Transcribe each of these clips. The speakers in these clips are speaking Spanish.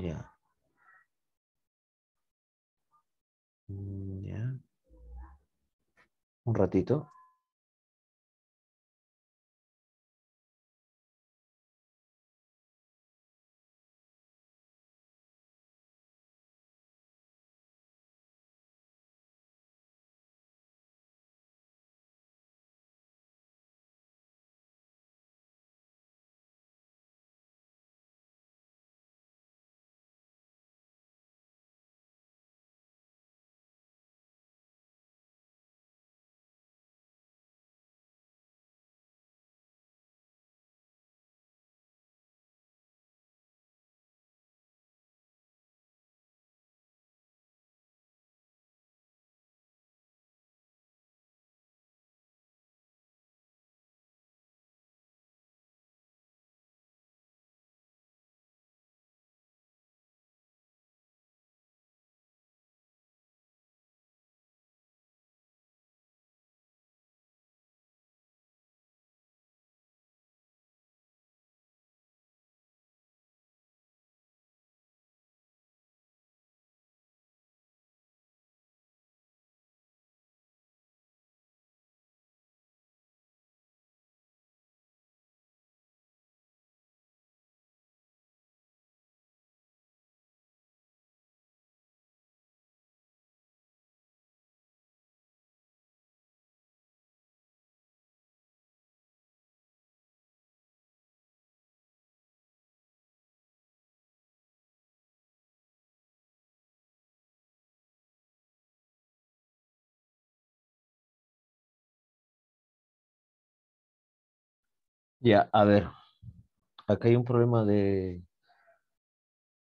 Ya. Mm, ya. Un ratito. Ya, a ver, acá hay un problema de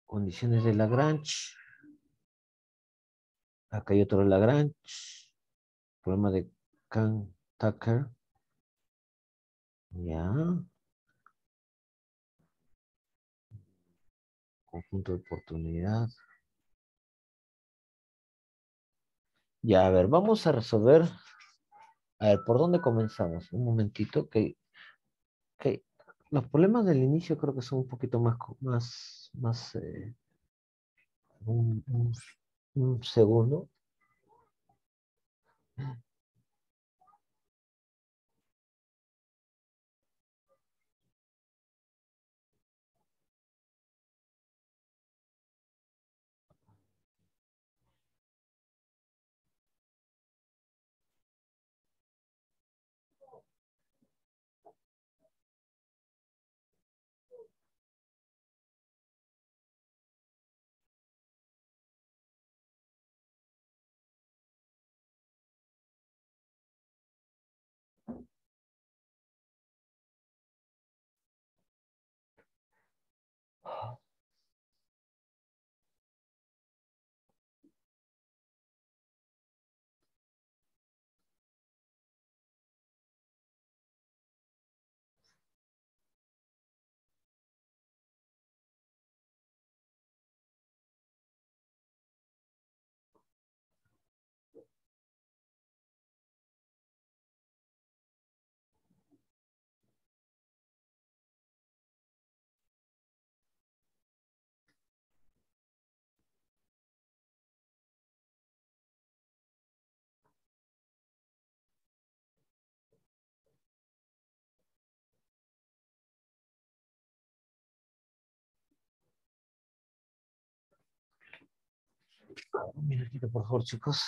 condiciones de Lagrange. Acá hay otro Lagrange. Problema de Kant Tucker. Ya. Conjunto de oportunidad. Ya, a ver, vamos a resolver. A ver, ¿por dónde comenzamos? Un momentito que los problemas del inicio creo que son un poquito más, más, más eh, un segundo. Un minutito, por favor, chicos.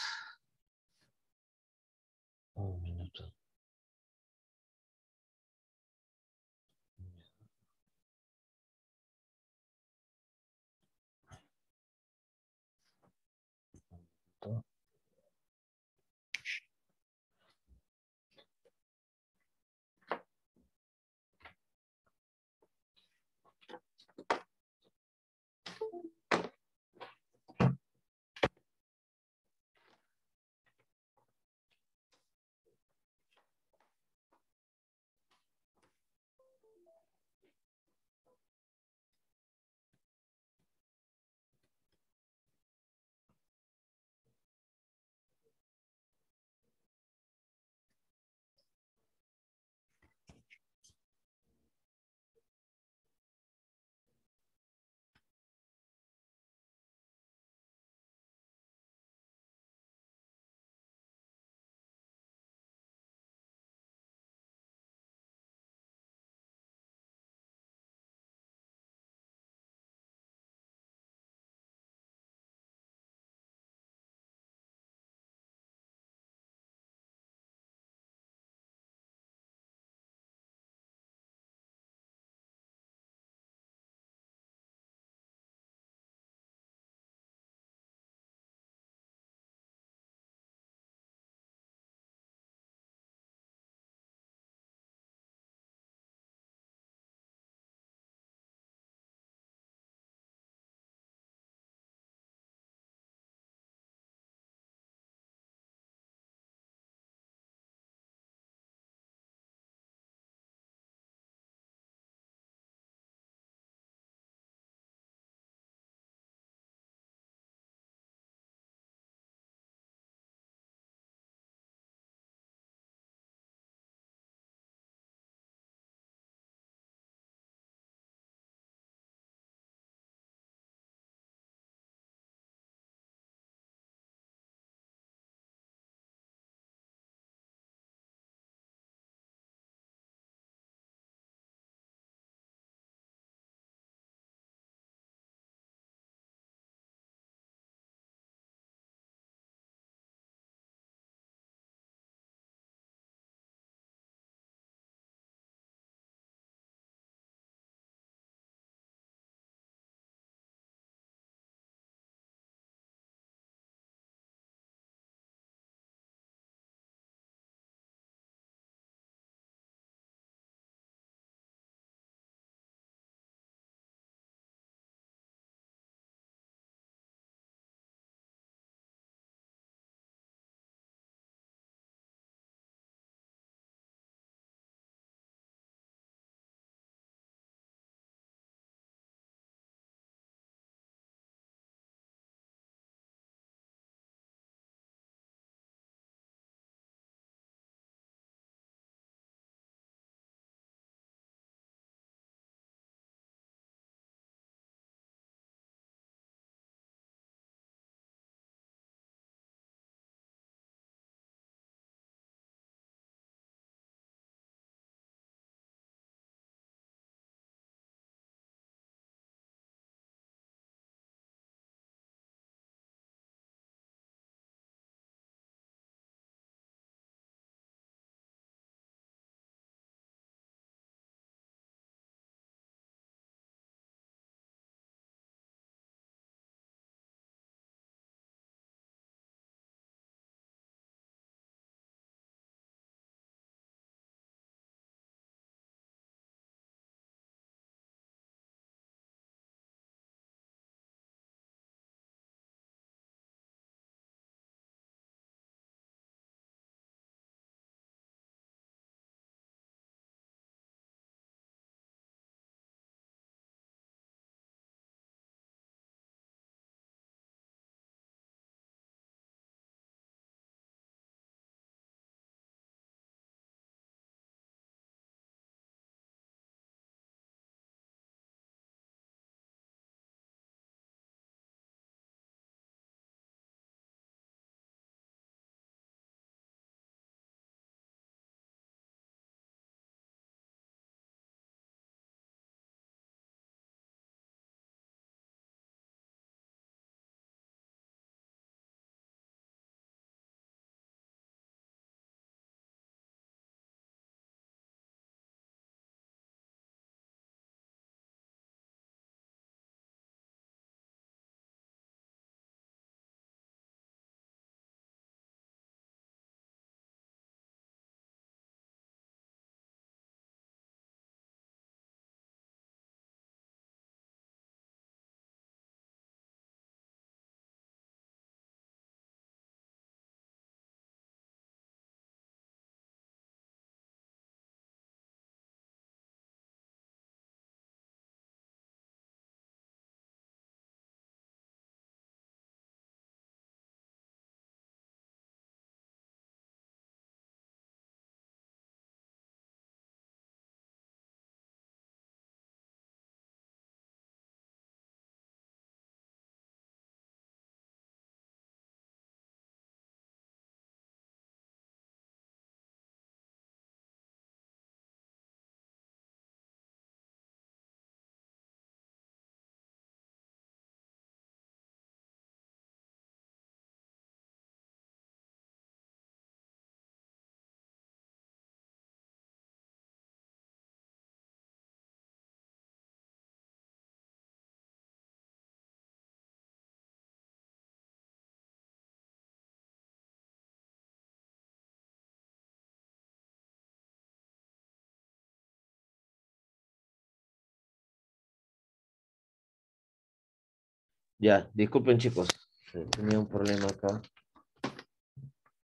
Ya, disculpen chicos, eh, tenía un problema acá.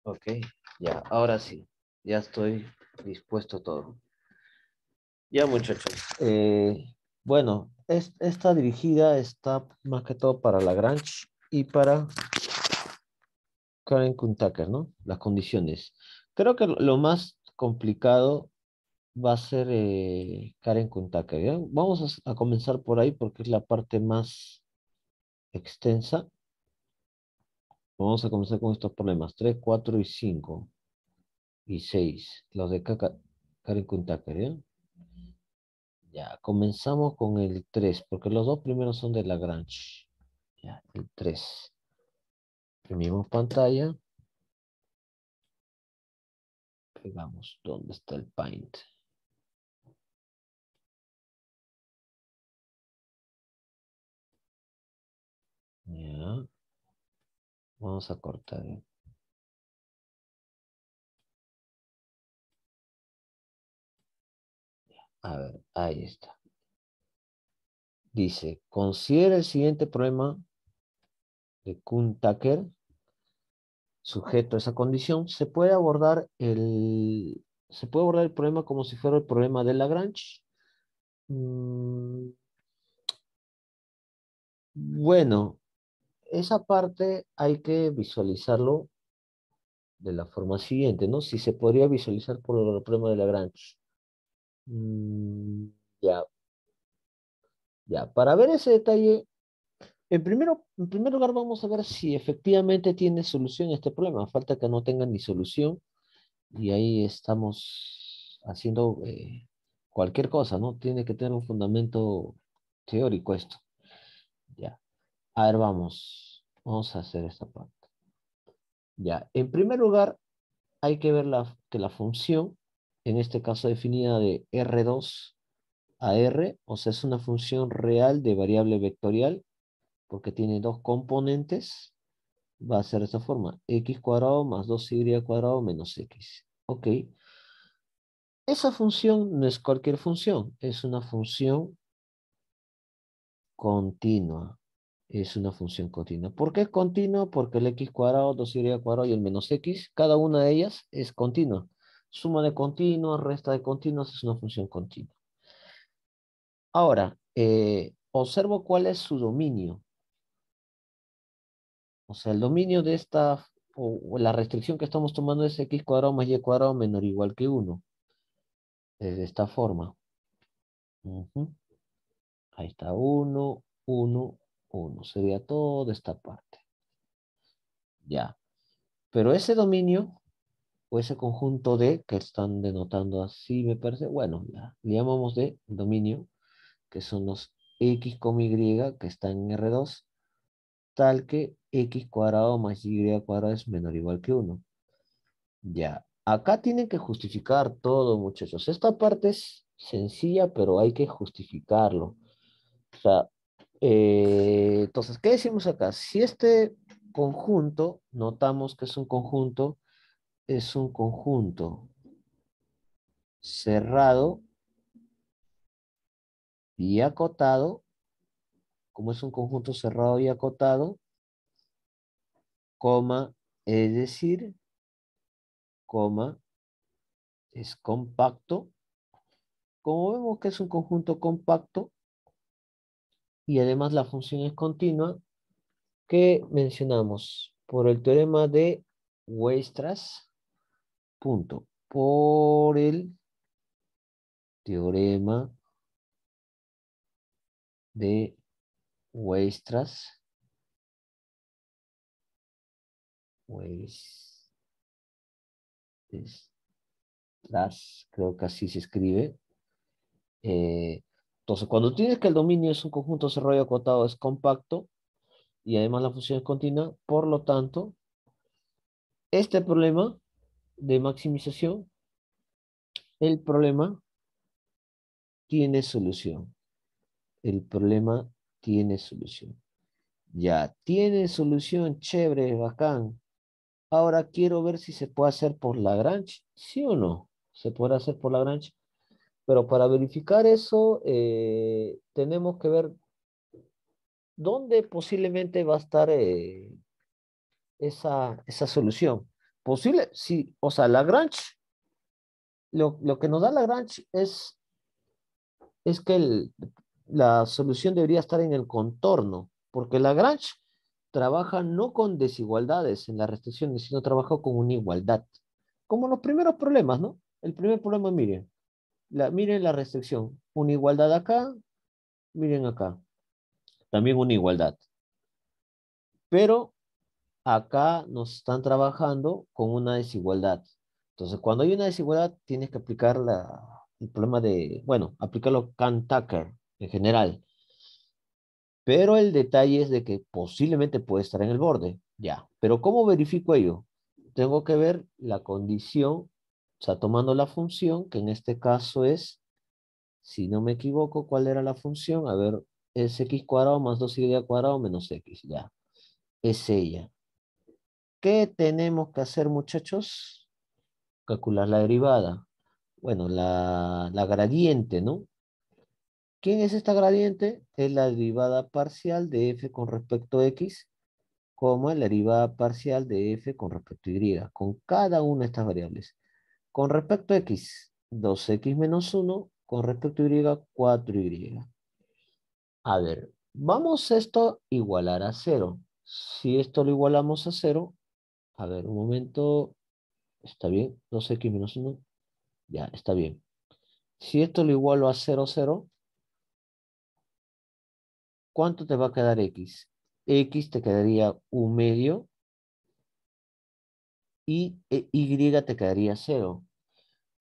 Ok, ya, ahora sí, ya estoy dispuesto todo. Ya muchachos, eh, bueno, esta dirigida está más que todo para Lagrange y para Karen Kuntaker, ¿no? Las condiciones. Creo que lo más complicado va a ser eh, Karen Kuntaker. Vamos a comenzar por ahí porque es la parte más extensa. Vamos a comenzar con estos problemas. 3, 4 y 5 y 6. Los de Karen Kuntaker, ¿ya? Ya, comenzamos con el 3, porque los dos primeros son de Lagrange. Ya, el 3. Primimos pantalla. Pegamos dónde está el Paint. Ya. Vamos a cortar. ¿eh? A ver, ahí está. Dice, considera el siguiente problema de Kuhn-Tucker, sujeto a esa condición. Se puede abordar el, se puede abordar el problema como si fuera el problema de Lagrange. Mm. Bueno, esa parte hay que visualizarlo de la forma siguiente, ¿no? Si se podría visualizar por el problema de Lagrange. Mm, ya. Ya, para ver ese detalle, en, primero, en primer lugar vamos a ver si efectivamente tiene solución este problema. Falta que no tenga ni solución y ahí estamos haciendo eh, cualquier cosa, ¿no? Tiene que tener un fundamento teórico esto. A ver, vamos. Vamos a hacer esta parte. Ya, en primer lugar, hay que ver que la función, en este caso definida de R2 a R, o sea, es una función real de variable vectorial, porque tiene dos componentes, va a ser de esta forma, x cuadrado más 2y cuadrado menos x. Ok. Esa función no es cualquier función, es una función continua es una función continua. ¿Por qué es continua? Porque el x cuadrado, 2y cuadrado y el menos x, cada una de ellas es continua. Suma de continuos, resta de continuos es una función continua. Ahora, eh, observo cuál es su dominio. O sea, el dominio de esta, o la restricción que estamos tomando es x cuadrado más y cuadrado menor o igual que 1. de esta forma. Ahí está 1, 1, 1. Sería toda esta parte. Ya. Pero ese dominio o ese conjunto de que están denotando así, me parece, bueno, le llamamos de dominio, que son los x como y que están en R2, tal que x cuadrado más y cuadrado es menor o igual que 1. Ya, acá tienen que justificar todo, muchachos. Esta parte es sencilla, pero hay que justificarlo. O sea, eh, entonces, ¿qué decimos acá? Si este conjunto, notamos que es un conjunto, es un conjunto cerrado y acotado, como es un conjunto cerrado y acotado, coma, es decir, coma, es compacto. Como vemos que es un conjunto compacto, y además la función es continua que mencionamos por el teorema de Weierstrass, punto, por el teorema de Weierstrass, Weierstrass, creo que así se escribe, eh, entonces, cuando tienes que el dominio es un conjunto desarrollo acotado, es compacto, y además la función es continua, por lo tanto, este problema de maximización, el problema tiene solución. El problema tiene solución. Ya, tiene solución, chévere, bacán. Ahora quiero ver si se puede hacer por Lagrange, sí o no. ¿Se puede hacer por Lagrange? Pero para verificar eso, eh, tenemos que ver dónde posiblemente va a estar eh, esa, esa solución. Posible, sí, o sea, Lagrange, lo, lo que nos da Lagrange es, es que la solución debería estar en el contorno, porque Lagrange trabaja no con desigualdades en las restricciones, sino trabaja con una igualdad. Como los primeros problemas, ¿no? El primer problema, miren, miren la restricción. Una igualdad acá, miren acá. También una igualdad. Pero acá nos están trabajando con una desigualdad. Entonces, cuando hay una desigualdad, tienes que aplicar el problema de, bueno, aplicarlo kant en general. Pero el detalle es de que posiblemente puede estar en el borde, ya. Pero ¿cómo verifico ello? Tengo que ver la condición o sea, tomando la función, que en este caso es, si no me equivoco, ¿cuál era la función? A ver, es x cuadrado más 2y cuadrado menos x, ya. Es ella. ¿Qué tenemos que hacer, muchachos? Calcular la derivada. Bueno, la, la gradiente, ¿no? ¿Quién es esta gradiente? Es la derivada parcial de f con respecto a x, como la derivada parcial de f con respecto a y, con cada una de estas variables. Con respecto a x, 2x menos 1. Con respecto a y, 4y. A ver, vamos esto igualar a 0. Si esto lo igualamos a 0, a ver, un momento, está bien, 2x menos 1, ya, está bien. Si esto lo igualo a 0, 0, ¿cuánto te va a quedar x? x te quedaría un medio y e, y te quedaría 0.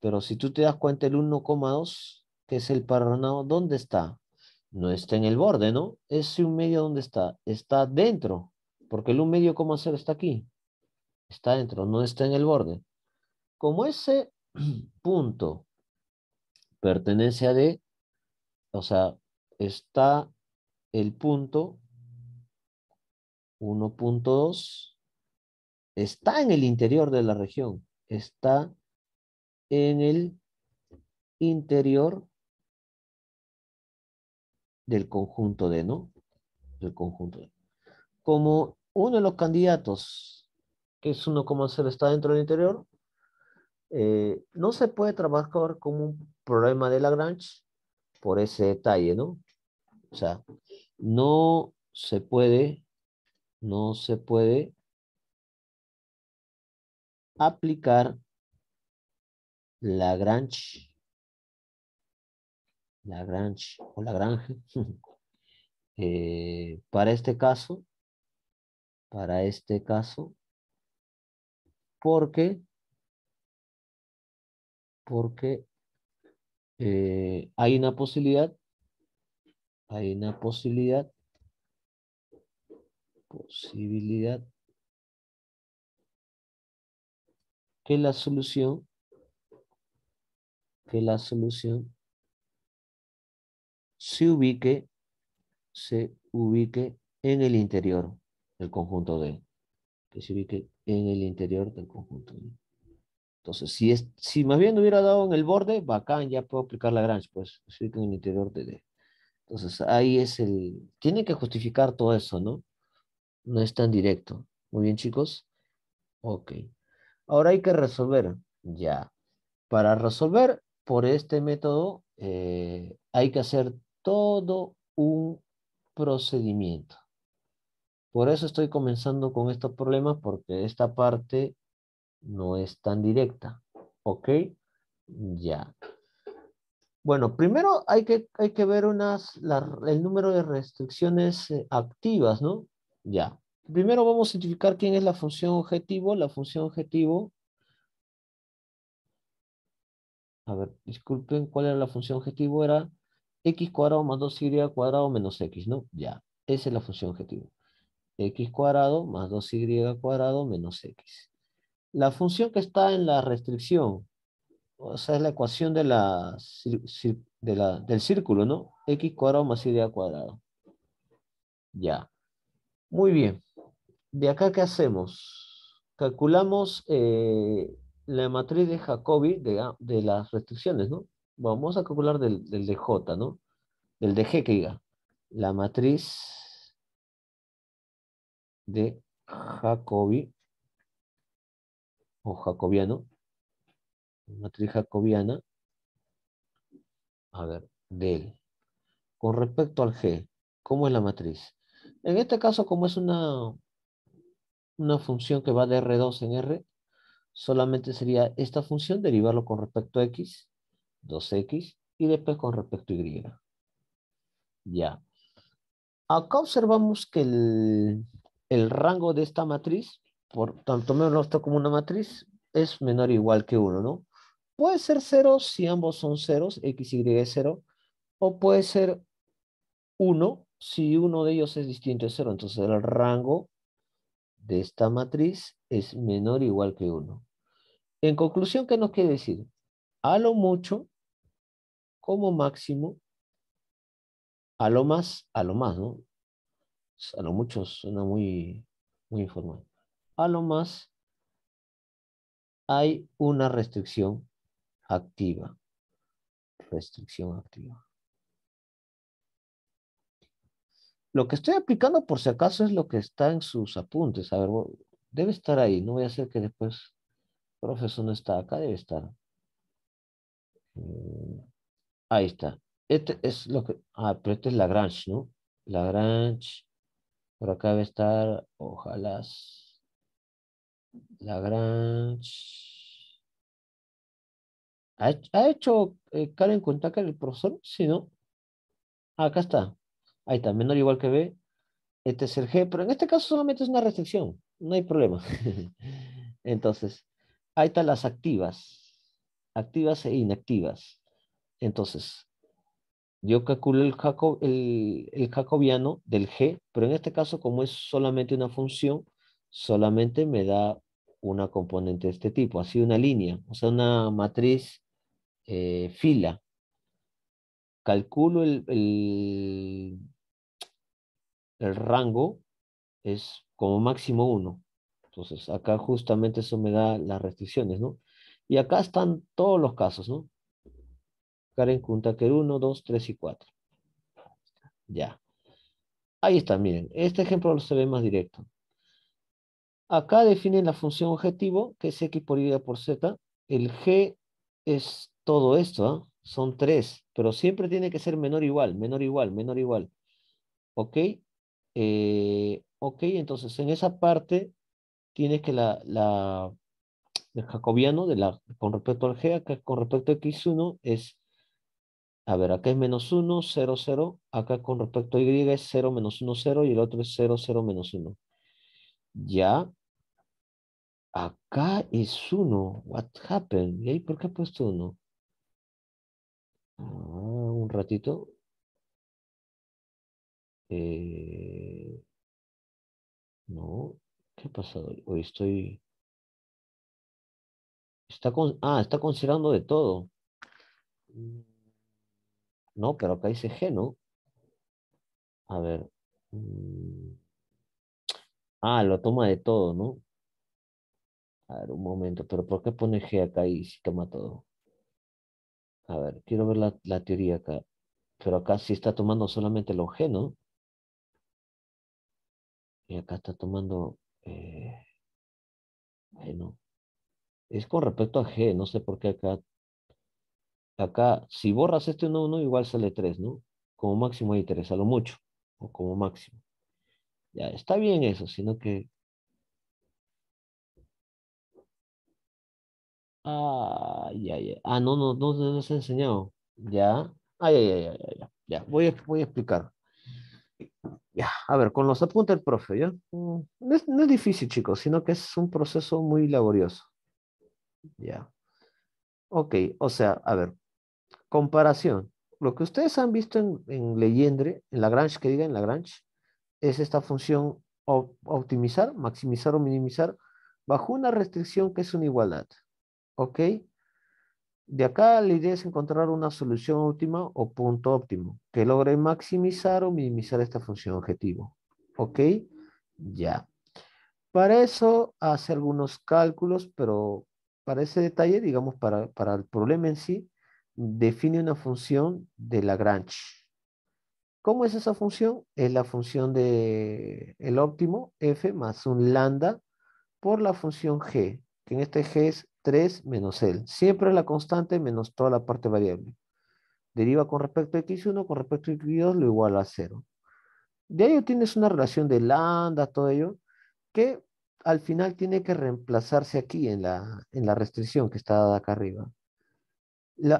Pero si tú te das cuenta, el 1,2, que es el parronado, ¿dónde está? No está en el borde, ¿no? es un medio, ¿dónde está? Está dentro, porque el 1 medio, está aquí. Está dentro, no está en el borde. Como ese punto pertenece a o sea, está el punto 1.2 está en el interior de la región, está en el interior del conjunto de, ¿no? Del conjunto Como uno de los candidatos, que es uno como 1,0, está dentro del interior, eh, no se puede trabajar como un problema de Lagrange por ese detalle, ¿no? O sea, no se puede, no se puede aplicar Lagrange, Lagrange o Lagrange, eh, para este caso, para este caso, porque, porque eh, hay una posibilidad, hay una posibilidad, posibilidad que la solución, que la solución se ubique, se ubique en el interior del conjunto D, que se ubique en el interior del conjunto D. Entonces, si, es, si más bien hubiera dado en el borde, bacán, ya puedo aplicar la Lagrange, pues se ubique en el interior de D. Entonces, ahí es el... Tiene que justificar todo eso, ¿no? No es tan directo. Muy bien, chicos. Ok. Ahora hay que resolver ya. Para resolver por este método eh, hay que hacer todo un procedimiento. Por eso estoy comenzando con estos problemas porque esta parte no es tan directa. ¿Ok? Ya. Bueno, primero hay que, hay que ver unas, el número de restricciones eh, activas, ¿no? Ya primero vamos a identificar quién es la función objetivo. La función objetivo. A ver, disculpen, ¿cuál era la función objetivo? Era x cuadrado más 2y cuadrado menos x, ¿no? Ya, esa es la función objetivo. x cuadrado más 2y cuadrado menos x. La función que está en la restricción, o sea, es la ecuación de la, del círculo, ¿no? x cuadrado más y cuadrado. Ya. Muy bien. ¿De acá qué hacemos? Calculamos eh, la matriz de Jacobi ah, de, las restricciones, ¿no? Vamos a calcular del, del de J, ¿no? Del de G que diga. La matriz de Jacobi o jacobiano, matriz jacobiana, a ver, del. Con respecto al G, ¿cómo es la matriz? En este caso, como es una, una función que va de R2 en R, solamente sería esta función derivarlo con respecto a X, 2X, y después con respecto a Y. Ya. Acá observamos que el, rango de esta matriz, por tanto menos como una matriz, es menor o igual que 1, ¿no? Puede ser 0 si ambos son ceros, x, y es 0, o puede ser 1 si uno de ellos es distinto de cero, entonces el rango de esta matriz es menor o igual que uno. En conclusión, ¿qué nos quiere decir? A lo mucho, como máximo, a lo más, a lo más, ¿no? A lo mucho suena muy, muy informal. A lo más, hay una restricción activa. Restricción activa. Lo que estoy aplicando por si acaso es lo que está en sus apuntes. A ver, debe estar ahí. No voy a hacer que después, el profesor no está acá, debe estar. Mm, ahí está. Este es lo que, ah, pero este es Lagrange, ¿no? Lagrange, por acá debe estar, ojalá, Lagrange. ¿Ha, hecho eh, Karen Contaca el profesor? Sí, ¿no? Acá está ahí está, menor igual que b, este es el g, pero en este caso solamente es una restricción, no hay problema. Entonces, ahí están las activas, activas e inactivas. Entonces, yo calculo el, Jacob, el, jacobiano del g, pero en este caso como es solamente una función, solamente me da una componente de este tipo, así una línea, o sea, una matriz eh, fila. Calculo el, el rango es como máximo 1. Entonces, acá justamente eso me da las restricciones, ¿no? Y acá están todos los casos, ¿no? Karen que 1, 2, 3 y 4. Ya. Ahí está, miren. Este ejemplo se ve más directo. Acá definen la función objetivo, que es x por y por z. El g es todo esto, ¿ah? son tres, pero siempre tiene que ser menor o igual, menor o igual, menor o igual. ¿Ok? Eh, ok, entonces en esa parte tienes que la, la el jacobiano de la, con respecto al G, acá con respecto a X1 es, a ver, acá es menos 1, 0, 0, acá con respecto a Y es 0, menos 1, 0 y el otro es 0, 0, menos 1. Ya, acá es 1, what happened? ¿Y por qué he puesto 1? Ah, un ratito, eh, no, ¿qué ha pasado? Hoy estoy... Ah, está considerando de todo. Mm, no, pero acá dice G, ¿no? A ver. Mm, ah, lo toma de todo, ¿no? A ver, un momento, pero ¿por qué pone G acá y si toma todo? A ver, quiero ver la, la teoría acá. Pero acá sí está tomando solamente lo G, ¿no? Y acá está tomando, eh, bueno, es con respecto a G, no sé por qué acá, acá, si borras este 1, 1, igual sale 3, ¿no? Como máximo hay 3, a mucho, o como máximo. Ya, está bien eso, sino que... Ah, ya, ya. Ah, no, no, no, no, se ha enseñado. Ya. Ah, ya, ya, ya, ya. ya. Voy, a, voy a explicar. Ya, a ver, con los apuntes el profe, ¿ya? Mm, no es, difícil, chicos, sino que es un proceso muy laborioso. Ya. Ok, o sea, a ver, comparación. Lo que ustedes han visto en, en Leyendre, en Lagrange, que diga en Lagrange, es esta función optimizar, maximizar o minimizar bajo una restricción que es una igualdad. ¿Ok? De acá la idea es encontrar una solución óptima o punto óptimo que logre maximizar o minimizar esta función objetivo. ¿Ok? Ya. Para eso hace algunos cálculos, pero para ese detalle, digamos, para, el problema en sí, define una función de Lagrange. ¿Cómo es esa función? Es la función de el óptimo, f más un lambda, por la función g, que en este g es 3 menos L. Siempre la constante menos toda la parte variable. Deriva con respecto a X1, con respecto a X2, lo igual a 0. De ahí tienes una relación de lambda, todo ello, que al final tiene que reemplazarse aquí en la, en la restricción que está dada acá arriba.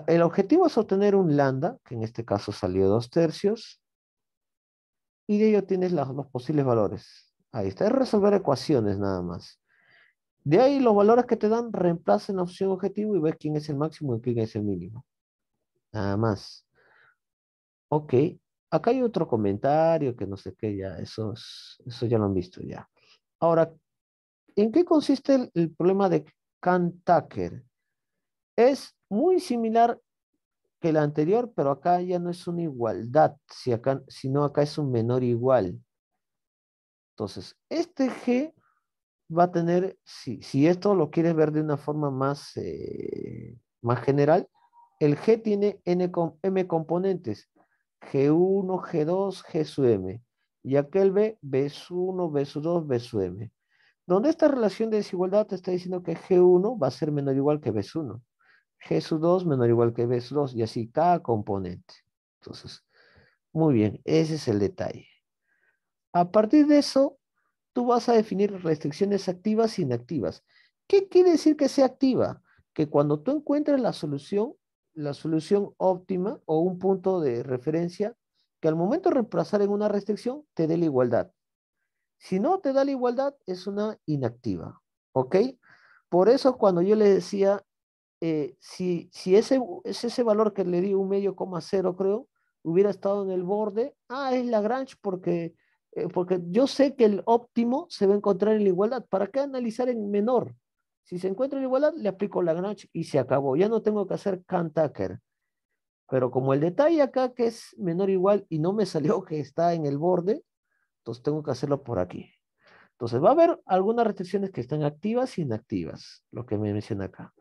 el objetivo es obtener un lambda, que en este caso salió dos tercios, y de ello tienes los posibles valores. Ahí está, es resolver ecuaciones nada más. De ahí los valores que te dan reemplazan la opción objetivo y ves quién es el máximo y quién es el mínimo. Nada más. Ok. Acá hay otro comentario que no sé qué, ya, eso, eso ya lo han visto ya. Ahora, ¿en qué consiste el, problema de Kantaker? Es muy similar que el anterior, pero acá ya no es una igualdad, si acá, sino acá es un menor igual. Entonces, este G va a tener, si, esto lo quieres ver de una forma más, eh, general, el G tiene M componentes, G1, G2, G sub M, y aquel B, B 1, B 2, B sub M. Donde esta relación de desigualdad te está diciendo que G1 va a ser menor o igual que B 1, G sub 2 menor o igual que B sub 2, y así cada componente. Entonces, muy bien, ese es el detalle. A partir de eso, tú vas a definir restricciones activas e inactivas. ¿Qué quiere decir que sea activa? Que cuando tú encuentres la solución, la solución óptima o un punto de referencia, que al momento de reemplazar en una restricción te dé la igualdad. Si no te da la igualdad, es una inactiva. ¿Ok? Por eso cuando yo le decía, eh, si, ese, ese valor que le di un medio coma cero, creo, hubiera estado en el borde, ah, es Lagrange porque eh, porque yo sé que el óptimo se va a encontrar en la igualdad. ¿Para qué analizar en menor? Si se encuentra en igualdad, le aplico Lagrange y se acabó. Ya no tengo que hacer kant Pero como el detalle acá que es menor igual y no me salió que está en el borde, entonces tengo que hacerlo por aquí. Entonces va a haber algunas restricciones que están activas e inactivas, lo que me menciona acá.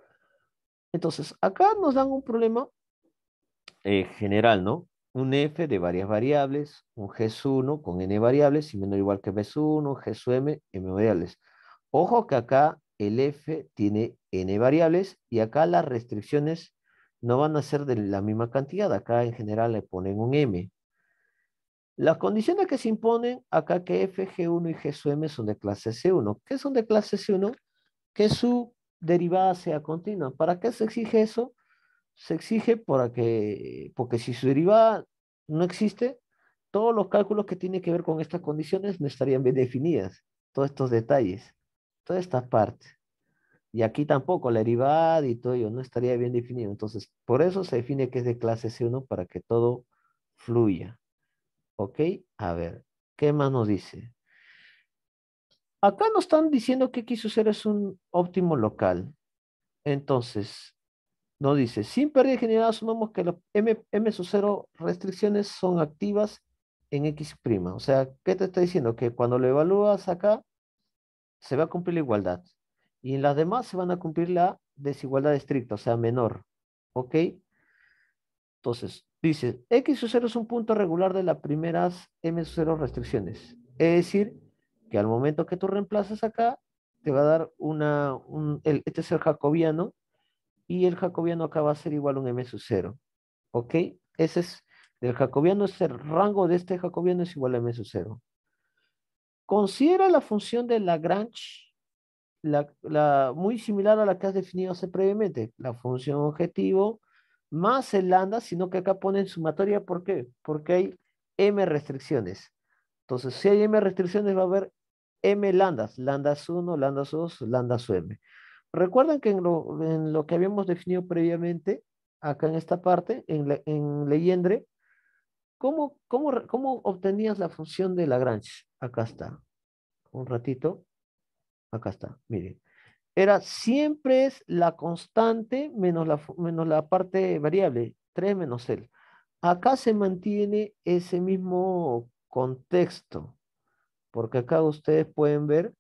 Entonces acá nos dan un problema eh, general, ¿no? un f de varias variables, un g1 con n variables, y menor o igual que b1, g1m, m variables. Ojo que acá el f tiene n variables y acá las restricciones no van a ser de la misma cantidad. Acá en general le ponen un m. Las condiciones que se imponen acá que f, g1 y g1m son de clase c1. ¿Qué son de clase c1? Que su derivada sea continua. ¿Para qué se exige eso? se exige para que, porque si su derivada no existe, todos los cálculos que tienen que ver con estas condiciones no estarían bien definidas, todos estos detalles, toda esta parte. Y aquí tampoco, la derivada y todo ello no estaría bien definido. Entonces, por eso se define que es de clase C1 para que todo fluya. ¿Ok? A ver, ¿qué más nos dice? Acá nos están diciendo que X0 es un óptimo local. Entonces, no dice, sin pérdida general sumamos que los M, sub 0 restricciones son activas en X'. O sea, ¿qué te está diciendo? Que cuando lo evalúas acá, se va a cumplir la igualdad. Y en las demás se van a cumplir la desigualdad estricta, o sea, menor. ¿Ok? Entonces, dice, X sub 0 es un punto regular de las primeras M sub 0 restricciones. Es decir, que al momento que tú reemplazas acá, te va a dar una, un, el, este es el jacobiano, y el jacobiano acá va a ser igual a un m sub 0. ¿Ok? Ese es, el jacobiano es el rango de este jacobiano es igual a m sub 0. Considera la función de Lagrange la, muy similar a la que has definido hace previamente, la función objetivo más el lambda, sino que acá ponen sumatoria, ¿por qué? Porque hay m restricciones. Entonces, si hay m restricciones, va a haber m lambdas, lambda 1, lambda 2, su m. Recuerden que en lo, que habíamos definido previamente, acá en esta parte, en, Leyendre, ¿cómo, obtenías la función de Lagrange? Acá está. Un ratito. Acá está. Miren. Era siempre es la constante menos la, menos la parte variable, 3 menos L. Acá se mantiene ese mismo contexto, porque acá ustedes pueden ver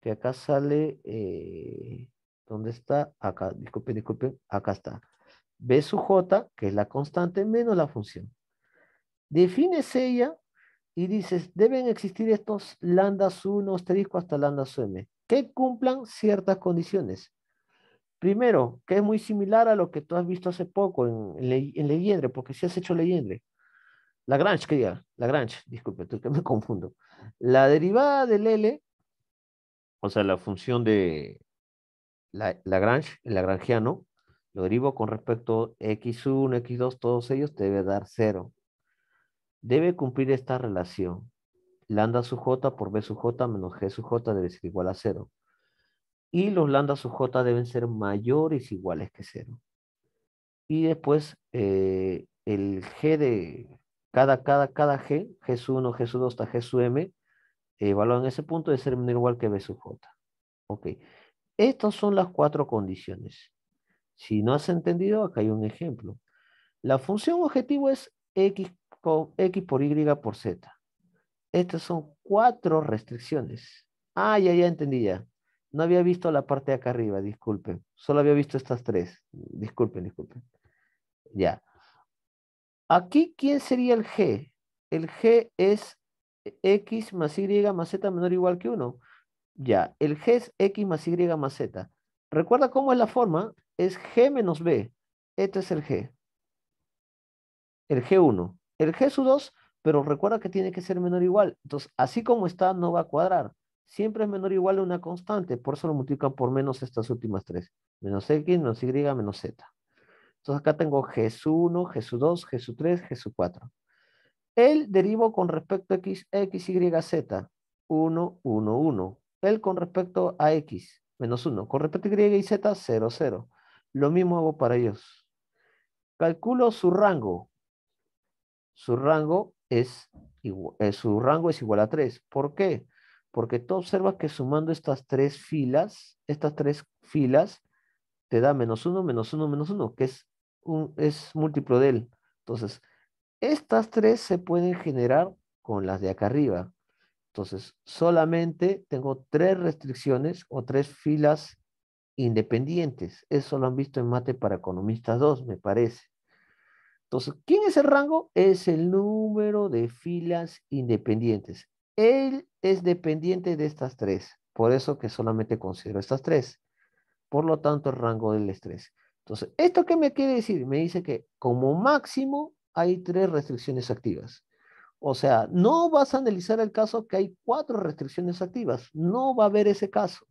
que acá sale eh, ¿Dónde está? Acá, disculpen, disculpen, acá está. B sub J, que es la constante, menos la función. Defines ella y dices, deben existir estos lambdas 1, asterisco hasta lambda m, que cumplan ciertas condiciones. Primero, que es muy similar a lo que tú has visto hace poco en, en, porque si has hecho Legendre. Lagrange, que la Lagrange, disculpe, tú que me confundo. La derivada del L, o sea, la función de, Lagrange, el lagrangiano, lo derivo con respecto a x1, x2, todos ellos debe dar 0. Debe cumplir esta relación. Lambda sub j por b sub j menos g sub j debe ser igual a 0. Y los lambda sub j deben ser mayores iguales que 0. Y después eh, el g de cada, cada, cada g, g sub 1, g sub 2 hasta g sub m, evaluado en ese punto debe ser menor igual que b sub j. Ok. Estas son las cuatro condiciones. Si no has entendido, acá hay un ejemplo. La función objetivo es x por, x por y por z. Estas son cuatro restricciones. Ah, ya, ya entendí ya. No había visto la parte de acá arriba, disculpen. Solo había visto estas tres. Disculpen, disculpen. Ya. Aquí, ¿quién sería el g? El g es x más y más z menor o igual que 1. Ya, el g es x más y más z. Recuerda cómo es la forma, es g menos b. Este es el g. El g1. El g su 2, pero recuerda que tiene que ser menor o igual. Entonces, así como está, no va a cuadrar. Siempre es menor o igual a una constante, por eso lo multiplican por menos estas últimas tres. Menos x, menos y, menos z. Entonces acá tengo G1, G2, G3, G4. El derivo con respecto a X, X, Y, Z. 1, 1, 1 él con respecto a X, menos 1. Con respecto a Y y Z, 0, 0. Lo mismo hago para ellos. Calculo su rango. Su rango es, igual, eh, su rango es igual a 3. ¿Por qué? Porque tú observas que sumando estas tres filas, estas tres filas, te da menos 1, menos 1, menos 1, que es, un, es múltiplo de él. Entonces, estas tres se pueden generar con las de acá arriba. Entonces, solamente tengo tres restricciones o tres filas independientes. Eso lo han visto en Mate para Economistas 2, me parece. Entonces, ¿quién es el rango? Es el número de filas independientes. Él es dependiente de estas tres. Por eso que solamente considero estas tres. Por lo tanto, el rango es estrés. Entonces, ¿esto qué me quiere decir? Me dice que como máximo hay tres restricciones activas. O sea, no vas a analizar el caso que hay cuatro restricciones activas. No va a haber ese caso.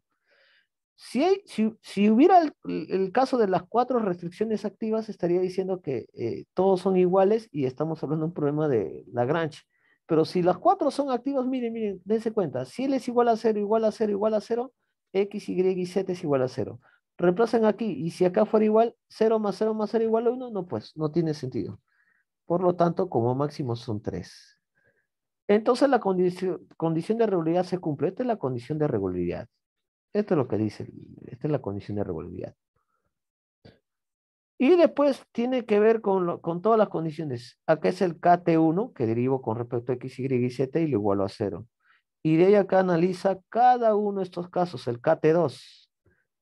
Si, hubiera el, caso de las cuatro restricciones activas, estaría diciendo que eh, todos son iguales y estamos hablando de un problema de Lagrange. Pero si las cuatro son activas, miren, miren, dense cuenta. Si L es igual a cero, igual a 0, igual a cero X, Y y Z es igual a cero Reemplacen aquí. Y si acá fuera igual, cero más 0 más 0 igual a uno no, pues, no tiene sentido. Por lo tanto, como máximo son tres entonces la condición de regularidad se cumple. Esta es la condición de regularidad. Esto es lo que dice. Esta es la condición de regularidad. Y después tiene que ver con, todas las condiciones. Acá es el KT1, que derivo con respecto a X, Y y Z y lo igualo a cero. Y de ahí acá analiza cada uno de estos casos, el KT2,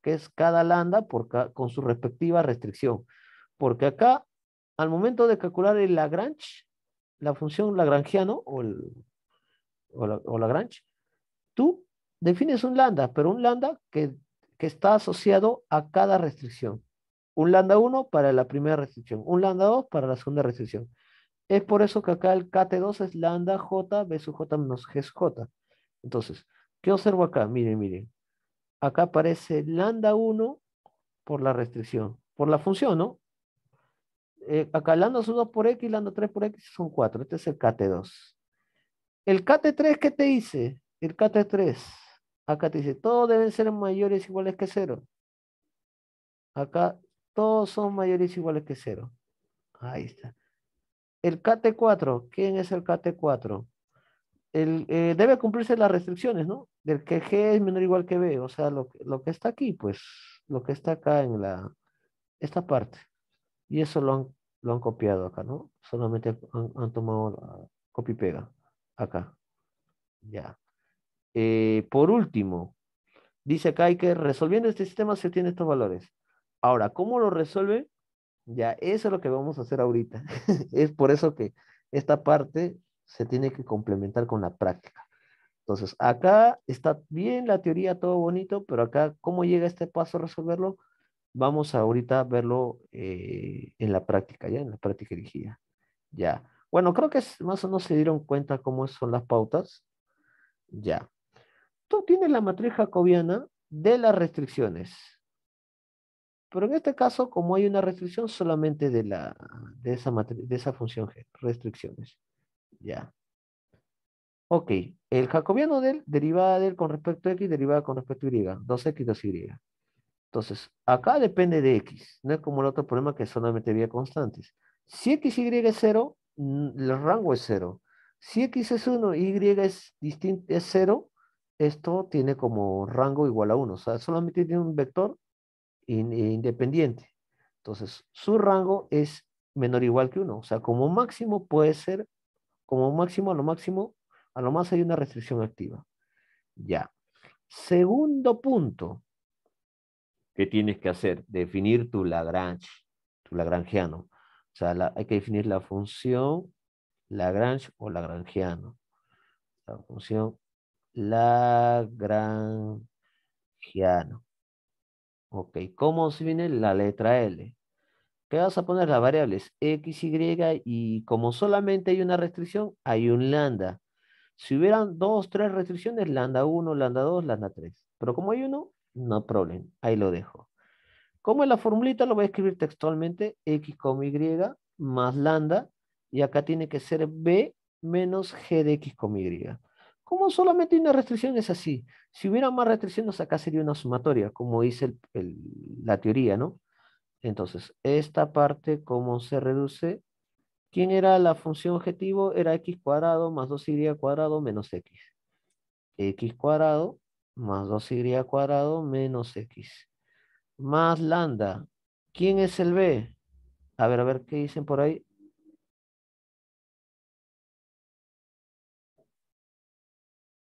que es cada lambda por con su respectiva restricción. Porque acá, al momento de calcular el Lagrange, la función lagrangiano o, o, la, Lagrange, tú defines un lambda, pero un lambda que, que está asociado a cada restricción. Un lambda 1 para la primera restricción, un lambda 2 para la segunda restricción. Es por eso que acá el KT2 es lambda J B sub J menos G J. Entonces, ¿qué observo acá? Miren, miren. Acá aparece lambda 1 por la restricción, por la función, ¿no? eh, acá lambda es por x, lambda 3 por x son 4. Este es el KT2. El KT3, ¿qué te dice? El KT3. Acá te dice, todos deben ser mayores iguales que 0. Acá todos son mayores iguales que 0. Ahí está. El KT4, ¿quién es el KT4? El, eh, debe cumplirse las restricciones, ¿no? Del que G es menor o igual que B, o sea, lo, lo, que está aquí, pues, lo que está acá en la, esta parte. Y eso lo han lo han copiado acá, ¿no? Solamente han, han tomado copy pega acá. Ya. Eh, por último, dice acá hay que resolviendo este sistema se tiene estos valores. Ahora, ¿cómo lo resuelve? Ya, eso es lo que vamos a hacer ahorita. es por eso que esta parte se tiene que complementar con la práctica. Entonces, acá está bien la teoría, todo bonito, pero acá, ¿cómo llega este paso a resolverlo? Vamos a ahorita verlo eh, en la práctica, ya, en la práctica dirigida. Ya. Bueno, creo que más o menos se dieron cuenta cómo son las pautas. Ya. Tú tienes la matriz jacobiana de las restricciones. Pero en este caso, como hay una restricción solamente de, la, de, esa, de esa función G, restricciones. Ya. Ok, el jacobiano del, derivada del con respecto a X, derivada con respecto a Y, 2X, 2Y. Entonces, acá depende de X, no es como el otro problema que solamente había constantes. Si X, Y es 0, el rango es 0. Si X es 1, Y es, distinto, es 0, esto tiene como rango igual a 1. O sea, solamente tiene un vector independiente. Entonces, su rango es menor o igual que uno. O sea, como máximo puede ser, como máximo a lo máximo, a lo más hay una restricción activa. Ya. Segundo punto, ¿Qué tienes que hacer? Definir tu Lagrange, tu lagrangiano. O sea, hay que definir la función Lagrange o lagrangiano. La función lagrangiano. Ok, ¿cómo se viene la letra L? ¿Qué vas a poner? Las variables X, Y y como solamente hay una restricción, hay un lambda. Si hubieran dos, tres restricciones, lambda 1, lambda 2, lambda 3. Pero como hay uno, no problem. Ahí lo dejo. Como es la formulita? Lo voy a escribir textualmente. X Y más lambda. Y acá tiene que ser B menos G de X Y. Como solamente una restricción es así. Si hubiera más restricciones acá sería una sumatoria. Como dice la teoría, ¿no? Entonces, esta parte cómo se reduce. ¿Quién era la función objetivo? Era X cuadrado más 2Y cuadrado menos X. X cuadrado más 2y cuadrado menos x. Más lambda. ¿Quién es el b? A ver, a ver, ¿qué dicen por ahí?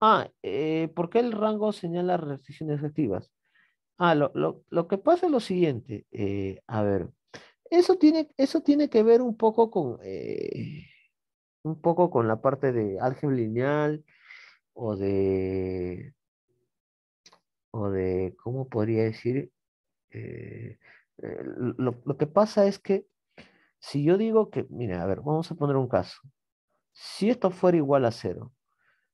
Ah, eh, ¿por qué el rango señala restricciones efectivas? Ah, lo, lo, lo que pasa es lo siguiente. Eh, a ver, eso tiene, eso tiene que ver un poco con... Eh, un poco con la parte de álgebra lineal o de o de, ¿cómo podría decir? Eh, eh, lo, que pasa es que si yo digo que, mira, a ver, vamos a poner un caso. Si esto fuera igual a cero,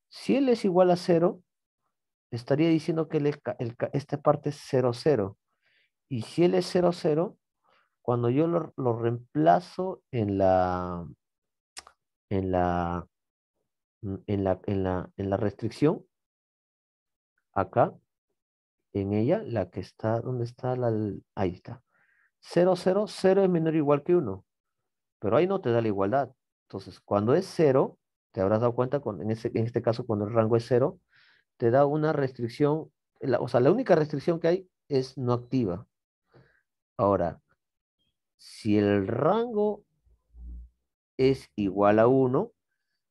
si él es igual a cero, estaría diciendo que esta parte es 0, 0. Y si él es cero, 0, cuando yo lo, lo reemplazo en la, en la, en la, en la, en la restricción, acá, en ella la que está, ¿dónde está la? Ahí está. 0, 0, 0 es menor o igual que 1. Pero ahí no te da la igualdad. Entonces, cuando es 0, te habrás dado cuenta, con, en, ese, en este caso cuando el rango es 0, te da una restricción, o sea, la única restricción que hay es no activa. Ahora, si el rango es igual a 1,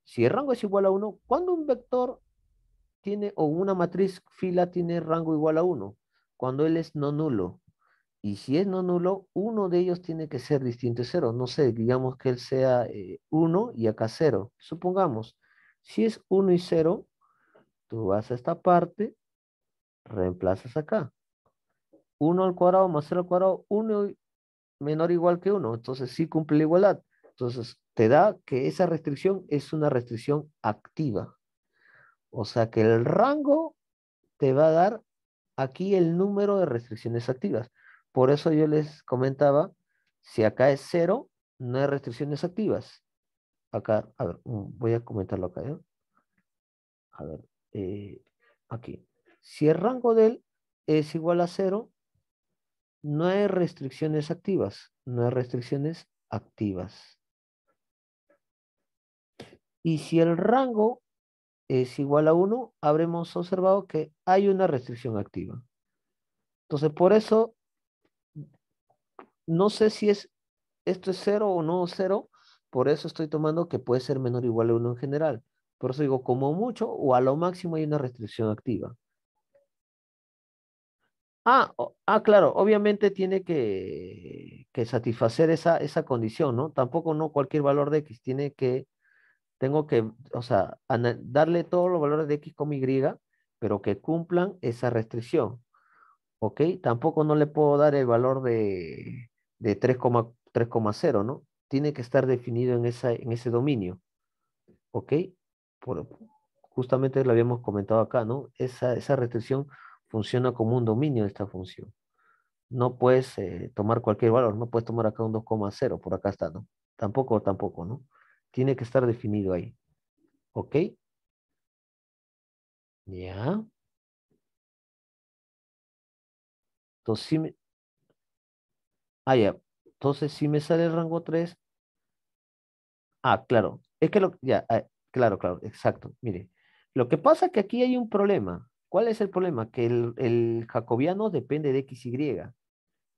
si el rango es igual a 1, cuando un vector tiene o una matriz fila tiene rango igual a 1, cuando él es no nulo. Y si es no nulo, uno de ellos tiene que ser distinto de 0. No sé, digamos que él sea 1 eh, y acá 0. Supongamos, si es 1 y 0, tú vas a esta parte, reemplazas acá. 1 al cuadrado más 0 al cuadrado, 1 menor o igual que 1. Entonces sí cumple la igualdad. Entonces te da que esa restricción es una restricción activa. O sea que el rango te va a dar aquí el número de restricciones activas. Por eso yo les comentaba, si acá es cero, no hay restricciones activas. Acá, a ver, mm, voy a comentarlo acá. ¿eh? A ver, eh, aquí. Si el rango de él es igual a cero, no hay restricciones activas. No hay restricciones activas. Y si el rango es igual a 1, habremos observado que hay una restricción activa. Entonces, por eso, no sé si es, esto es cero o no cero, por eso estoy tomando que puede ser menor o igual a 1 en general. Por eso digo, como mucho o a lo máximo hay una restricción activa. Ah, ah claro, obviamente tiene que, que satisfacer esa, esa, condición, ¿no? Tampoco no cualquier valor de X, tiene que tengo que, o sea, darle todos los valores de X Y, pero que cumplan esa restricción. ¿Ok? Tampoco no le puedo dar el valor de, de 3,0, ¿no? Tiene que estar definido en, esa, en ese dominio. ¿Ok? justamente lo habíamos comentado acá, ¿no? Esa, esa restricción funciona como un dominio de esta función. No puedes eh, tomar cualquier valor, no puedes tomar acá un 2,0, por acá está, ¿no? Tampoco, tampoco, ¿no? Tiene que estar definido ahí. ¿Ok? Ya. Entonces, sí me... Ah, Entonces, si me sale el rango 3. Ah, claro. Es que lo... Ya, ah, claro, claro, exacto. Mire, lo que pasa es que aquí hay un problema. ¿Cuál es el problema? Que el, el jacobiano depende de XY.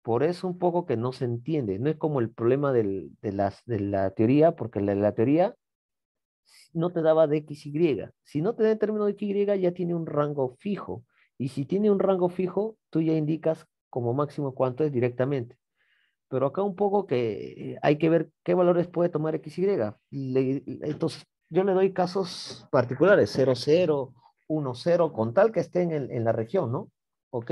Por eso un poco que no se entiende. No es como el problema de, las, de la teoría, porque la, teoría no te daba de XY. Si no te da el término de XY, ya tiene un rango fijo. Y si tiene un rango fijo, tú ya indicas como máximo cuánto es directamente. Pero acá un poco que eh, hay que ver qué valores puede tomar XY. y entonces, yo le doy casos particulares, 0, 0, 1, 0, con tal que estén en, en la región, ¿no? ¿Ok?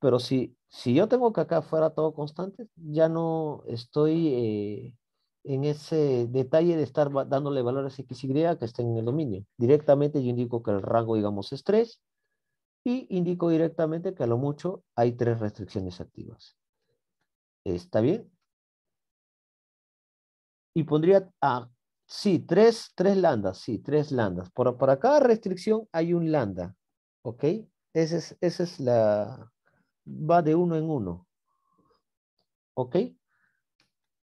Pero si, si yo tengo que acá fuera todo constante, ya no estoy eh, en ese detalle de estar dándole valores x, y que estén en el dominio. Directamente yo indico que el rango, digamos, es 3 y indico directamente que a lo mucho hay tres restricciones activas. ¿Está bien? Y pondría, ah, sí, tres, tres landas, sí, tres lambdas. Por, para cada restricción hay un lambda ¿ok? es, esa es la, va de uno en uno. ¿Ok?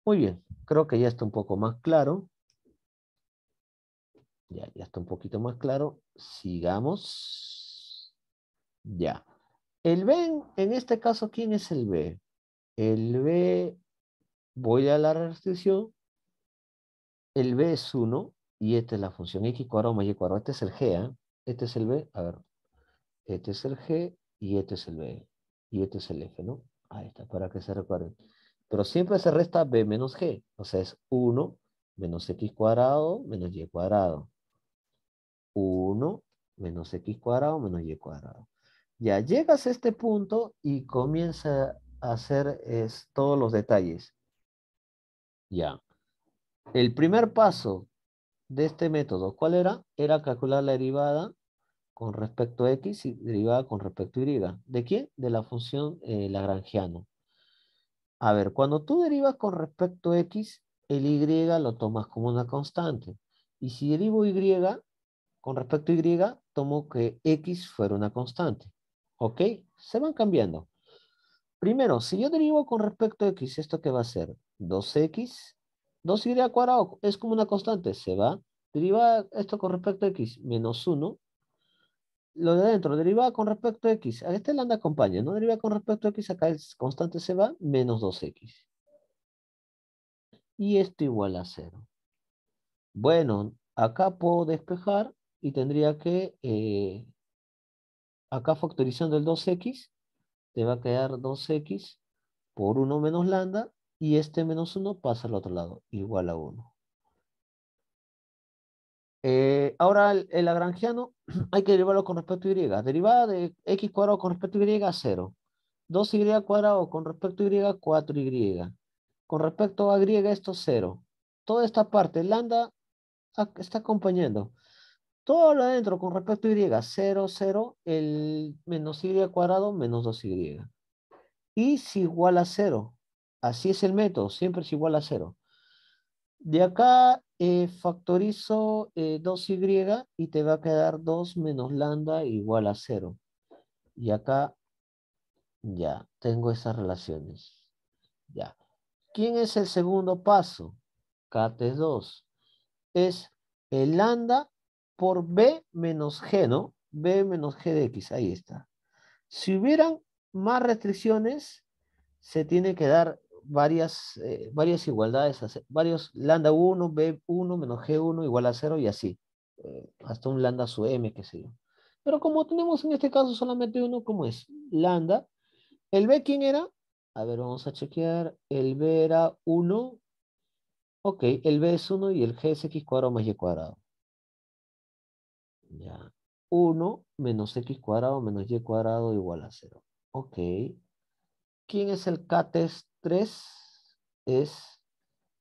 Muy bien, creo que ya está un poco más claro. Ya, ya está un poquito más claro. Sigamos. Ya. El B, en este caso, ¿quién es el B? El B, voy a la restricción. El B es uno. y esta es la función x cuadrado más y cuadrado. Este es el g, ¿eh? Este es el b, a ver. Este es el g y este es el b y este es el f ¿no? Ahí está, para que se recuerden. Pero siempre se resta b menos g, o sea, es 1 menos x cuadrado menos y cuadrado. 1 menos x cuadrado menos y cuadrado. Ya llegas a este punto y comienza a hacer es, todos los detalles. Ya. El primer paso de este método, ¿cuál era? Era calcular la derivada con respecto a x y derivada con respecto a y. ¿De quién? De la función eh, lagrangiano. A ver, cuando tú derivas con respecto a x, el y lo tomas como una constante. Y si derivo y, con respecto a y, tomo que x fuera una constante. ¿Ok? Se van cambiando. Primero, si yo derivo con respecto a x, ¿esto qué va a ser? 2x, 2y cuadrado, es como una constante, se va. Deriva esto con respecto a x, menos 1, lo de adentro, derivada con respecto a x, a este lambda acompaña, ¿no? Derivada con respecto a x, acá es constante se va, menos 2x. Y esto igual a 0. Bueno, acá puedo despejar y tendría que, eh, acá factorizando el 2x, te va a quedar 2x por 1 menos lambda, y este menos 1 pasa al otro lado, igual a 1. Eh, ahora el, el lagrangiano hay que derivarlo con respecto a y. Derivada de x cuadrado con respecto a y, 0. 2y cuadrado con respecto a y, 4y. Con respecto a y, esto es 0. Toda esta parte, lambda está acompañando. Todo lo adentro con respecto a y, 0, 0, el menos y cuadrado menos 2y. Y es igual a 0. Así es el método, siempre es igual a 0. De acá eh, factorizo 2y eh, y te va a quedar 2 menos lambda igual a 0. Y acá ya tengo esas relaciones. Ya. ¿Quién es el segundo paso? kt 2. Es el lambda por b menos g, ¿no? b menos g de x, ahí está. Si hubieran más restricciones, se tiene que dar varias, eh, varias igualdades, varios lambda 1, B1 menos G1 igual a 0 y así, eh, hasta un lambda su M, qué sé yo. Pero como tenemos en este caso solamente uno, ¿cómo es? Lambda. ¿El B quién era? A ver, vamos a chequear. El B era 1. Ok, el B es 1 y el G es X cuadrado más Y cuadrado. Ya. 1 menos X cuadrado menos Y cuadrado igual a 0. Ok. ¿Quién es el K-test 3 es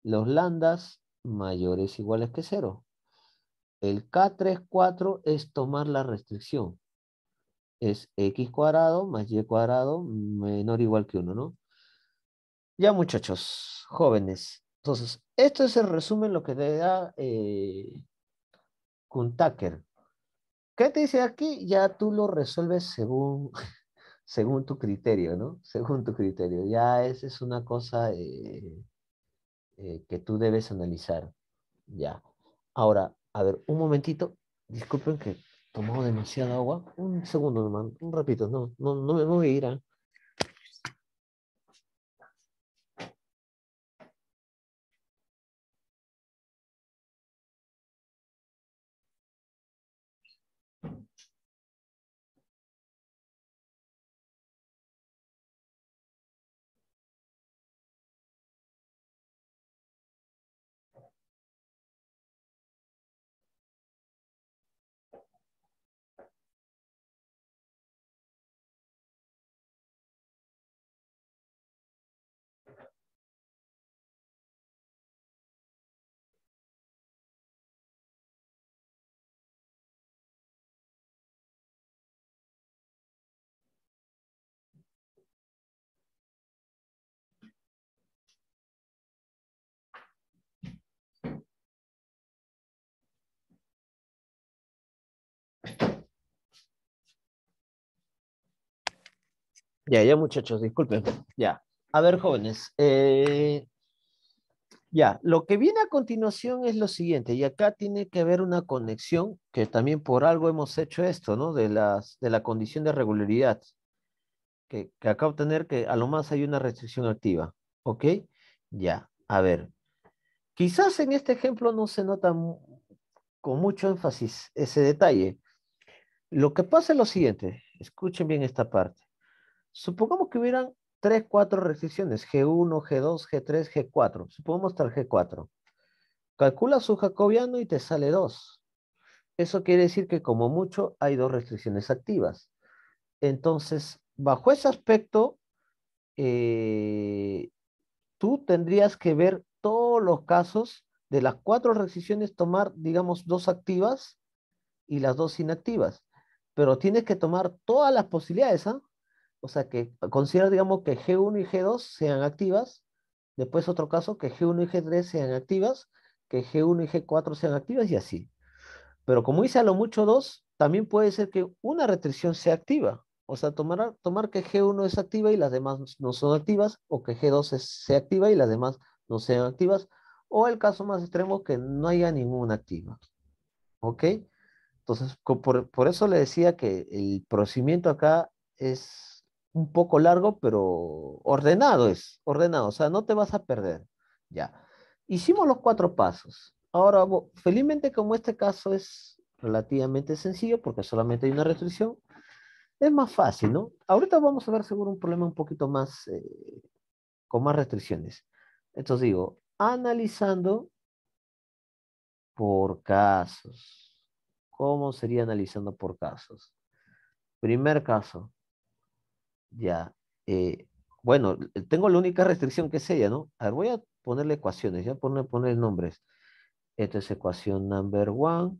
los lambdas mayores o iguales que 0. El K34 es tomar la restricción. Es x cuadrado más y cuadrado menor o igual que 1, ¿no? Ya muchachos, jóvenes. Entonces, esto es el resumen lo que te da eh, Kuntaker. ¿Qué te dice aquí? Ya tú lo resuelves según según tu criterio, ¿no? Según tu criterio. Ya esa es una cosa eh, eh, que tú debes analizar. Ya. Ahora, a ver, un momentito. Disculpen que tomado demasiada agua. Un segundo, hermano. Un ratito. No, no, no, me voy a ir. ¿ah? Ya, ya muchachos, disculpen. Ya. A ver, jóvenes. Eh, ya, lo que viene a continuación es lo siguiente, y acá tiene que haber una conexión, que también por algo hemos hecho esto, ¿no? De, las, de la condición de regularidad, que, que acá obtener que a lo más hay una restricción activa, ¿ok? Ya, a ver. Quizás en este ejemplo no se nota con mucho énfasis ese detalle. Lo que pasa es lo siguiente, escuchen bien esta parte. Supongamos que hubieran 3, 4 restricciones, G1, G2, G3, G4. Supongamos estar G4. Calcula su jacobiano y te sale 2. Eso quiere decir que como mucho hay dos restricciones activas. Entonces, bajo ese aspecto, eh, tú tendrías que ver todos los casos de las cuatro restricciones tomar, digamos, dos activas y las dos inactivas. Pero tienes que tomar todas las posibilidades, ¿ah? o sea, que considera, digamos, que G1 y G2 sean activas, después otro caso, que G1 y G3 sean activas, que G1 y G4 sean activas y así. Pero como hice a lo mucho 2, también puede ser que una restricción sea activa. O sea, tomar, tomar que G1 es activa y las demás no son activas, o que G2 sea activa y las demás no sean activas, o el caso más extremo, que no haya ninguna activa. ¿Ok? Entonces, por eso le decía que el procedimiento acá es un poco largo, pero ordenado es, ordenado, o sea, no te vas a perder. Ya. Hicimos los cuatro pasos. Ahora, felizmente como este caso es relativamente sencillo, porque solamente hay una restricción, es más fácil, ¿no? Ahorita vamos a ver seguro un problema un poquito más, eh, con más restricciones. Entonces digo, analizando por casos. ¿Cómo sería analizando por casos? Primer caso, ya. Eh, bueno, tengo la única restricción que es ella, ¿no? A ver, voy a ponerle ecuaciones, ya poner, poner nombres. Esta es ecuación number one,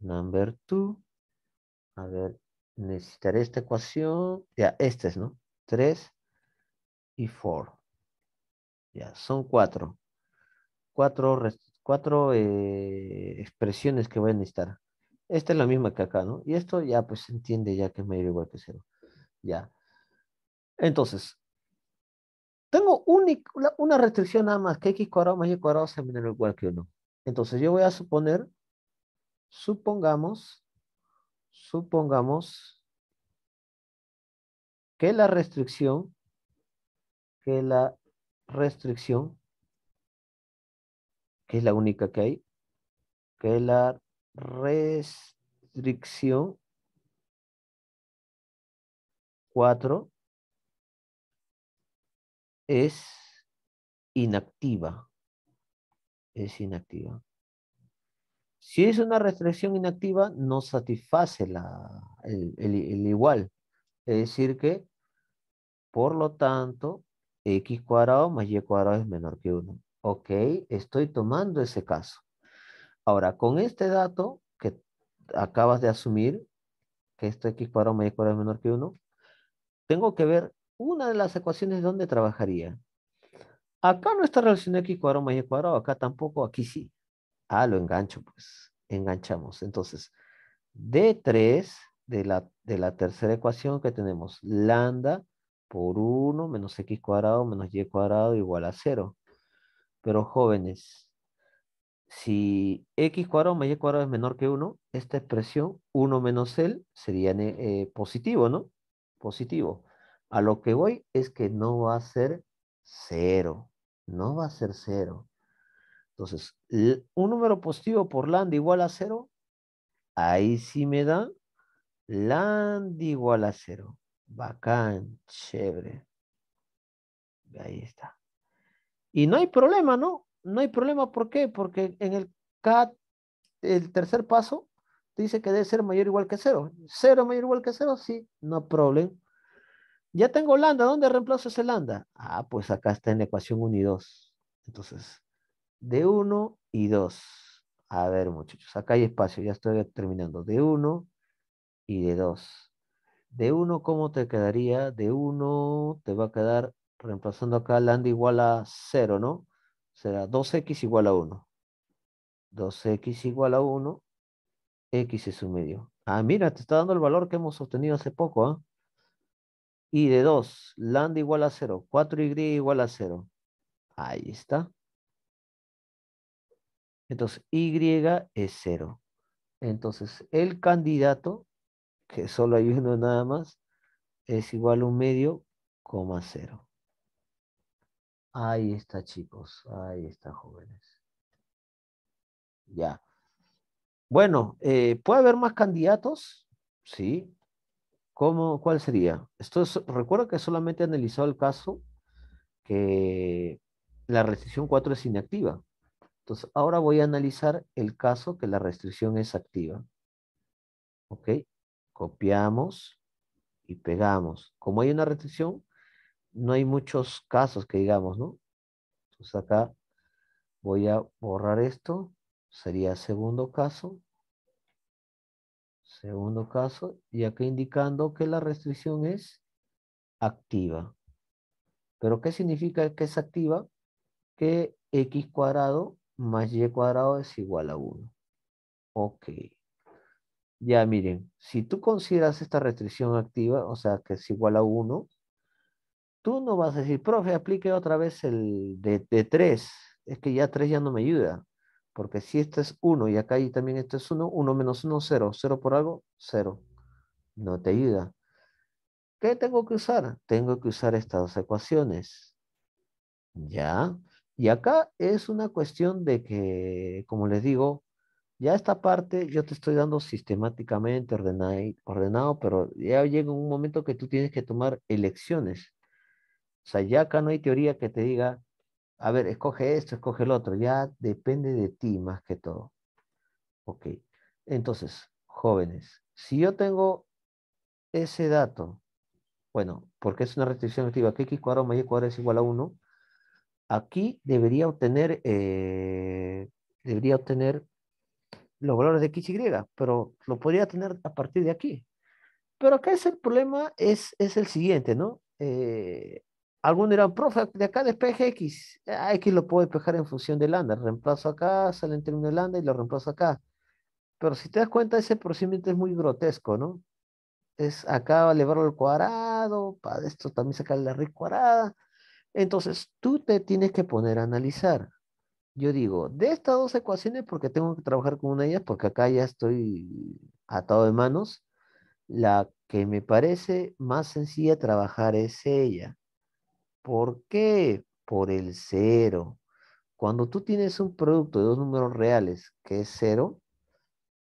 number two. A ver, necesitaré esta ecuación. Ya, esta es, ¿no? Tres y four. Ya, son cuatro. Cuatro, cuatro eh, expresiones que voy a necesitar. Esta es la misma que acá, ¿no? Y esto ya pues se entiende ya que es mayor igual que cero. ¿ya? Entonces, tengo una restricción nada más, que x cuadrado más y cuadrado sea menor o igual que 1. Entonces yo voy a suponer, supongamos, supongamos que la restricción, que la restricción, que es la única que hay, que la restricción 4 es inactiva. Es inactiva. Si es una restricción inactiva, no satisface la, el, igual. Es decir que, por lo tanto, x cuadrado más y cuadrado es menor que 1. Ok, estoy tomando ese caso. Ahora, con este dato que acabas de asumir, que esto x cuadrado más y cuadrado es menor que 1, tengo que ver una de las ecuaciones donde trabajaría. Acá no está relacionado x cuadrado más y cuadrado, acá tampoco, aquí sí. Ah, lo engancho, pues. Enganchamos. Entonces, D3 de la, de la tercera ecuación que tenemos, lambda por 1 menos x cuadrado menos y cuadrado igual a 0. Pero jóvenes, si x cuadrado más y cuadrado es menor que 1, esta expresión 1 menos L sería eh, positivo, ¿no? positivo. A lo que voy es que no va a ser cero, no va a ser cero. Entonces, un número positivo por land igual a cero, ahí sí me da land igual a cero. Bacán, chévere. Ahí está. Y no hay problema, ¿no? No hay problema, ¿por qué? Porque en el CAT, el tercer paso, dice que debe ser mayor o igual que cero. Cero mayor o igual que cero, sí, no problem. Ya tengo lambda, ¿dónde reemplazo ese lambda? Ah, pues acá está en la ecuación 1 y 2. Entonces, de 1 y 2. A ver, muchachos, acá hay espacio, ya estoy terminando. De 1 y de 2. De 1, ¿cómo te quedaría? De 1 te va a quedar, reemplazando acá lambda igual a 0, ¿no? Será 2x igual a 1. 2x igual a 1 X es un medio. Ah, mira, te está dando el valor que hemos obtenido hace poco. ¿Ah? Y de 2, lambda igual a 0, 4Y igual a 0. Ahí está. Entonces, Y es 0. Entonces, el candidato, que solo hay uno nada más, es igual a un medio, coma 0. Ahí está, chicos. Ahí está, jóvenes. Ya. Bueno, eh, ¿puede haber más candidatos? Sí. ¿Cómo, ¿Cuál sería? Esto recuerdo que solamente he analizado el caso que la restricción 4 es inactiva. Entonces, ahora voy a analizar el caso que la restricción es activa. ¿Ok? Copiamos y pegamos. Como hay una restricción, no hay muchos casos que digamos, ¿no? Entonces acá voy a borrar esto sería segundo caso. Segundo caso, y aquí indicando que la restricción es activa. ¿Pero qué significa que es activa? Que x cuadrado más y cuadrado es igual a 1. Ok. Ya miren, si tú consideras esta restricción activa, o sea que es igual a 1, tú no vas a decir, profe, aplique otra vez el de, de 3. Es que ya 3 ya no me ayuda. Porque si este es 1 y acá y también este es 1, 1 menos 1, 0. 0 por algo, 0. No te ayuda. ¿Qué tengo que usar? Tengo que usar estas dos ecuaciones. ¿Ya? Y acá es una cuestión de que, como les digo, ya esta parte yo te estoy dando sistemáticamente ordenado, ordenado pero ya llega un momento que tú tienes que tomar elecciones. O sea, ya acá no hay teoría que te diga, a ver, escoge esto, escoge el otro, ya depende de ti más que todo. Ok, entonces, jóvenes, si yo tengo ese dato, bueno, porque es una restricción activa, que x cuadrado más y cuadrado es igual a 1, aquí debería obtener, eh, debería obtener los valores de x y, pero lo podría tener a partir de aquí. Pero acá es el problema, es, es el siguiente, ¿no? Eh, algunos dirán, profe, de acá despeje X. Ah, X lo puedo despejar en función de lambda. Reemplazo acá, sale en término de lambda y lo reemplazo acá. Pero si te das cuenta, ese procedimiento es muy grotesco, ¿no? Es acá elevarlo al cuadrado, para esto también sacar la raíz cuadrada. Entonces, tú te tienes que poner a analizar. Yo digo, de estas dos ecuaciones, porque tengo que trabajar con una de ellas, porque acá ya estoy atado de manos, la que me parece más sencilla trabajar es ella. ¿Por qué? Por el cero. Cuando tú tienes un producto de dos números reales que es cero,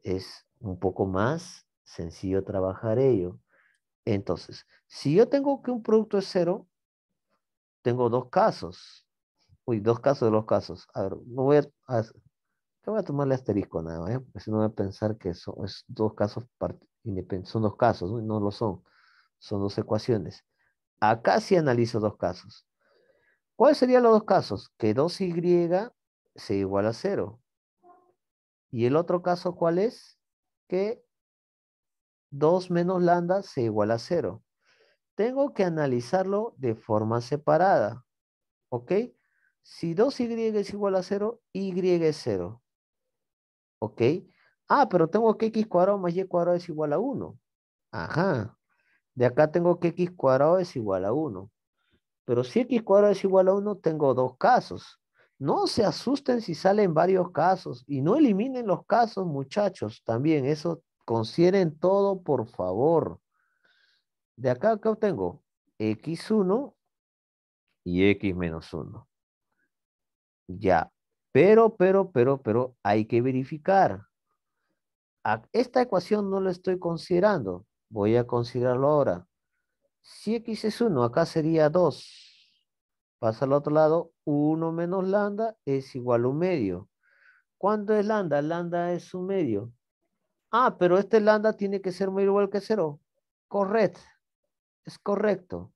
es un poco más sencillo trabajar ello. Entonces, si yo tengo que un producto es cero, tengo dos casos. Uy, dos casos de los casos. A ver, no voy a, voy a tomar asterisco nada ¿eh? si no voy a pensar que son dos casos, son dos casos, no lo son, son dos ecuaciones. Acá sí analizo dos casos. ¿Cuáles serían los dos casos? Que 2y sea igual a 0. ¿Y el otro caso cuál es? Que 2 menos lambda sea igual a 0. Tengo que analizarlo de forma separada. ¿Ok? Si 2y es igual a 0, y es 0. ¿Ok? Ah, pero tengo que x cuadrado más y cuadrado es igual a 1. Ajá. De acá tengo que x cuadrado es igual a 1. Pero si x cuadrado es igual a 1, tengo dos casos. No se asusten si salen varios casos. Y no eliminen los casos, muchachos. También eso consideren todo, por favor. De acá, acá obtengo x1 y x menos 1. Ya. Pero, pero, pero, pero hay que verificar. Esta ecuación no la estoy considerando. Voy a considerarlo ahora. Si x es 1, acá sería 2. Pasa al otro lado, 1 menos lambda es igual a un medio. ¿Cuándo es lambda? Lambda es un medio. Ah, pero este lambda tiene que ser muy igual que 0. Correcto. Es correcto.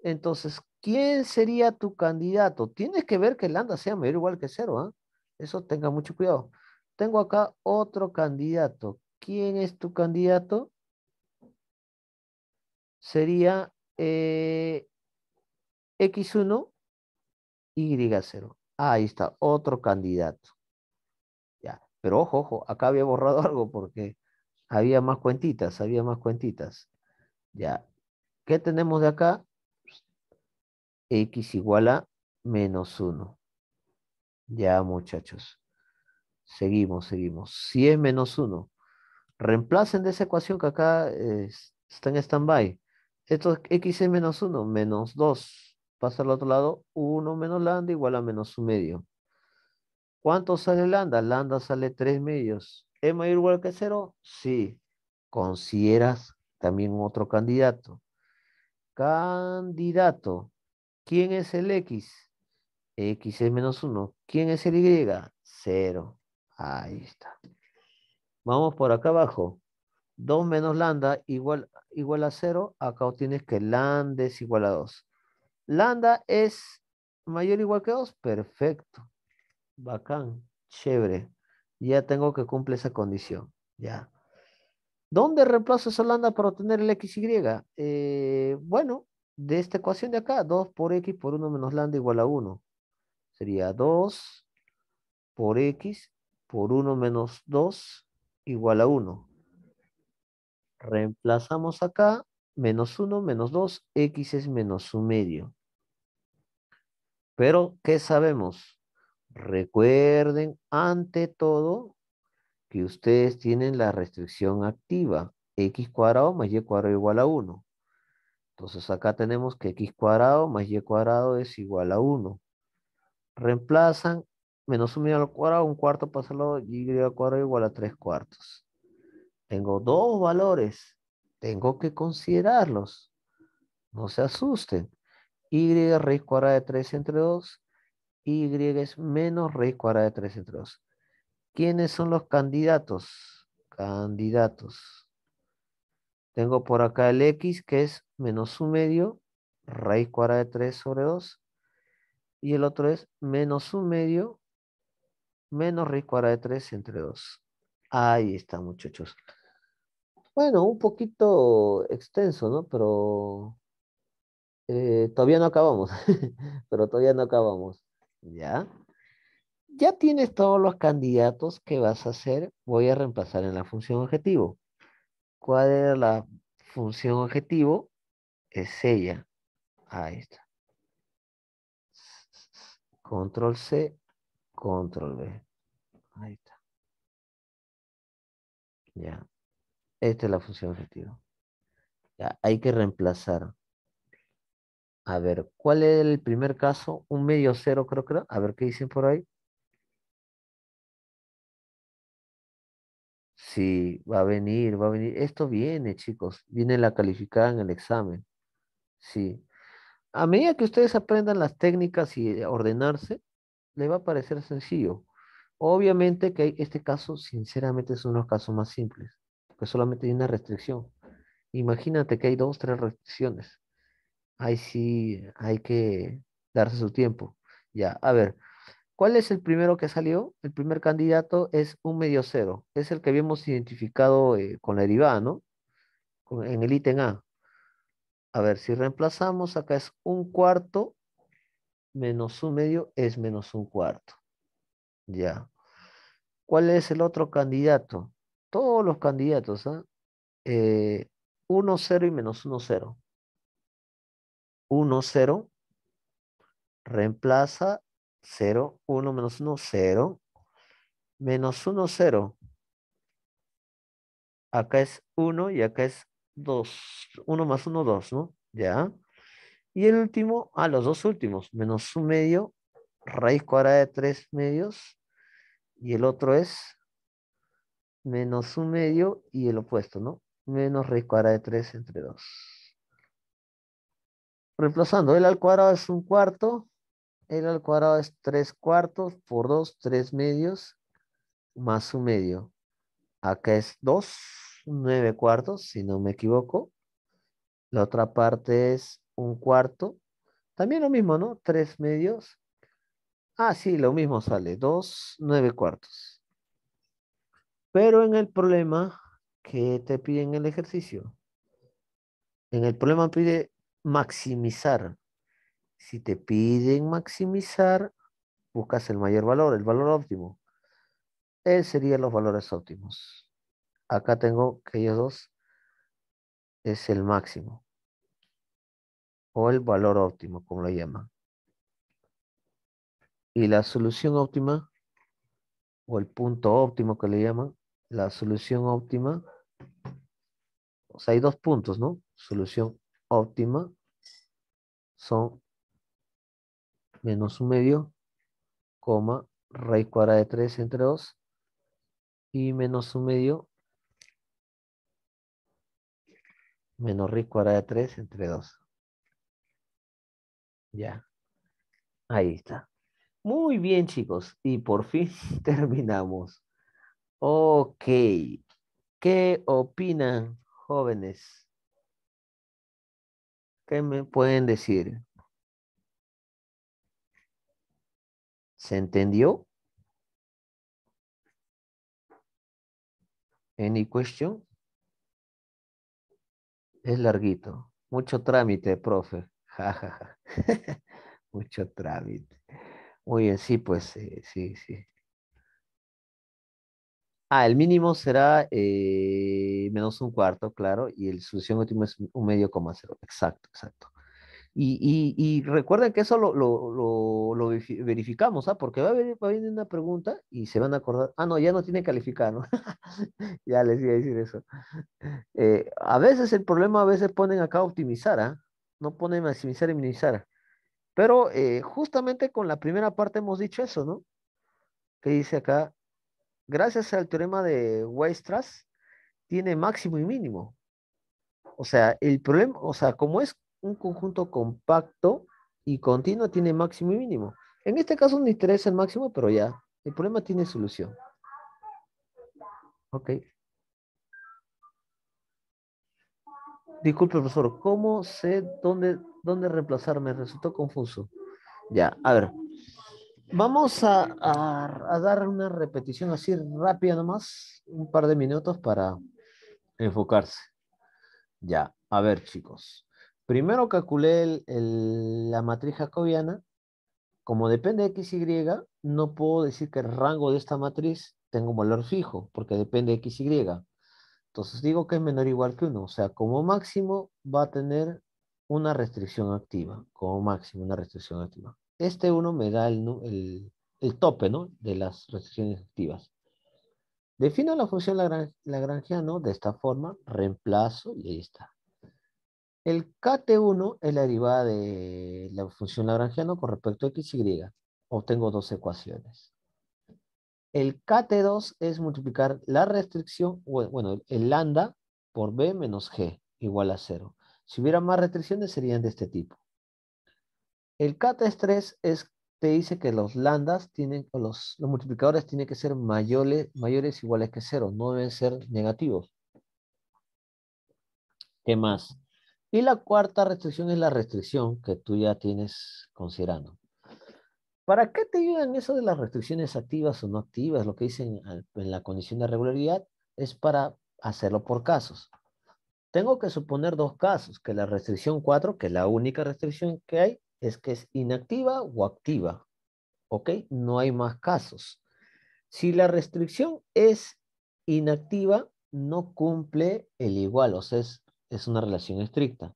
Entonces, ¿quién sería tu candidato? Tienes que ver que lambda sea mayor igual que cero. ¿ah? Eso tenga mucho cuidado. Tengo acá otro candidato. ¿Quién es tu candidato? sería eh, X1, Y0. Ah, ahí está, otro candidato. Ya. Pero ojo, ojo, acá había borrado algo porque había más cuentitas, había más cuentitas. Ya. ¿Qué tenemos de acá? X igual a menos 1. Ya, muchachos. Seguimos, seguimos. Si es menos 1, reemplacen de esa ecuación que acá eh, está en stand-by. Esto es x es menos 1, menos 2. Pasa al otro lado, 1 menos lambda igual a menos 1 medio. ¿Cuánto sale lambda? Lambda sale 3 medios. ¿Es mayor o igual que 0? Sí. Consideras también otro candidato. Candidato. ¿Quién es el x? x es menos 1. ¿Quién es el y? 0. Ahí está. Vamos por acá abajo. 2 menos lambda igual, a 0, acá tienes que lambda es igual a 2. Lambda es mayor o igual que 2, perfecto. Bacán, chévere. Ya tengo que cumplir esa condición, ya. ¿Dónde reemplazo esa lambda para obtener el XY? Eh, bueno, de esta ecuación de acá, 2 por X por 1 menos lambda igual a 1. Sería 2 por X por 1 menos 2 igual a 1. Reemplazamos acá, menos 1, menos 2, x es menos 1 medio. Pero, ¿qué sabemos? Recuerden, ante todo, que ustedes tienen la restricción activa. x cuadrado más y cuadrado igual a 1. Entonces acá tenemos que x cuadrado más y cuadrado es igual a 1. Reemplazan menos medio al cuadrado, un cuarto pasa al lado, y cuadrado igual a tres cuartos. Tengo dos valores. Tengo que considerarlos. No se asusten. Y raíz cuadrada de 3 entre 2. Y es menos raíz cuadrada de 3 entre 2. ¿Quiénes son los candidatos? Candidatos. Tengo por acá el x que es menos 1 medio, raíz cuadrada de 3 sobre 2. Y el otro es menos 1 medio, menos raíz cuadrada de 3 entre 2. Ahí está muchachos. Bueno, un poquito extenso, ¿no? Pero eh, todavía no acabamos, pero todavía no acabamos, ¿ya? Ya tienes todos los candidatos que vas a hacer, voy a reemplazar en la función objetivo. ¿Cuál era la función objetivo? Es ella. Ahí está. Control C, control B. Ahí está. Ya. Esta es la función efectiva hay que reemplazar. A ver, ¿cuál es el primer caso? Un medio cero, creo, era. A ver qué dicen por ahí. Sí, va a venir, va a venir. Esto viene, chicos. Viene la calificada en el examen. Sí. A medida que ustedes aprendan las técnicas y ordenarse, le va a parecer sencillo. Obviamente que este caso, sinceramente, es uno de los casos más simples que solamente hay una restricción. Imagínate que hay dos, tres restricciones. Ahí sí hay que darse su tiempo. Ya, a ver, ¿cuál es el primero que salió? El primer candidato es un medio cero. Es el que habíamos identificado eh, con la derivada, ¿no? en el ítem A. A ver, si reemplazamos, acá es un cuarto menos un medio es menos un cuarto. Ya. ¿Cuál es el otro candidato? todos los candidatos, ¿ah? eh ¿eh? 1-0 y menos 1-0. 1-0 reemplaza 0, 1 menos 1, 0. Menos 1, 0. Acá es 1 y acá es 2. 1 más 1, 2, ¿no? Ya. Y el último, ah, los dos últimos, menos 1 medio, raíz cuadrada de 3 medios, y el otro es menos un medio y el opuesto, ¿no? Menos raíz cuadrada de 3 entre 2. Reemplazando, el al cuadrado es un cuarto, el al cuadrado es 3 cuartos por 2, 3 medios, más un medio. Acá es 2, 9 cuartos, si no me equivoco. La otra parte es un cuarto. También lo mismo, ¿no? 3 medios. Ah, sí, lo mismo sale, 2, 9 cuartos. Pero en el problema, ¿qué te piden el ejercicio? En el problema pide maximizar. Si te piden maximizar, buscas el mayor valor, el valor óptimo. Él serían los valores óptimos. Acá tengo que ellos dos es el máximo. O el valor óptimo, como lo llaman. Y la solución óptima, o el punto óptimo que le llaman, la solución óptima, o sea, hay dos puntos, ¿no? Solución óptima son menos un medio, coma, raíz cuadrada de 3 entre 2, y menos un medio, menos raíz cuadrada de 3 entre 2. Ya. Ahí está. Muy bien, chicos. Y por fin terminamos. Ok. ¿Qué opinan, jóvenes? ¿Qué me pueden decir? ¿Se entendió? Any question? Es larguito. Mucho trámite, profe. Mucho trámite. Muy bien, sí, pues eh, sí, sí. Ah, el mínimo será eh, menos un cuarto, claro, y el solución último es un medio coma cero. Exacto, exacto. Y, recuerden que eso lo, verificamos, ¿ah? porque va a, venir, una pregunta y se van a acordar, ah, no, ya no tiene calificar, ya les iba a decir eso. Eh, a veces el problema, a veces ponen acá optimizar, ¿ah? no ponen maximizar y minimizar. Pero eh, justamente con la primera parte hemos dicho eso, ¿no? Que dice acá, gracias al teorema de Weierstrass, tiene máximo y mínimo. O sea, el problema, o sea, como es un conjunto compacto y continuo, tiene máximo y mínimo. En este caso no interesa el máximo, pero ya, el problema tiene solución. Ok. Disculpe, profesor, ¿cómo sé dónde, dónde reemplazar? Me resultó confuso. Ya, a ver, Vamos a, dar una repetición así rápida nomás, un par de minutos para enfocarse. Ya, a ver chicos. Primero calculé la matriz jacobiana. Como depende de x, y, no puedo decir que el rango de esta matriz tenga un valor fijo, porque depende de x, y. Entonces digo que es menor o igual que 1. O sea, como máximo va a tener una restricción activa. Como máximo una restricción activa este 1 me da el, tope ¿no? de las restricciones activas. Defino la función lagrangiano de esta forma, reemplazo y ahí está. El KT1 es la derivada de la función lagrangiano con respecto a x y. Obtengo dos ecuaciones. El KT2 es multiplicar la restricción, bueno, el lambda por B menos G, igual a cero. Si hubiera más restricciones serían de este tipo. El CAT-3 te dice que los lambdas tienen, los, los multiplicadores tienen que ser mayores, mayores iguales que cero, no deben ser negativos. ¿Qué más? Y la cuarta restricción es la restricción que tú ya tienes considerando. ¿Para qué te ayudan eso de las restricciones activas o no activas? Lo que dicen en la condición de regularidad es para hacerlo por casos. Tengo que suponer dos casos, que la restricción 4, que es la única restricción que hay, es que es inactiva o activa. ¿Ok? No hay más casos. Si la restricción es inactiva, no cumple el igual, o sea, es, una relación estricta.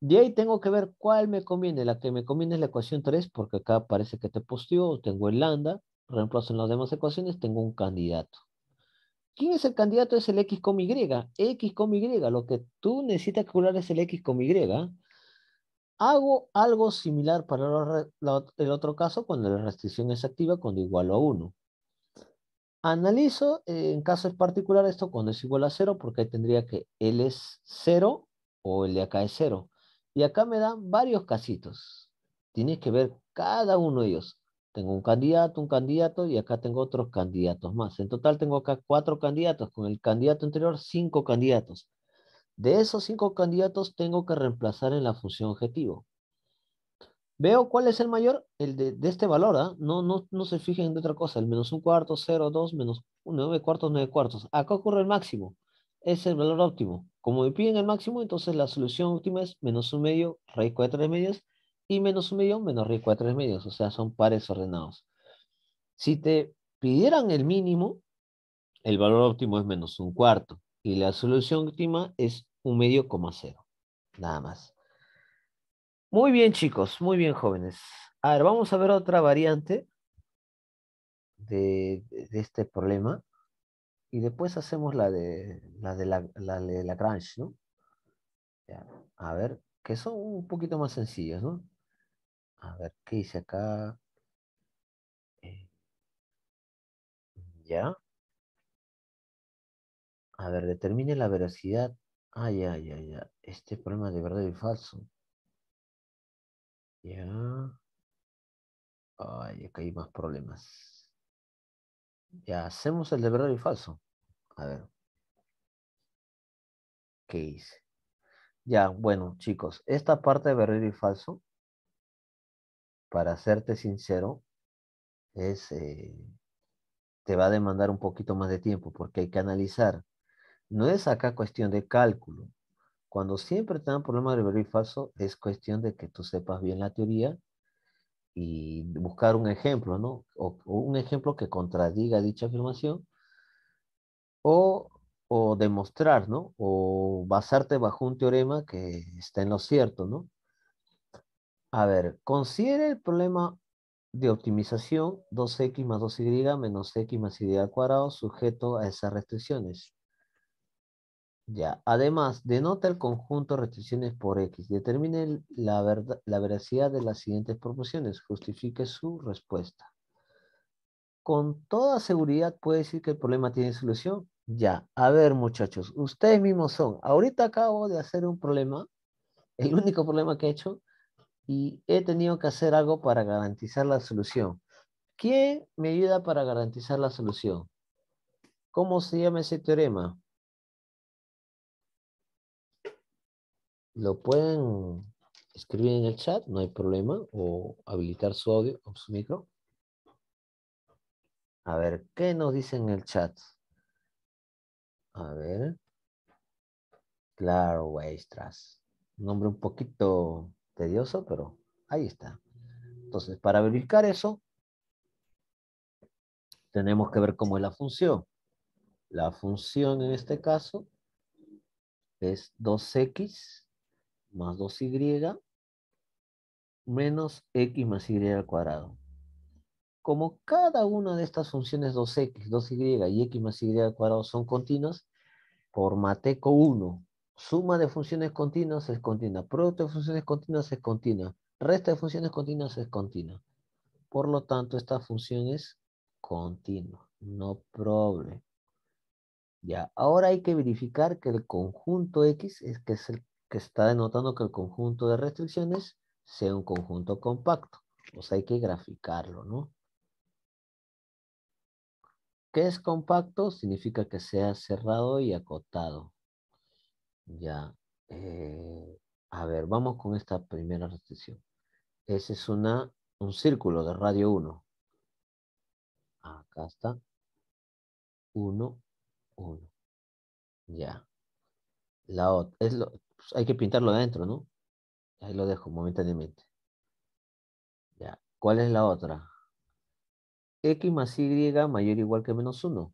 De ahí tengo que ver cuál me conviene. La que me conviene es la ecuación 3, porque acá parece que te positivo. tengo el lambda, reemplazo en las demás ecuaciones, tengo un candidato. ¿Quién es el candidato? Es el X con Y. X con Y, lo que tú necesitas calcular es el X con Y. Hago algo similar para el otro caso cuando la restricción es activa cuando igual a 1. Analizo eh, en casos particular, esto cuando es igual a 0 porque ahí tendría que L es 0 o el de acá es 0. Y acá me dan varios casitos. Tienes que ver cada uno de ellos. Tengo un candidato, un candidato y acá tengo otros candidatos más. En total tengo acá cuatro candidatos. Con el candidato anterior, cinco candidatos. De esos cinco candidatos tengo que reemplazar en la función objetivo. Veo cuál es el mayor, el de, este valor, ¿ah? no, se fijen de otra cosa, el menos un cuarto, cero, dos, menos nueve cuartos, nueve cuartos. Acá ocurre el máximo, es el valor óptimo. Como me piden el máximo, entonces la solución óptima es menos un medio, raíz cuadrada de tres medios, y menos un medio, menos raíz cuadrada de tres medios, o sea, son pares ordenados. Si te pidieran el mínimo, el valor óptimo es menos un cuarto y la solución óptima es un medio coma cero. Nada más. Muy bien, chicos. Muy bien, jóvenes. A ver, vamos a ver otra variante de, este problema. Y después hacemos la de la de la, la ¿no? a ver, que son un poquito más sencillas, ¿no? A ver, ¿qué hice acá? Eh, ya. A ver, determine la veracidad. Ah, ya, ya, ya. Este problema de verdadero y falso. Ya. Ay, acá hay más problemas. Ya, hacemos el de verdadero y falso. A ver. ¿Qué hice? Ya, bueno, chicos, esta parte de verdadero y falso, para serte sincero, es, eh, te va a demandar un poquito más de tiempo porque hay que analizar no es acá cuestión de cálculo. Cuando siempre te dan problemas de verbo y falso, es cuestión de que tú sepas bien la teoría y buscar un ejemplo, ¿no? O, un ejemplo que contradiga dicha afirmación o, demostrar, ¿no? O basarte bajo un teorema que está en lo cierto, ¿no? A ver, considere el problema de optimización 2x más 2y menos x más y al cuadrado sujeto a esas restricciones. Ya, además, denota el conjunto de restricciones por X. Determine la, la veracidad de las siguientes proporciones. Justifique su respuesta. Con toda seguridad puede decir que el problema tiene solución. Ya, a ver muchachos, ustedes mismos son. Ahorita acabo de hacer un problema, el único problema que he hecho, y he tenido que hacer algo para garantizar la solución. ¿Quién me ayuda para garantizar la solución? ¿Cómo se llama ese teorema? lo pueden escribir en el chat, no hay problema, o habilitar su audio o su micro. A ver, ¿qué nos dice en el chat? A ver. Claro, un Nombre un poquito tedioso, pero ahí está. Entonces, para verificar eso, tenemos que ver cómo es la función. La función en este caso es 2x más 2y menos x más y al cuadrado. Como cada una de estas funciones 2x, 2y y x más y al cuadrado son continuas, Por mateco 1. Suma de funciones continuas es continua. Producto de funciones continuas es continua. Resta de funciones continuas es continua. Por lo tanto, esta función es continua, no probable. Ya, ahora hay que verificar que el conjunto X es que es el que está denotando que el conjunto de restricciones sea un conjunto compacto. O sea, hay que graficarlo, ¿no? ¿Qué es compacto? Significa que sea cerrado y acotado. Ya. Eh, a ver, vamos con esta primera restricción. Ese es una, un círculo de radio 1. Acá está. 1, 1. Ya es lo, pues, hay que pintarlo adentro, ¿no? Ahí lo dejo momentáneamente. Ya. ¿Cuál es la otra? X más Y mayor o igual que menos 1.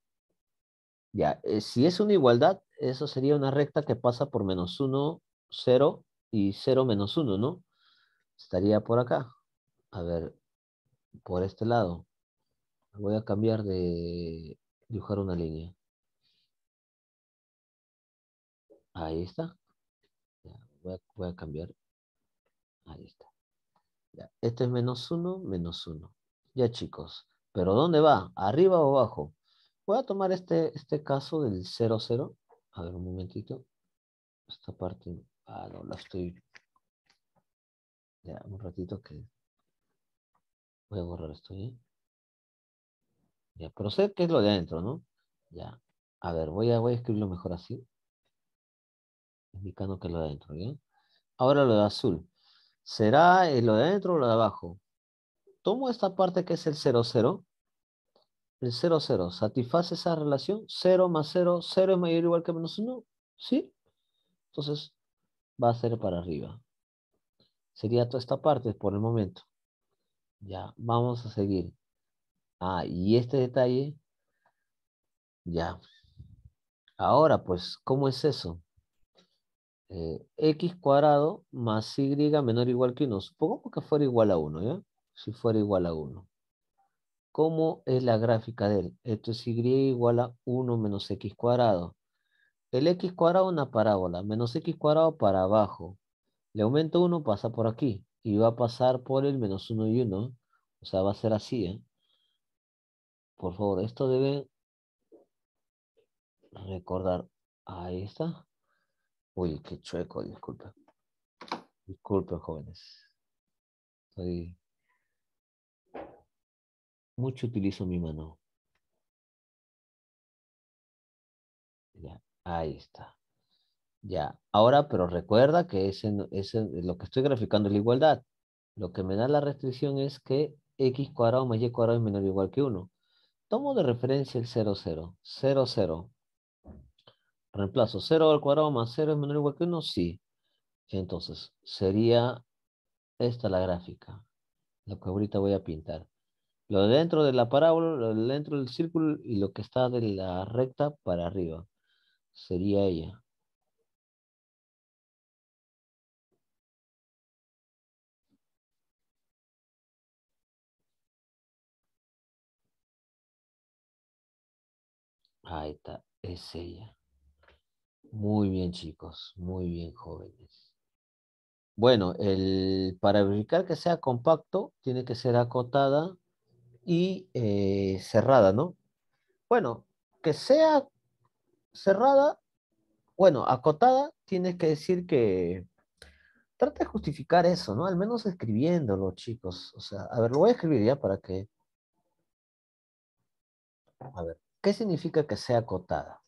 Ya, eh, si es una igualdad, eso sería una recta que pasa por menos 1, 0 y 0 menos 1, ¿no? Estaría por acá. A ver, por este lado. Voy a cambiar de dibujar una línea. Ahí está. voy, a, cambiar. Ahí está. Ya, este es menos uno, menos uno Ya chicos, ¿pero dónde va? ¿Arriba o abajo? Voy a tomar este, este caso del 0, 0. A ver un momentito. Esta parte, ah, no, la estoy... Ya, un ratito que... Voy a borrar esto ¿eh? Ya, pero sé que es lo de adentro, ¿no? Ya. A ver, voy a, voy a escribirlo mejor así indicando que lo de adentro, ¿bien? Ahora lo de azul. ¿Será lo de adentro o lo de abajo? Tomo esta parte que es el 0, 0. El 0, ¿Satisface esa relación? 0 más 0. 0 es mayor o igual que menos 1. ¿Sí? Entonces va a ser para arriba. Sería toda esta parte por el momento. Ya, vamos a seguir. Ah, y este detalle. Ya. Ahora, pues, ¿cómo es eso? Eh, x cuadrado más y menor o igual que 1. Supongamos que fuera igual a 1, ¿ya? Si fuera igual a 1. ¿Cómo es la gráfica de él? Esto es y igual a 1 menos x cuadrado. El x cuadrado es una parábola, menos x cuadrado para abajo. Le aumento 1, pasa por aquí. Y va a pasar por el menos 1 y 1. O sea, va a ser así, ¿eh? Por favor, esto debe recordar. Ahí está. Uy, qué chueco, disculpe. Disculpe, jóvenes. Estoy... Mucho utilizo mi mano. Ya, ahí está. Ya, ahora, pero recuerda que ese, lo que estoy graficando es la igualdad. Lo que me da la restricción es que x cuadrado más y cuadrado es menor o igual que 1. Tomo de referencia el 0, 0. 0, 0. Reemplazo 0 al cuadrado más 0 es menor igual que 1, sí. Entonces, sería esta la gráfica, lo que ahorita voy a pintar. Lo de dentro de la parábola, lo dentro del círculo y lo que está de la recta para arriba. Sería ella. Ahí está, es ella. Muy bien, chicos, muy bien, jóvenes. Bueno, el, para verificar que sea compacto, tiene que ser acotada y eh, cerrada, ¿no? Bueno, que sea cerrada, bueno, acotada, tienes que decir que trata de justificar eso, ¿no? Al menos escribiéndolo, chicos. O sea, a ver, lo voy a escribir ya para que... A ver, ¿qué significa que sea acotada?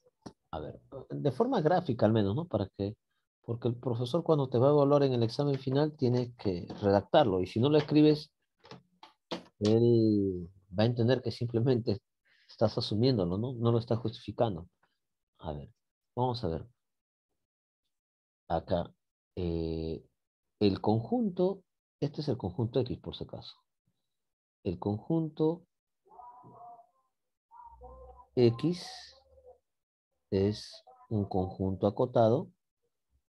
a ver, de forma gráfica al menos, ¿no? Para que, porque el profesor cuando te va a evaluar en el examen final tiene que redactarlo y si no lo escribes, él va a entender que simplemente estás asumiéndolo, ¿no? No lo estás justificando. A ver, vamos a ver. Acá, eh, el conjunto, este es el conjunto X por si acaso. El conjunto X es un conjunto acotado,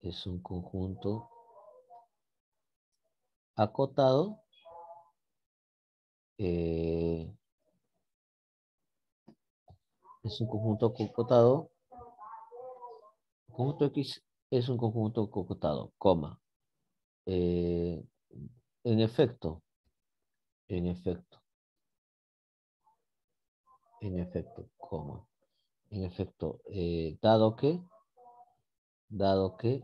es un conjunto acotado eh, es un conjunto acotado conjunto X es un conjunto acotado, coma eh, en efecto en efecto en efecto, coma en efecto, eh, dado que, dado que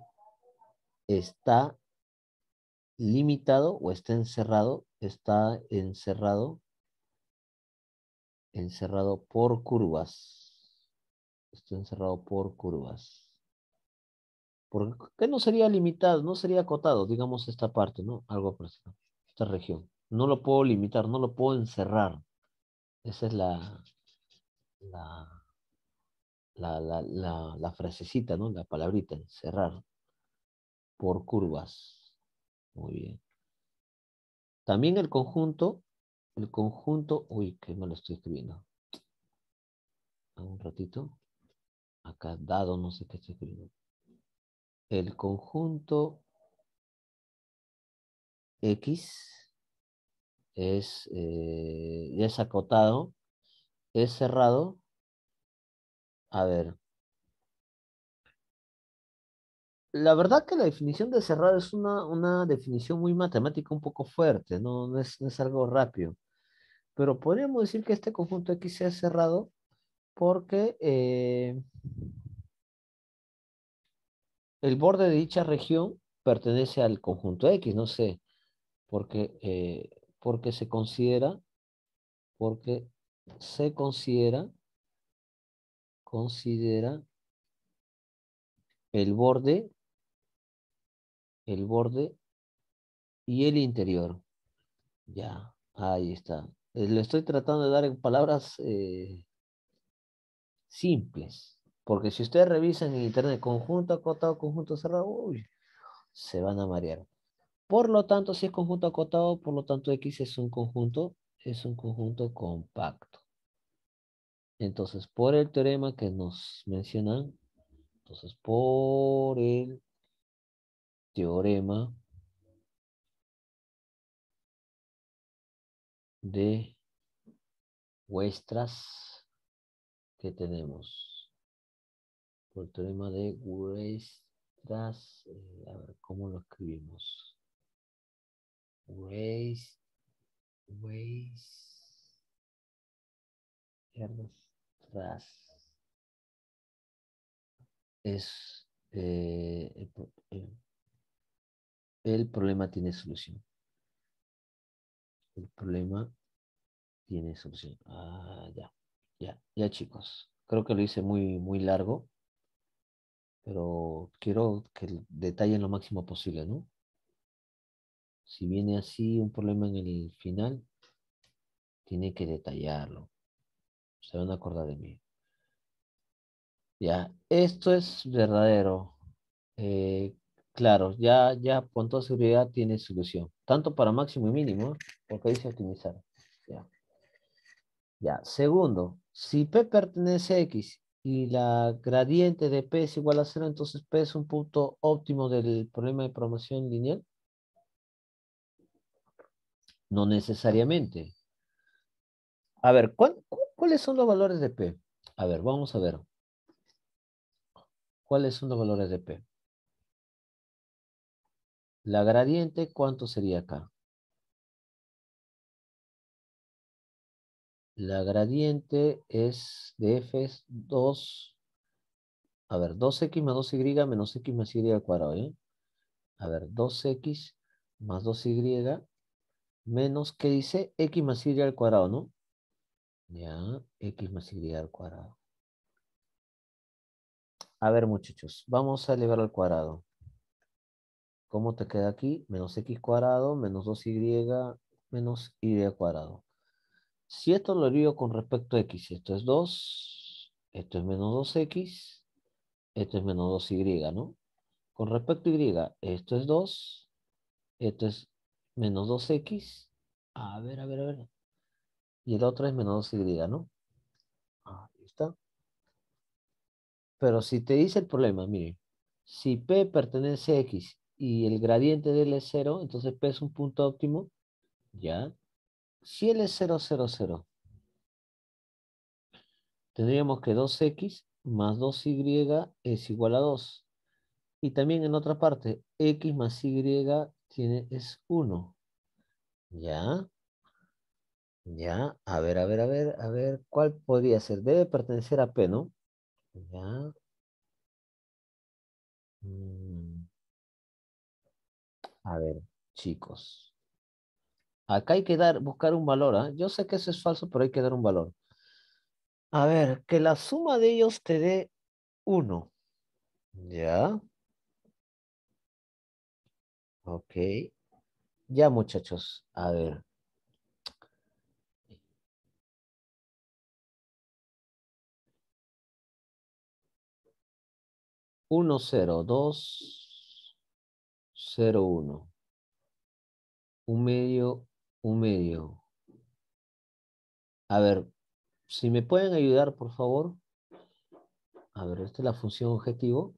está limitado o está encerrado, está encerrado, encerrado por curvas. Está encerrado por curvas. ¿Por qué no sería limitado? No sería acotado, digamos, esta parte, ¿no? Algo parecido, esta región. No lo puedo limitar, no lo puedo encerrar. Esa es la, la la, frasecita, ¿no? La palabrita, cerrar por curvas. Muy bien. También el conjunto, el conjunto, uy, que no lo estoy escribiendo. Un ratito. Acá dado, no sé qué estoy escribiendo. El conjunto X es, eh, es acotado, es cerrado a ver. La verdad que la definición de cerrado es una, definición muy matemática, un poco fuerte, no, es, algo rápido. Pero podríamos decir que este conjunto X ha cerrado porque eh, el borde de dicha región pertenece al conjunto X, no sé, porque, eh, porque se considera, porque se considera considera el borde, el borde y el interior. Ya, ahí está. Eh, lo estoy tratando de dar en palabras eh, simples. Porque si ustedes revisan en internet conjunto acotado, conjunto cerrado, se van a marear. Por lo tanto, si es conjunto acotado, por lo tanto X es un conjunto, es un conjunto compacto. Entonces, por el teorema que nos mencionan, entonces, por el teorema de Westras que tenemos. Por el teorema de Westras, eh, a ver, ¿cómo lo escribimos? es eh, eh, el, problema tiene solución. El problema tiene solución. Ah, ya, ya, ya chicos. Creo que lo hice muy, muy largo, pero quiero que detallen lo máximo posible, ¿no? Si viene así un problema en el final, tiene que detallarlo se van a acordar de mí. Ya, esto es verdadero. Eh, claro, ya, ya con toda seguridad tiene solución. Tanto para máximo y mínimo, porque dice optimizar. Ya. ya. Segundo, si P pertenece a X y la gradiente de P es igual a cero, entonces P es un punto óptimo del problema de programación lineal. No necesariamente. A ver, ¿cuánto? ¿Cuáles son los valores de P? A ver, vamos a ver. ¿Cuáles son los valores de P? La gradiente, ¿cuánto sería acá? La gradiente es de F es 2. A ver, 2X más 2Y menos X más Y al cuadrado. ¿eh? A ver, 2X más 2Y menos, ¿qué dice? X más Y al cuadrado, ¿no? Ya, x más y al cuadrado. A ver, muchachos, vamos a elevar al cuadrado. ¿Cómo te queda aquí? Menos x cuadrado, menos 2y, menos y al cuadrado. Si esto lo digo con respecto a x, esto es 2, esto es menos 2x, esto es menos 2y, ¿no? Con respecto a y, esto es 2, esto es menos 2x. A ver, a ver, a ver y el otro es menos y, ¿no? Ah, ahí está. Pero si te dice el problema, miren, si P pertenece a X y el gradiente de él es 0, entonces P es un punto óptimo, ya. Si L es 0, 0, 0, tendríamos que 2X más 2Y es igual a 2. Y también en otra parte, X más Y tiene, es 1. ¿Ya? Ya, a ver, a ver, a ver, a ver, ¿cuál podría ser? Debe pertenecer a P, ¿no? Ya. Mm. A ver, chicos. Acá hay que dar, buscar un valor, ¿Ah? Yo sé que eso es falso, pero hay que dar un valor. A ver, que la suma de ellos te dé uno. Ya. Ok. Ya, muchachos. A ver. 1, 0, 2, 0, 1. Un medio, un medio. A ver, si me pueden ayudar, por favor. A ver, esta es la función objetivo.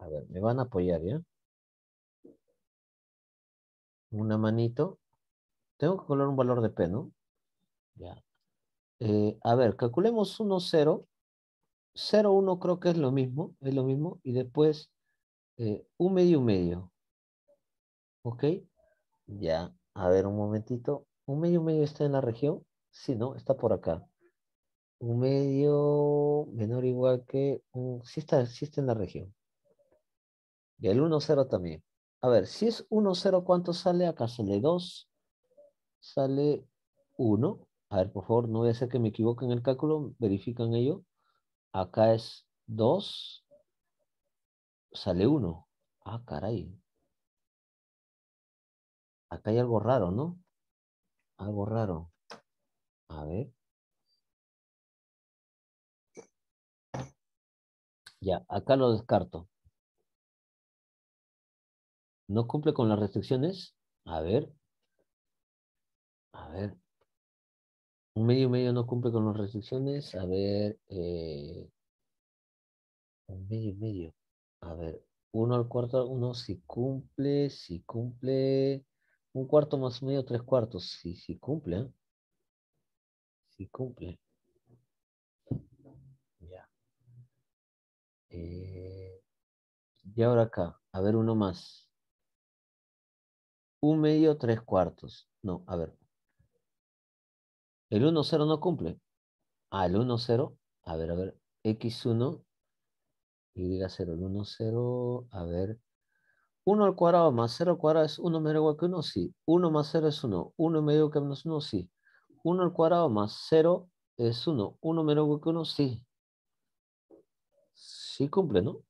A ver, me van a apoyar, ¿ya? Una manito. Tengo que colar un valor de P, ¿no? Ya. Eh, a ver, calculemos 1, 0. 1 creo que es lo mismo, es lo mismo, y después eh, un medio, un medio. ¿Ok? Ya, a ver un momentito. ¿Un medio, un medio está en la región? si ¿no? Está por acá. Un medio menor o igual que un... Sí está, si está en la región. Y el 1-0 también. A ver, si es 1,0, ¿cuánto sale? Acá sale 2. Sale 1. A ver, por favor, no voy a hacer que me equivoque en el cálculo. Verifican ello. Acá es dos. sale uno. Ah, caray. Acá hay algo raro, ¿no? Algo raro. A ver. Ya, acá lo descarto. ¿No cumple con las restricciones? A ver. A ver. ¿Un medio y medio no cumple con las restricciones. A ver, Un eh, medio y medio. A ver, uno al cuarto, uno si cumple, si cumple, un cuarto más medio, tres cuartos. Si, si cumple, ¿eh? si cumple. Ya. Eh, y ahora acá, a ver uno más. Un medio, tres cuartos. No, a ver, el 1-0 no cumple. Ah, el 1-0. A ver, a ver. X1. Y diga 0. El 1-0. A ver. 1 al cuadrado más 0 al cuadrado es 1 menos igual que 1, sí. 1 más 0 es 1. 1 medio que menos 1, sí. 1 al cuadrado más 0 es 1. 1 menos igual que 1, sí. Sí cumple, ¿no?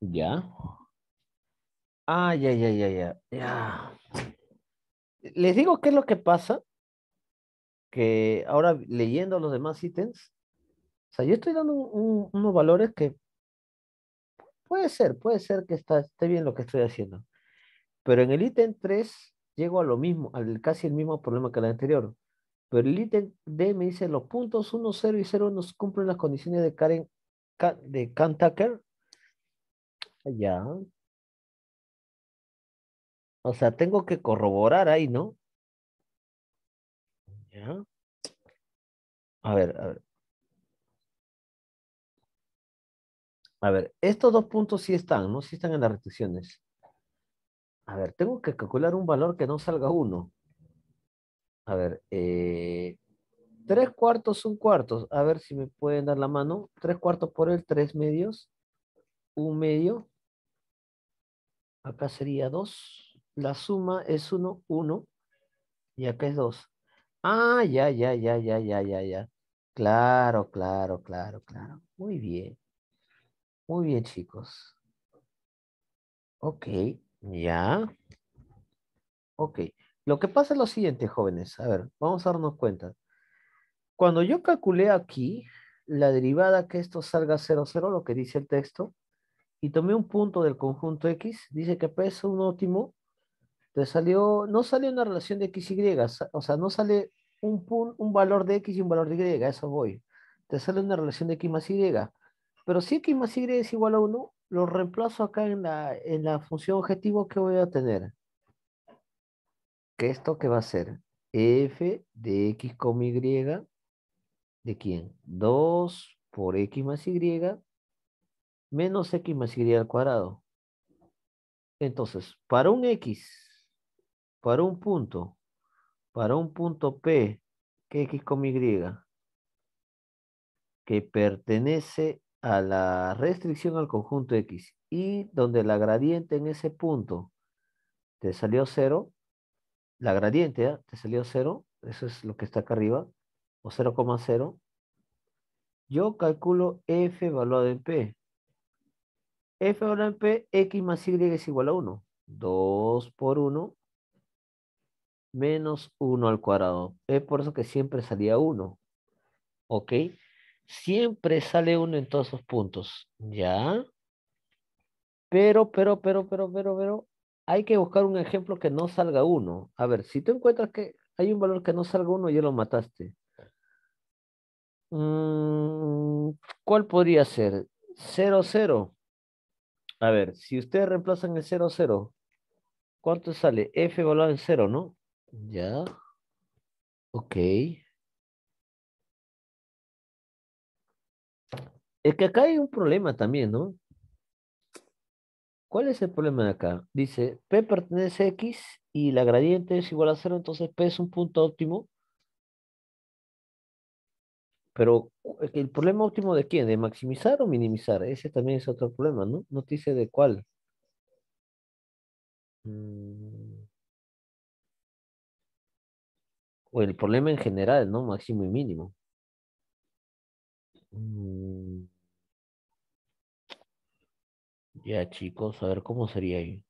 Ya. Ah, ya, ya, ya, ya. Ya. Les digo qué es lo que pasa que ahora leyendo los demás ítems, o sea, yo estoy dando unos valores que puede ser, puede ser que está, esté bien lo que estoy haciendo. Pero en el ítem 3 llego a lo mismo, al casi el mismo problema que el anterior. Pero el ítem D me dice los puntos 1, 0 y 0 nos cumplen las condiciones de Karen de Kantaker. Ya. O sea, tengo que corroborar ahí, ¿no? A ver, a ver. A ver, estos dos puntos sí están, ¿no? Sí están en las restricciones. A ver, tengo que calcular un valor que no salga uno. A ver, eh, tres cuartos, un cuarto. A ver si me pueden dar la mano. Tres cuartos por el, tres medios. Un medio. Acá sería dos. La suma es uno, uno. Y acá es dos. Ah, ya, ya, ya, ya, ya, ya, ya. Claro, claro, claro, claro. Muy bien. Muy bien, chicos. Ok, ya. Ok. Lo que pasa es lo siguiente, jóvenes. A ver, vamos a darnos cuenta. Cuando yo calculé aquí la derivada que esto salga 0, 0, lo que dice el texto, y tomé un punto del conjunto X, dice que peso un óptimo te salió, no sale una relación de X y, o sea, no sale un, un valor de X y un valor de Y, eso voy. Te sale una relación de X más Y. Pero si X más Y es igual a 1, lo reemplazo acá en la, en la función objetivo que voy a tener. Que esto que va a ser f de x y, ¿de quién? 2 por x más y, menos x más y al cuadrado. Entonces, para un x para un punto, para un punto P, que X con Y, que pertenece a la restricción al conjunto X y donde la gradiente en ese punto te salió cero, la gradiente ¿ah? te salió cero, eso es lo que está acá arriba, o 0,0, yo calculo F evaluado en P. F evaluado en P, X más Y es igual a 1. 2 por 1 menos 1 al cuadrado. Es por eso que siempre salía 1. ¿Ok? Siempre sale 1 en todos esos puntos. ¿Ya? Pero, pero, pero, pero, pero, pero, hay que buscar un ejemplo que no salga 1. A ver, si tú encuentras que hay un valor que no salga 1, ya lo mataste. Mm, ¿Cuál podría ser? 0, 0. A ver, si ustedes reemplazan el 0, 0, ¿cuánto sale? F evaluado en 0, ¿no? Ya. Ok. Es que acá hay un problema también, ¿no? ¿Cuál es el problema de acá? Dice, P pertenece a X y la gradiente es igual a cero, entonces P es un punto óptimo. Pero el problema óptimo de quién, de maximizar o minimizar, ese también es otro problema, ¿no? No dice de cuál. Mm. o el problema en general, ¿no? Máximo y mínimo. Mm. Ya, chicos, a ver cómo sería ahí.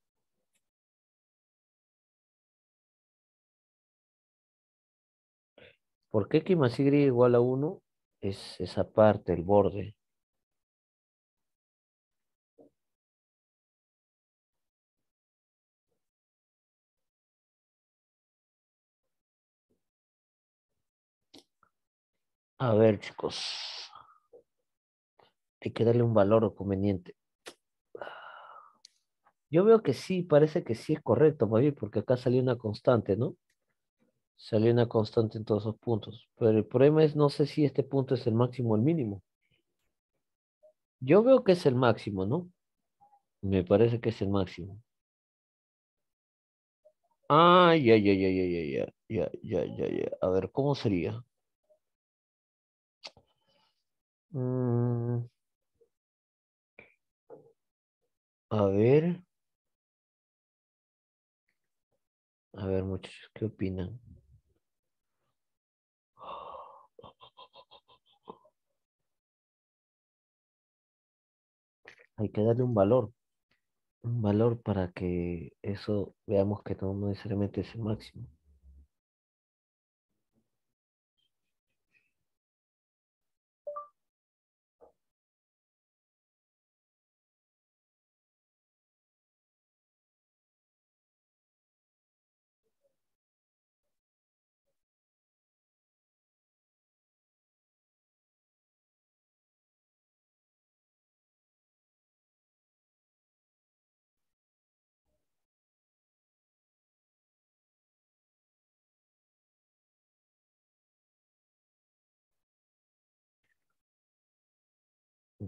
¿Por qué que más y igual a 1 es esa parte, el borde? A ver, chicos. Hay que darle un valor conveniente. Yo veo que sí, parece que sí es correcto, porque acá salió una constante, ¿no? Salió una constante en todos los puntos. Pero el problema es, no sé si este punto es el máximo o el mínimo. Yo veo que es el máximo, ¿no? Me parece que es el máximo. Ah, ya, ya, ya, ya, ya, ya, ya, ya, ya, ya. A ver, ¿cómo sería? Mm. A ver. A ver, muchachos, ¿qué opinan? Hay que darle un valor, un valor para que eso veamos que no necesariamente es el máximo.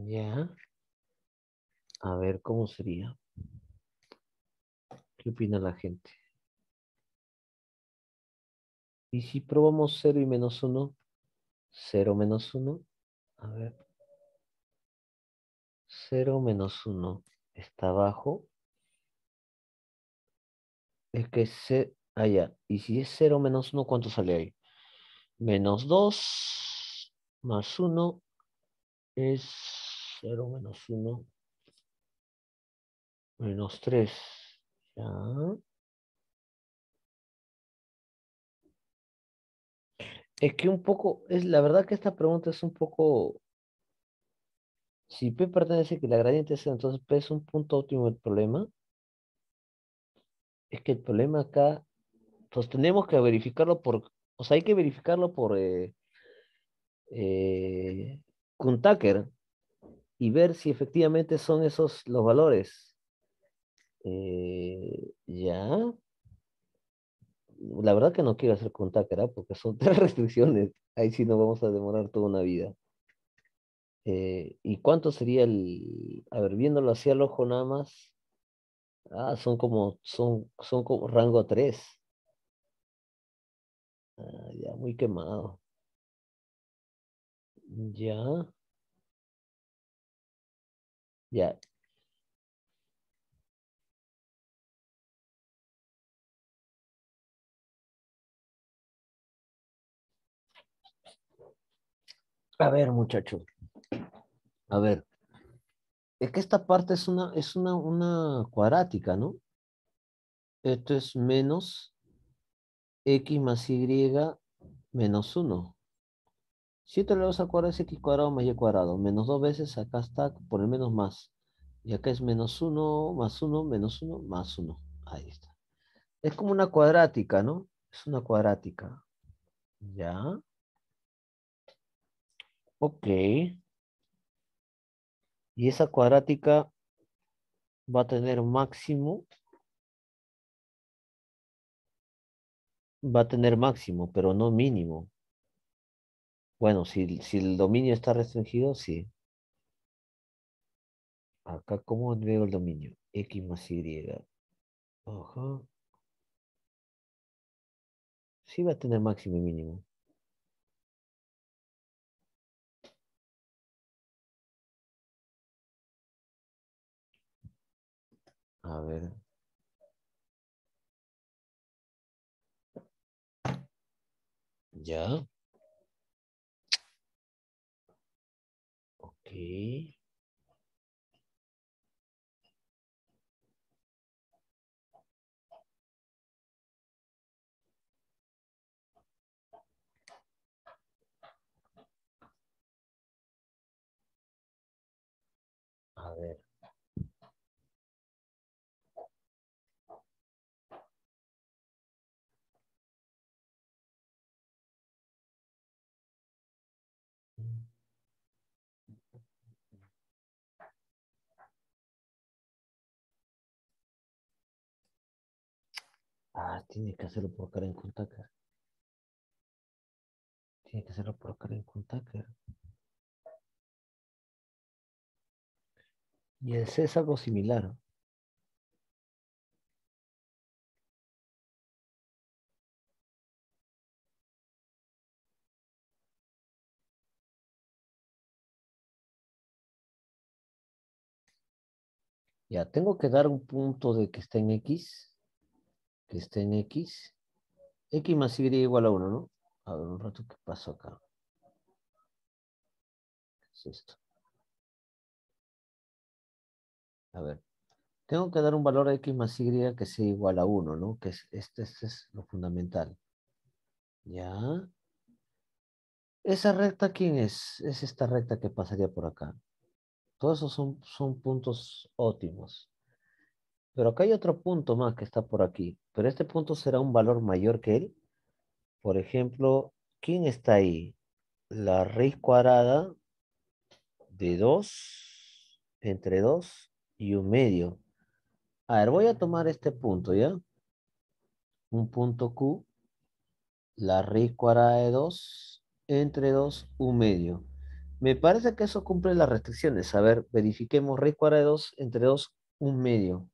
Ya. A ver cómo sería. ¿Qué opina la gente? ¿Y si probamos 0 y menos 1? 0 menos 1. A ver. 0 menos 1 está abajo. Es que se... Allá. Ah, y si es 0 menos 1, ¿cuánto sale ahí? Menos 2 más 1 es 0 menos 1 menos 3. Es que un poco, es la verdad que esta pregunta es un poco, si P pertenece que la gradiente es entonces P es un punto óptimo del problema. Es que el problema acá, pues tenemos que verificarlo por, o sea, hay que verificarlo por eh, eh y ver si efectivamente son esos los valores. Eh, ya. La verdad que no quiero hacer contacto, ¿verdad? Porque son tres restricciones. Ahí sí nos vamos a demorar toda una vida. Eh, ¿Y cuánto sería el... A ver, viéndolo así al ojo nada más. Ah, son como, son, son como rango tres. Ah, ya, muy quemado. Ya. A ver, muchachos. A ver. Es que esta parte es una, es una, una cuadrática, ¿no? Esto es menos x más y menos 1. 7 vas a cuadrado es x cuadrado más y cuadrado. Menos dos veces, acá está por el menos más. Y acá es menos uno, más uno, menos uno, más uno. Ahí está. Es como una cuadrática, ¿no? Es una cuadrática. Ya. Ok. Y esa cuadrática va a tener máximo. Va a tener máximo, pero no mínimo. Bueno, si, el dominio está restringido, sí. Acá, ¿cómo veo el dominio? X más Y. Ajá. Sí va a tener máximo y mínimo. A ver. Ya. Oke. Ah, tiene que hacerlo por en Kuntaker. Tiene que hacerlo por en Kuntaker. Y el C es algo similar. Ya, tengo que dar un punto de que está en X que está en X. X más Y igual a 1, ¿no? A ver, un rato, ¿qué pasó acá? ¿Qué es esto? A ver, tengo que dar un valor a X más Y que sea igual a 1, ¿no? Que es, este, este, es lo fundamental. ¿Ya? ¿Esa recta quién es? Es esta recta que pasaría por acá. Todos esos son, son puntos óptimos. Pero acá hay otro punto más que está por aquí. Pero este punto será un valor mayor que él. Por ejemplo, ¿quién está ahí? La raíz cuadrada de 2 entre 2 y un medio. A ver, voy a tomar este punto, ¿ya? Un punto Q. La raíz cuadrada de 2 entre 2, un medio. Me parece que eso cumple las restricciones. A ver, verifiquemos raíz cuadrada de 2 entre 2, un medio.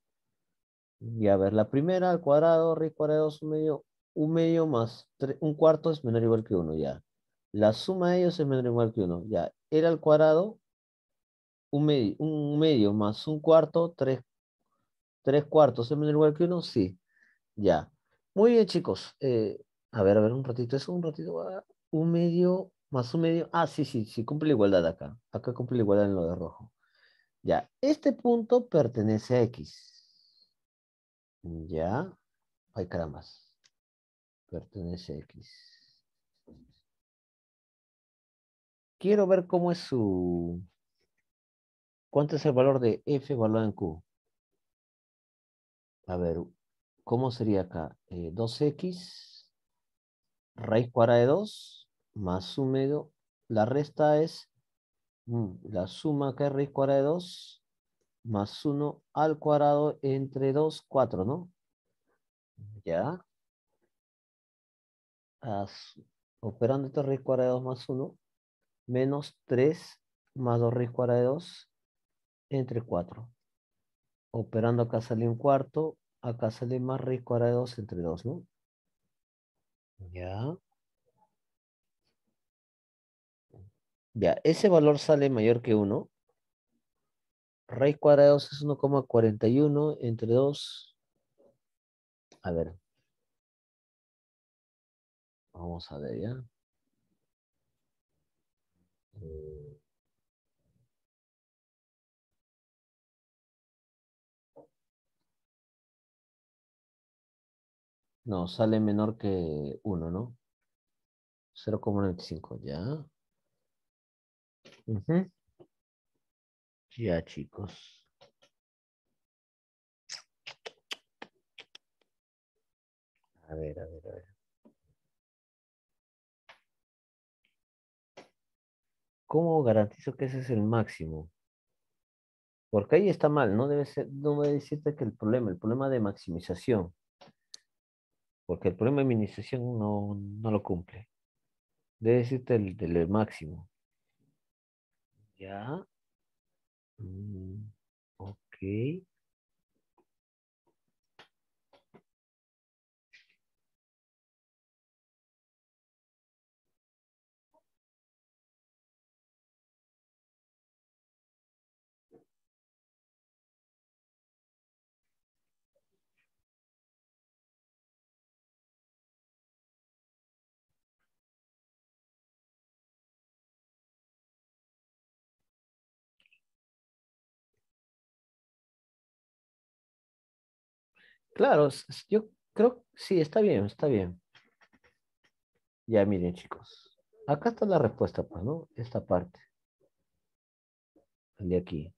Y a ver, la primera al cuadrado, raíz cuadrado un medio, un medio más un cuarto es menor o igual que uno, ya. La suma de ellos es menor o igual que uno, ya. Era al cuadrado, un medio, un medio más un cuarto, tres tres cuartos es menor o igual que uno, sí. Ya. Muy bien, chicos. Eh, a ver, a ver, un ratito, eso, un ratito. Ah, un medio más un medio. Ah, sí, sí, sí, cumple la igualdad acá. Acá cumple la igualdad en lo de rojo. Ya, este punto pertenece a X. Ya. hay Ay, más. Pertenece a X. Quiero ver cómo es su... ¿Cuánto es el valor de F evaluado en Q? A ver, ¿cómo sería acá? 2X eh, raíz cuadrada de 2 más su medio. La resta es... Mm, la suma que es raíz cuadrada de 2 más 1 al cuadrado entre 2, 4, ¿no? Ya. operando esto raíz cuadrada de 2 más 1, menos 3 más 2 raíz cuadrada de 2 entre 4. Operando acá sale un cuarto, acá sale más raíz cuadrada de 2 entre 2, ¿no? Ya. Ya, ese valor sale mayor que 1 raíz cuadrada de 2 es 1,41 entre 2. A ver. Vamos a ver ya. No, sale menor que 1, ¿no? 0,95, ya. Uh -huh. Ya, chicos. A ver, a ver, a ver. ¿Cómo garantizo que ese es el máximo? Porque ahí está mal, no debe ser, no debe decirte que el problema, el problema de maximización. Porque el problema de minimización no, no lo cumple. Debe decirte el, el máximo. Ya. Mm, okay. Claro, yo creo, sí, está bien, está bien. Ya miren, chicos. Acá está la respuesta, pues, ¿no? Esta parte. De aquí.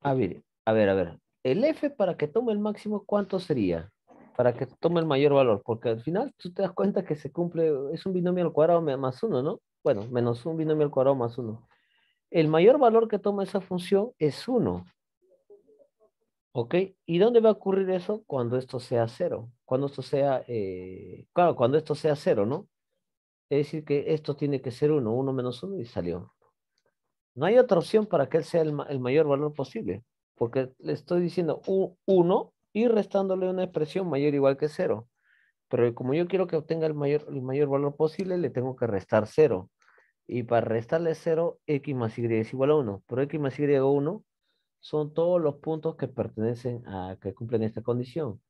A ah, ver, a ver, a ver. El F para que tome el máximo, ¿cuánto sería? Para que tome el mayor valor. Porque al final tú te das cuenta que se cumple, es un binomio al cuadrado más uno, ¿no? Bueno, menos un binomio al cuadrado más uno. El mayor valor que toma esa función es uno. ¿Ok? ¿Y dónde va a ocurrir eso? Cuando esto sea cero. Cuando esto sea, eh, claro, cuando esto sea cero, ¿no? Es decir, que esto tiene que ser 1, 1 menos 1 y salió. No hay otra opción para que él sea el, mayor valor posible, porque le estoy diciendo 1 y restándole una expresión mayor o igual que 0. Pero como yo quiero que obtenga el mayor, el mayor valor posible, le tengo que restar 0. Y para restarle 0, x más y es igual a 1. Pero x más y es 1 son todos los puntos que pertenecen a que cumplen esta condición.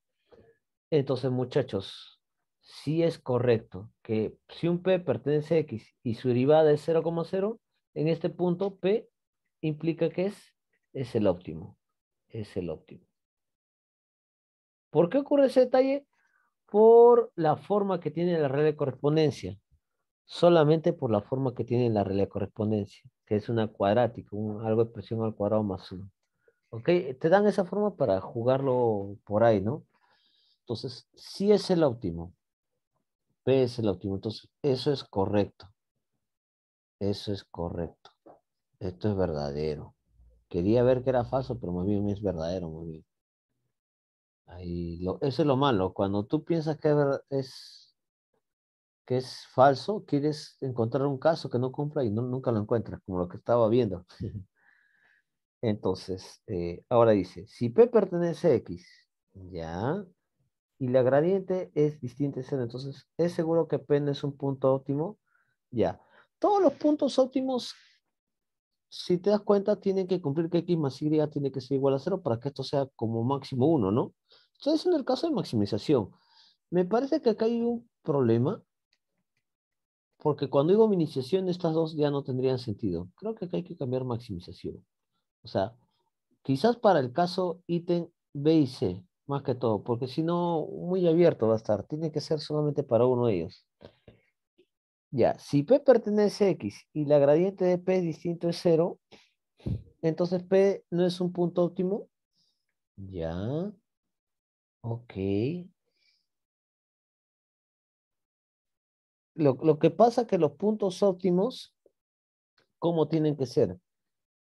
Entonces, muchachos, si es correcto que si un P pertenece a X y su derivada es 0,0, en este punto P implica que es, es el óptimo. Es el óptimo. ¿Por qué ocurre ese detalle? Por la forma que tiene la red de correspondencia. Solamente por la forma que tiene la red de correspondencia, que es una cuadrática, algo de expresión al cuadrado más 1. ¿ok? Te dan esa forma para jugarlo por ahí, ¿no? Entonces, si es el óptimo, P es el óptimo, entonces eso es correcto. Eso es correcto. Esto es verdadero. Quería ver que era falso, pero más bien es verdadero, muy bien. Ahí eso es lo malo. Cuando tú piensas que es, que es falso, quieres encontrar un caso que no cumpla y nunca lo encuentras, como lo que estaba viendo. Entonces, eh, ahora dice, si P pertenece a X, ya, y la gradiente es distinta a 0, entonces, ¿es seguro que P no es un punto óptimo? Ya. Todos los puntos óptimos, si te das cuenta, tienen que cumplir que X más Y tiene que ser igual a 0 para que esto sea como máximo 1, ¿no? Entonces, en el caso de maximización. Me parece que acá hay un problema, porque cuando digo minimización, estas dos ya no tendrían sentido. Creo que acá hay que cambiar maximización. O sea, quizás para el caso ítem B y C, más que todo, porque si no, muy abierto va a estar. Tiene que ser solamente para uno de ellos. Ya, si P pertenece a X y la gradiente de P distinto es cero, entonces P no es un punto óptimo. Ya. Ok. Lo, lo que pasa es que los puntos óptimos, ¿cómo tienen que ser?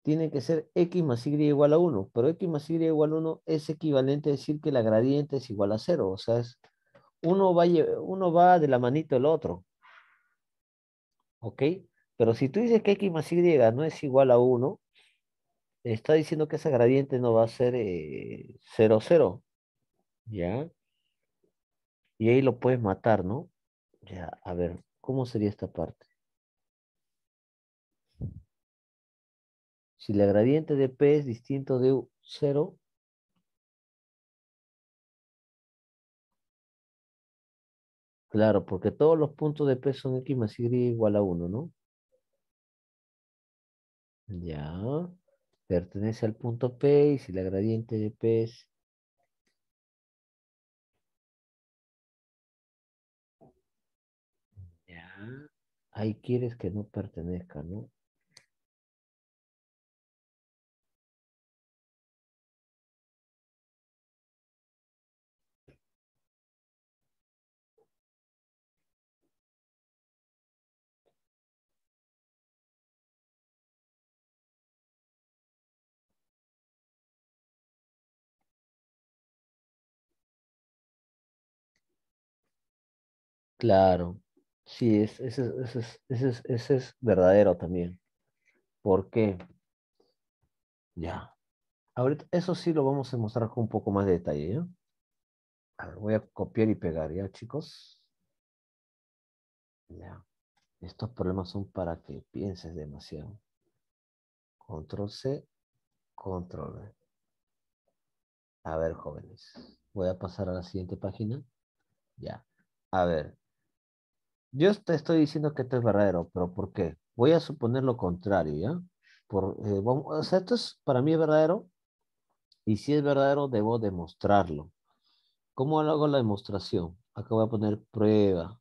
tiene que ser x más y igual a 1, pero x más y igual a 1 es equivalente a decir que la gradiente es igual a 0, o sea, es, uno, va, de la manito al otro. ¿Ok? Pero si tú dices que x más y no es igual a 1, está diciendo que esa gradiente no va a ser 0, eh, 0. ¿Ya? Y ahí lo puedes matar, ¿no? Ya, a ver, ¿cómo sería esta parte? Si la gradiente de P es distinto de 0, claro, porque todos los puntos de P son X más Y igual a 1, ¿no? Ya, pertenece al punto P y si la gradiente de P es ahí quieres que no pertenezca, ¿no? Claro, sí, ese es, es, verdadero también. ¿Por qué? Ya. Ahorita, eso sí lo vamos a mostrar con un poco más de detalle. ¿ya? ¿eh? A ver, voy a copiar y pegar, ¿ya, chicos? Ya. Estos problemas son para que pienses demasiado. Control C, control V. A ver, jóvenes. Voy a pasar a la siguiente página. Ya. A ver, yo te estoy diciendo que esto es verdadero, pero ¿por qué? Voy a suponer lo contrario, ¿ya? Por, eh, vamos, o sea, esto es, para mí es verdadero y si es verdadero debo demostrarlo. ¿Cómo hago la demostración? Acá voy a poner prueba.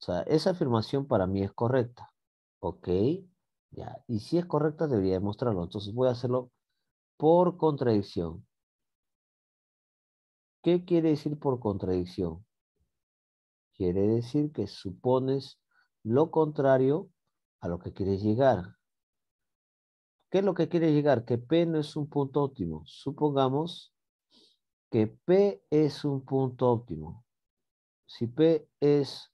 O sea, esa afirmación para mí es correcta. ¿Ok? Ya. Y si es correcta debería demostrarlo. Entonces voy a hacerlo por contradicción. ¿Qué quiere decir por contradicción? Quiere decir que supones lo contrario a lo que quieres llegar. ¿Qué es lo que quiere llegar? Que P no es un punto óptimo. Supongamos que P es un punto óptimo. Si P es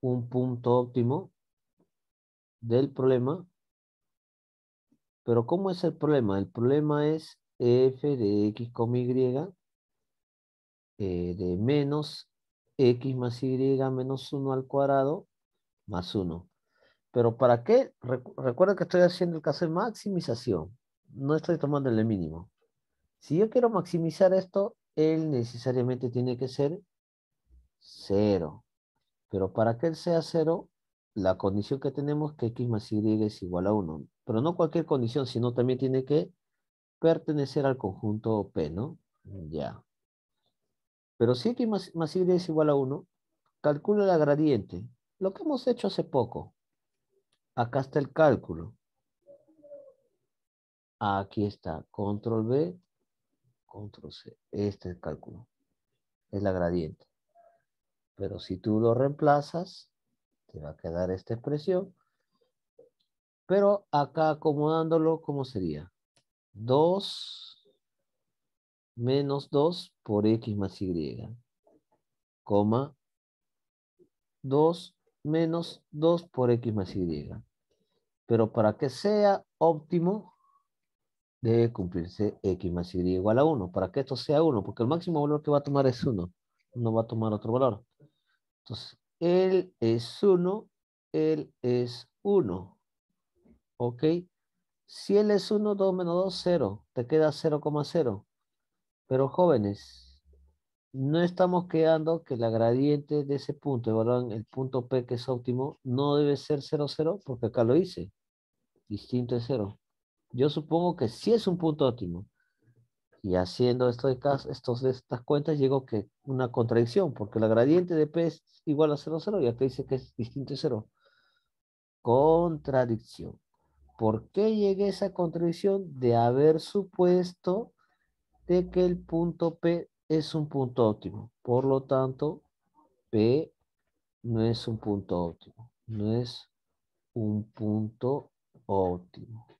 un punto óptimo del problema, pero ¿cómo es el problema? El problema es f de x y eh, de menos x más y menos 1 al cuadrado más 1. ¿Pero para qué? Recuerda que estoy haciendo el caso de maximización. No estoy tomando el mínimo. Si yo quiero maximizar esto, él necesariamente tiene que ser 0. Pero para que él sea 0, la condición que tenemos es que x más y es igual a 1. Pero no cualquier condición, sino también tiene que pertenecer al conjunto P, ¿no? Ya. Pero si x más, y es igual a 1, calcula la gradiente. Lo que hemos hecho hace poco. Acá está el cálculo. Aquí está. Control B, control C. Este es el cálculo. Es la gradiente. Pero si tú lo reemplazas, te va a quedar esta expresión. Pero acá acomodándolo, ¿cómo sería? 2 menos 2 por x más y, coma 2 menos 2 por x más y. Pero para que sea óptimo, debe cumplirse x más y igual a 1. Para que esto sea 1, porque el máximo valor que va a tomar es 1. No va a tomar otro valor. Entonces, él es 1, él es 1. ¿Ok? Si él es 1, 2 menos 2, 0. Te queda 0,0. Pero jóvenes, no estamos quedando que la gradiente de ese punto, el punto P que es óptimo, no debe ser 0, 0, porque acá lo hice. Distinto de 0. Yo supongo que sí es un punto óptimo. Y haciendo esto de estos, estas cuentas, llego que una contradicción, porque la gradiente de P es igual a 0, 0, y acá dice que es distinto de 0. Contradicción. ¿Por qué llegué a esa contradicción de haber supuesto de que el punto P es un punto óptimo. Por lo tanto, P no es un punto óptimo. No es un punto óptimo.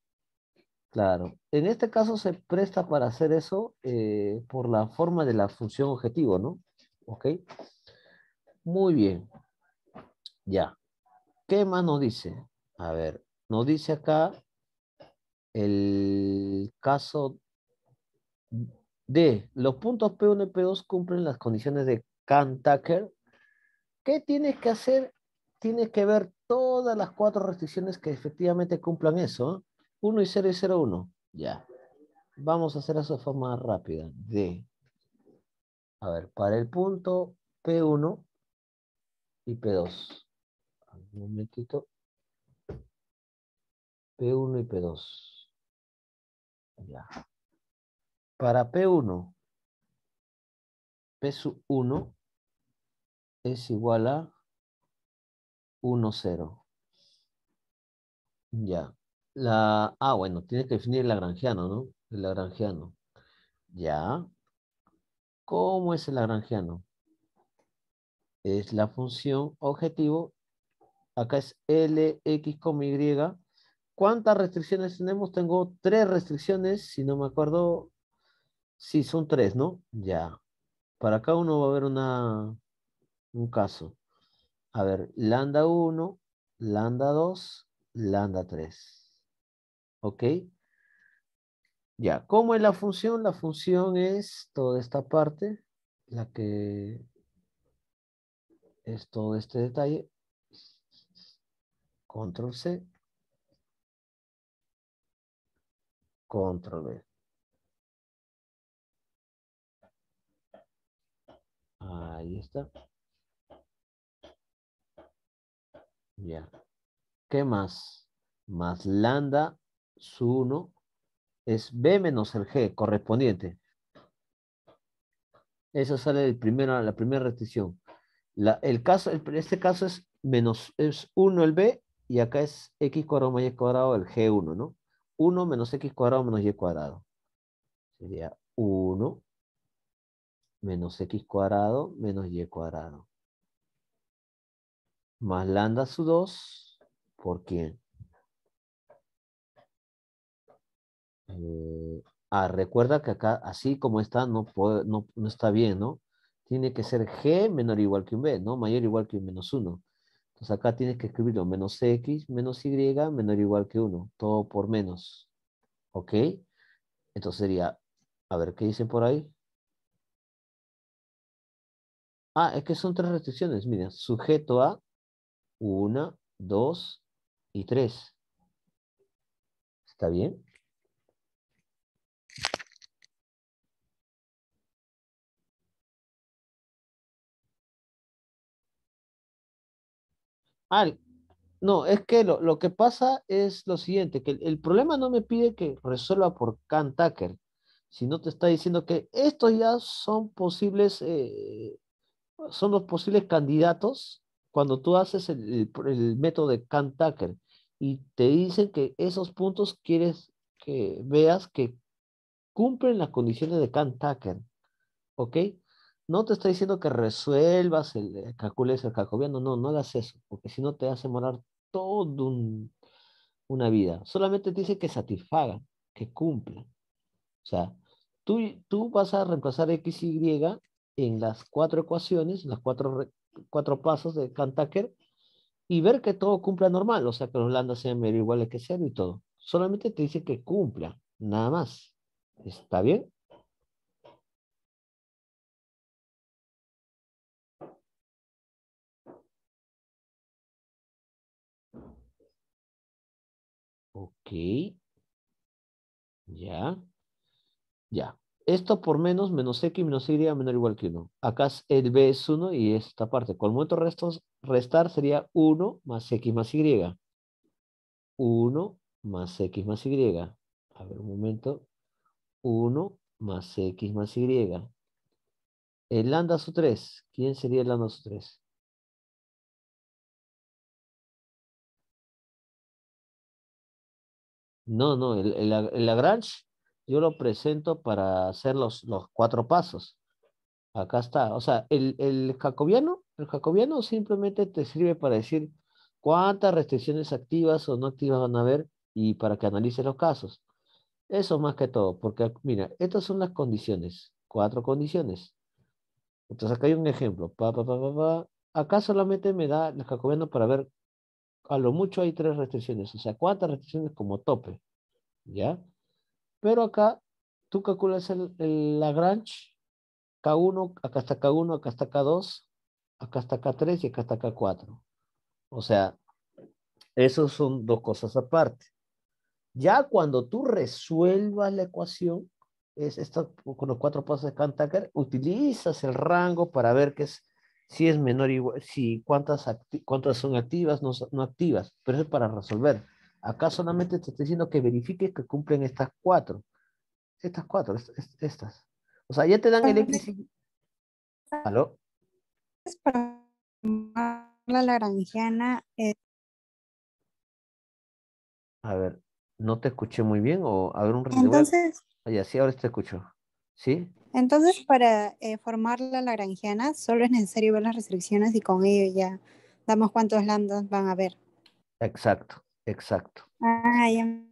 Claro, en este caso se presta para hacer eso eh, por la forma de la función objetivo, ¿no? ¿Ok? Muy bien. Ya. ¿Qué más nos dice? A ver, nos dice acá el caso D. Los puntos P1 y P2 cumplen las condiciones de Kantaker. ¿Qué tienes que hacer? Tienes que ver todas las cuatro restricciones que efectivamente cumplan eso. 1 y 0 y 0, 1. Ya. Vamos a hacer eso de forma rápida. D. A ver, para el punto P1 y P2. Un momentito. P1 y P2. Ya. Para P1, P1 es igual a 1, 0. Ya. La, ah, bueno, tiene que definir el lagrangiano, ¿no? El lagrangiano. Ya. ¿Cómo es el lagrangiano? Es la función objetivo. Acá es LX como Y. ¿Cuántas restricciones tenemos? Tengo tres restricciones, si no me acuerdo, Sí, son tres, ¿no? Ya. Para cada uno va a haber una, un caso. A ver, lambda 1, lambda 2, lambda 3. ¿Ok? Ya, ¿cómo es la función? La función es toda esta parte, la que es todo este detalle. Control C. Control B. Ahí está. Ya. ¿Qué más? Más lambda, su 1, es B menos el G correspondiente. Esa sale el primero, la primera restricción. La, el caso, este caso es menos, es 1 el B y acá es X cuadrado más Y cuadrado el G1, ¿no? 1 menos X cuadrado menos Y cuadrado. Sería 1 menos x cuadrado menos y cuadrado. Más lambda su 2, ¿por quién? Eh, ah, recuerda que acá, así como está, no, no, está bien, ¿no? Tiene que ser g menor o igual que un b, ¿no? Mayor o igual que un menos 1. Entonces acá tienes que escribirlo menos x menos y menor o igual que 1. Todo por menos. ¿Ok? Entonces sería, a ver, ¿qué dicen por ahí? Ah, es que son tres restricciones, mira, sujeto a una, dos y tres. ¿Está bien? Ah, no, es que lo, lo, que pasa es lo siguiente, que el, problema no me pide que resuelva por kant sino te está diciendo que estos ya son posibles eh, son los posibles candidatos cuando tú haces el, método de Kant y te dicen que esos puntos quieres que veas que cumplen las condiciones de Kant Tucker. ¿Ok? No te está diciendo que resuelvas, el, calcules el jacobiano, no, no hagas eso, porque si no te hace morar toda una vida. Solamente te dice que satisfaga, que cumpla. O sea, tú, tú vas a reemplazar X, Y en las cuatro ecuaciones, los cuatro, cuatro pasos de Kantaker, y ver que todo cumpla normal, o sea, que los lambdas sean medio iguales que cero y todo. Solamente te dice que cumpla, nada más. ¿Está bien? Ok. Ya. Ya. Esto por menos menos x menos y menor o igual que 1. Acá el b es 1 y esta parte. Con el momento restos, restar sería 1 más x más y. 1 más x más y. A ver un momento. 1 más x más y. El lambda su 3. ¿Quién sería el lambda su 3? No, no, el Lagrange yo lo presento para hacer los, los cuatro pasos. Acá está. O sea, el, el jacobiano, el jacobiano simplemente te sirve para decir cuántas restricciones activas o no activas van a haber y para que analices los casos. Eso más que todo, porque mira, estas son las condiciones, cuatro condiciones. Entonces acá hay un ejemplo. Pa, acá solamente me da el jacobiano para ver, a lo mucho hay tres restricciones, o sea, cuántas restricciones como tope. ¿Ya? Pero acá tú calculas el, Lagrange, K1, acá está K1, acá está K2, acá está K3 y acá está K4. O sea, esos son dos cosas aparte. Ya cuando tú resuelvas la ecuación, es con los cuatro pasos de Kantaker, utilizas el rango para ver es, si es menor igual, si cuántas, cuántas son activas, no, no activas, pero eso es para resolver. Acá solamente te estoy diciendo que verifique que cumplen estas cuatro. Estas cuatro, estas. O sea, ya te dan el X. ¿Aló? para la lagrangiana. Eh. A ver, no te escuché muy bien o a un Entonces. sí, ahora te escucho. ¿Sí? Entonces, para eh, formar la lagrangiana, solo es necesario ver las restricciones y con ello ya damos cuántos lambdas van a ver. Exacto. Exacto. Ah, ya me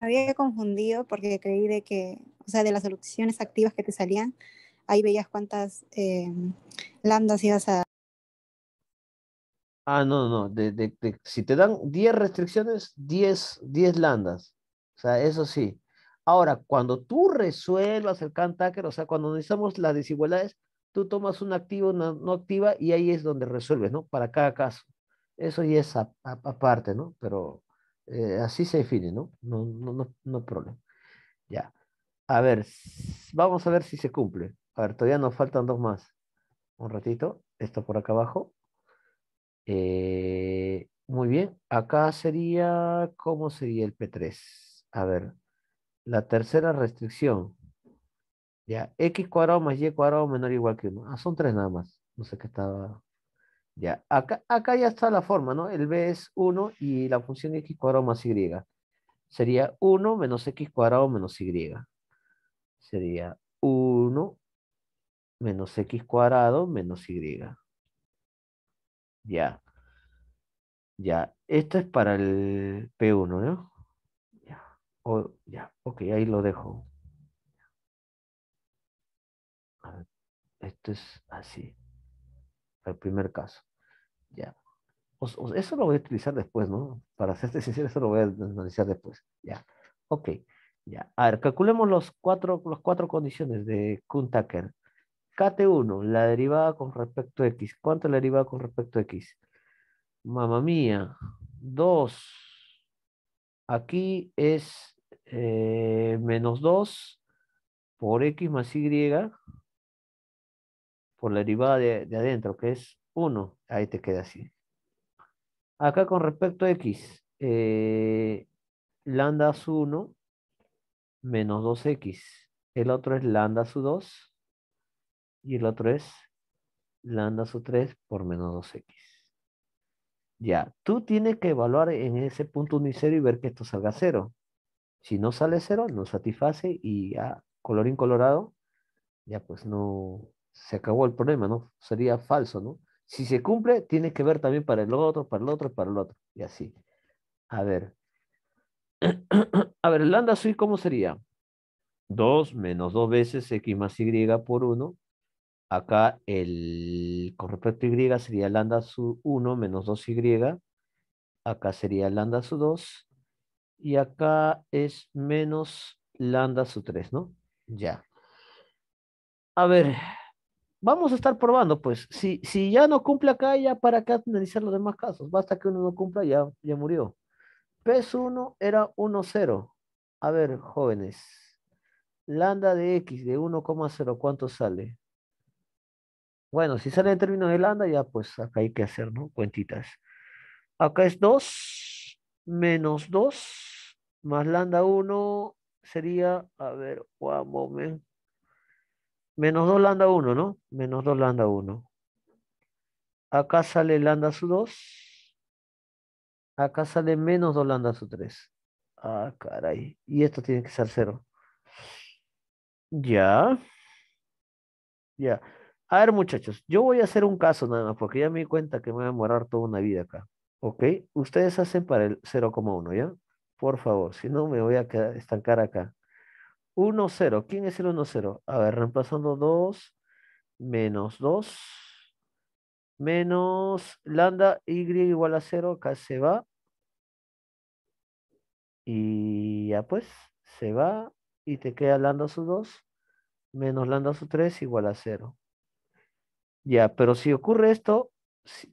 había confundido porque creí de que, o sea, de las soluciones activas que te salían, ahí veías cuántas eh, em, lambdas ibas a... Ah, no, no, de, de, si te dan 10 restricciones, 10, 10 lambdas. O sea, eso sí. Ahora, cuando tú resuelvas el cantáquer, o sea, cuando analizamos las desigualdades, tú tomas una activa, una no activa, y ahí es donde resuelves, ¿no? Para cada caso. Eso ya es aparte, ¿no? Pero eh, así se define, ¿no? No, no, no, no problema. Ya. A ver, vamos a ver si se cumple. A ver, todavía nos faltan dos más. Un ratito. Esto por acá abajo. Eh, muy bien. Acá sería, ¿cómo sería el P3? A ver, la tercera restricción. Ya, x cuadrado más y cuadrado menor o igual que 1. Ah, son tres nada más. No sé qué estaba ya, acá, acá ya está la forma, ¿no? El b es 1 y la función x cuadrado más y. Sería 1 menos x cuadrado menos y. Sería 1 menos x cuadrado menos y. Ya. Ya, esto es para el P1, ¿no? Ya, ya. ok, ahí lo dejo. esto es así el primer caso. Ya. eso lo voy a utilizar después, ¿no? Para serte sincero, eso lo voy a analizar después. Ya. Ok. Ya. A ver, calculemos los cuatro, las cuatro condiciones de kuhn KT1, la derivada con respecto a X. ¿Cuánto es la derivada con respecto a X? mamá mía. 2. Aquí es eh, menos 2 por X más Y por la derivada de, adentro, que es 1, ahí te queda así. Acá con respecto a x, eh, lambda su 1 menos 2x. El otro es lambda su 2 y el otro es lambda su 3 por menos 2x. Ya, tú tienes que evaluar en ese punto unicero y ver que esto salga cero. Si no sale cero, no satisface y a color incolorado. ya pues no, se acabó el problema, ¿no? Sería falso, ¿no? Si se cumple, tiene que ver también para el otro, para el otro, para el otro, y así. A ver. A ver, lambda sui, ¿cómo sería? 2 menos 2 veces x más y por 1. Acá, el, con respecto a y, sería lambda su 1 menos 2y. Acá sería lambda su 2. Y acá es menos lambda su 3, ¿no? Ya. A ver, vamos a estar probando, pues, si, si ya no cumple acá, ya para qué analizar los demás casos, basta que uno no cumpla, ya, ya murió. p 1 era 1,0. A ver, jóvenes, lambda de X de 1,0, ¿cuánto sale? Bueno, si sale en términos de lambda, ya pues acá hay que hacer, ¿no? Cuentitas. Acá es 2 menos 2 más lambda 1 sería, a ver, un momento. Menos 2 lambda 1, ¿no? Menos 2 lambda 1. Acá sale lambda su 2. Acá sale menos 2 lambda su 3. Ah, caray. Y esto tiene que ser 0. Ya. Ya. A ver, muchachos, yo voy a hacer un caso nada más, porque ya me di cuenta que me voy a demorar toda una vida acá. ¿Ok? Ustedes hacen para el 0,1, ¿ya? Por favor, si no me voy a quedar, estancar acá. 1-0. ¿Quién es el 1-0? A ver, reemplazando 2 menos 2 menos lambda y igual a 0. Acá se va. Y ya pues, se va y te queda lambda sub 2 menos lambda sub 3 igual a 0. Ya, pero si ocurre esto,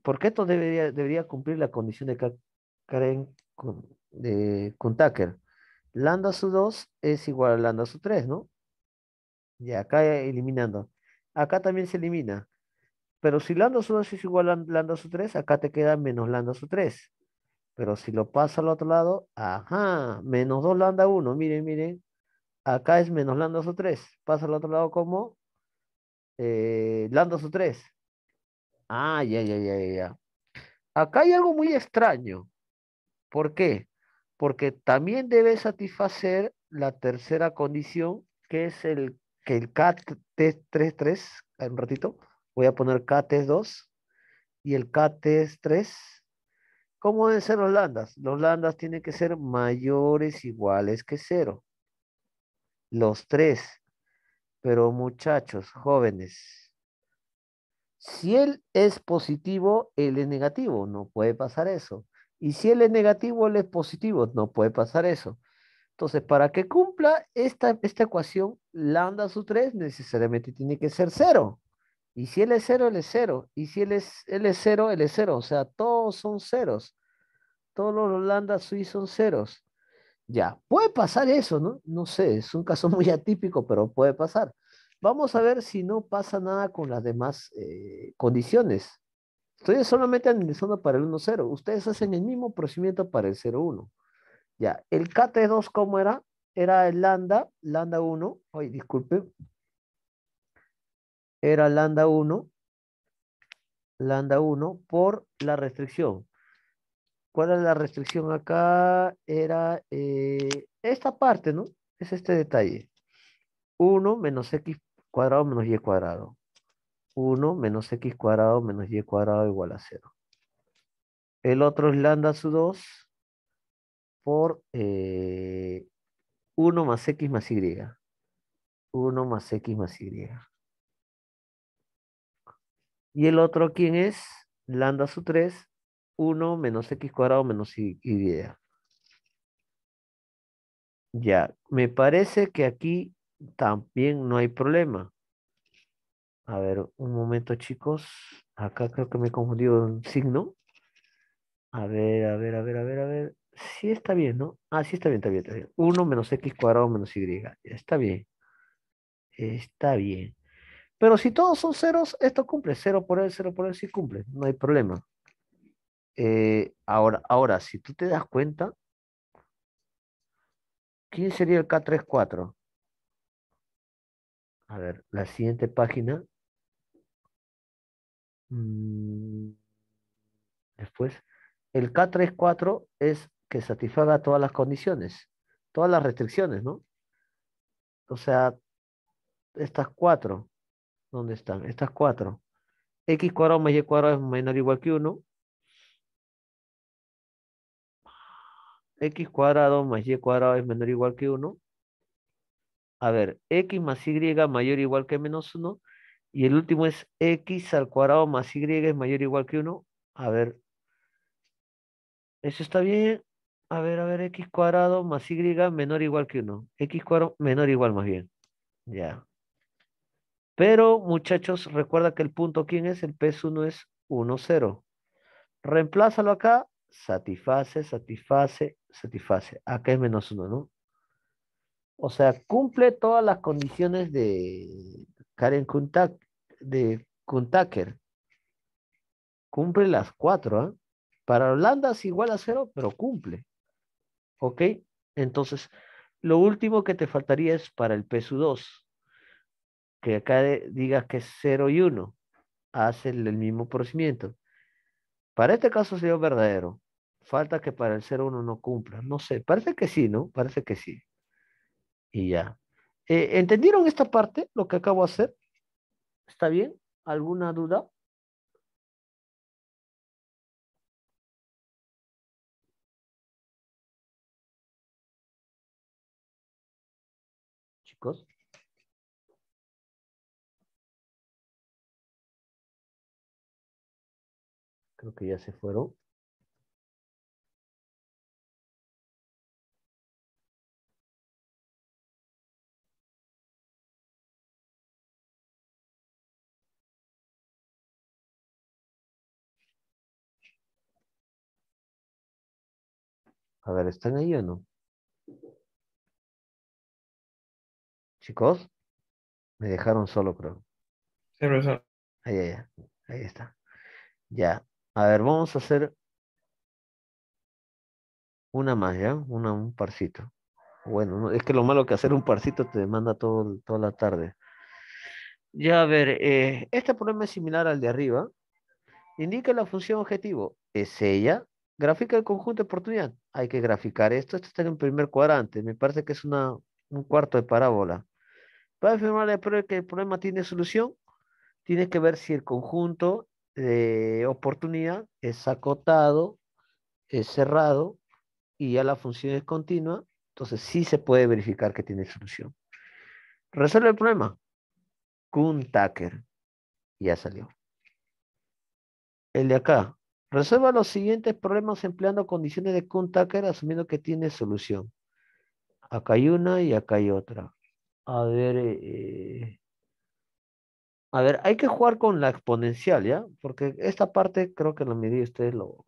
¿por qué esto debería, debería cumplir la condición de Karen con, de, con Tucker lambda sub 2 es igual a lambda sub 3, ¿no? Y acá eliminando. Acá también se elimina. Pero si lambda sub 2 es igual a lambda sub 3, acá te queda menos lambda sub 3. Pero si lo paso al otro lado, ajá, menos 2 lambda 1. Miren, miren. Acá es menos lambda sub 3. Pasa al otro lado como eh, lambda sub 3. Ah, ya, ya, ya, ya. Acá hay algo muy extraño. ¿Por qué? porque también debe satisfacer la tercera condición, que es el que el KT33, un ratito, voy a poner KT2 y el KT3. ¿Cómo deben ser los lambdas? Los lambdas tienen que ser mayores iguales que cero. Los tres. Pero muchachos, jóvenes, si él es positivo, él es negativo. No puede pasar eso. Y si él es negativo, él es positivo. No puede pasar eso. Entonces, para que cumpla esta, ecuación, lambda sub 3 necesariamente tiene que ser 0. Y si él es 0, él es 0. Y si él es, él es 0, él es 0. O sea, todos son ceros. Todos los lambda sub son ceros. Ya, puede pasar eso, ¿no? No sé, es un caso muy atípico, pero puede pasar. Vamos a ver si no pasa nada con las demás eh, condiciones. Estoy solamente analizando para el 1-0. Ustedes hacen el mismo procedimiento para el 0-1. Ya, el KT2, ¿cómo era? Era el lambda, lambda 1. Ay, disculpe. Era lambda 1. Lambda 1 por la restricción. ¿Cuál es la restricción acá? Era eh, esta parte, ¿no? Es este detalle. 1 menos x cuadrado menos y cuadrado. 1 menos x cuadrado menos y cuadrado igual a 0. El otro es lambda sub 2 por eh, 1 más x más y. 1 más x más y. Y el otro, ¿quién es? Lambda sub 3, 1 menos x cuadrado menos y. Ya, me parece que aquí también no hay problema. A ver, un momento, chicos. Acá creo que me he confundido un signo. A ver, a ver, a ver, a ver, a ver. Sí está bien, ¿no? Ah, sí está bien, está bien, está bien. 1 menos x cuadrado menos y. Está bien. Está bien. Pero si todos son ceros, esto cumple. Cero por él, cero por él, sí cumple. No hay problema. Eh, ahora, ahora, si tú te das cuenta, ¿quién sería el K34? A ver, la siguiente página Mm, después, el K34 es que satisfaga todas las condiciones, todas las restricciones, ¿no? O sea, estas cuatro, ¿dónde están? Estas cuatro. X cuadrado más Y cuadrado es menor o igual que 1. X cuadrado más Y cuadrado es menor o igual que 1. A ver, X más Y mayor o igual que menos 1 y el último es x al cuadrado más y es mayor o igual que 1. A ver. ¿Eso está bien? A ver, a ver, x cuadrado más y menor o igual que 1. x cuadrado menor o igual más bien. Ya. Pero, muchachos, recuerda que el punto, ¿quién es? El P1 es 1, 0. Reemplázalo acá. Satisface, satisface, satisface. Acá es menos 1, ¿no? O sea, cumple todas las condiciones de Karen Kuntak de Kuntaker. Cumple las cuatro. ¿ah? Para Holanda es igual a cero, pero cumple. ¿Ok? Entonces, lo último que te faltaría es para el PSU2. Que acá digas que es cero y uno hacen el, mismo procedimiento. Para este caso sería verdadero. Falta que para el cero uno no cumpla. No sé, parece que sí, ¿no? Parece que sí. Y ya. Eh, ¿Entendieron esta parte, lo que acabo de hacer? ¿Está bien? ¿Alguna duda? Chicos. Creo que ya se fueron. A ver, ¿están ahí o no? Chicos, me dejaron solo, creo. Sí, profesor. Ahí, está. Ya. A ver, vamos a hacer una más, ¿ya? Una, un parcito. Bueno, es que lo malo que hacer un parcito te demanda todo, toda la tarde. Ya, a ver, eh, este problema es similar al de arriba. Indica la función objetivo. Es ella. Grafica el conjunto de oportunidad hay que graficar esto. Esto está en el primer cuadrante. Me parece que es una, un cuarto de parábola. Para afirmar que el problema tiene solución, tienes que ver si el conjunto de oportunidad es acotado, es cerrado y ya la función es continua. Entonces sí se puede verificar que tiene solución. Resuelve el problema. Kun Tucker. Ya salió. El de acá. Resuelva los siguientes problemas empleando condiciones de kuhn asumiendo que tiene solución. Acá hay una y acá hay otra. A ver, eh, eh, a ver, hay que jugar con la exponencial, ¿ya? Porque esta parte creo que la medida ustedes lo,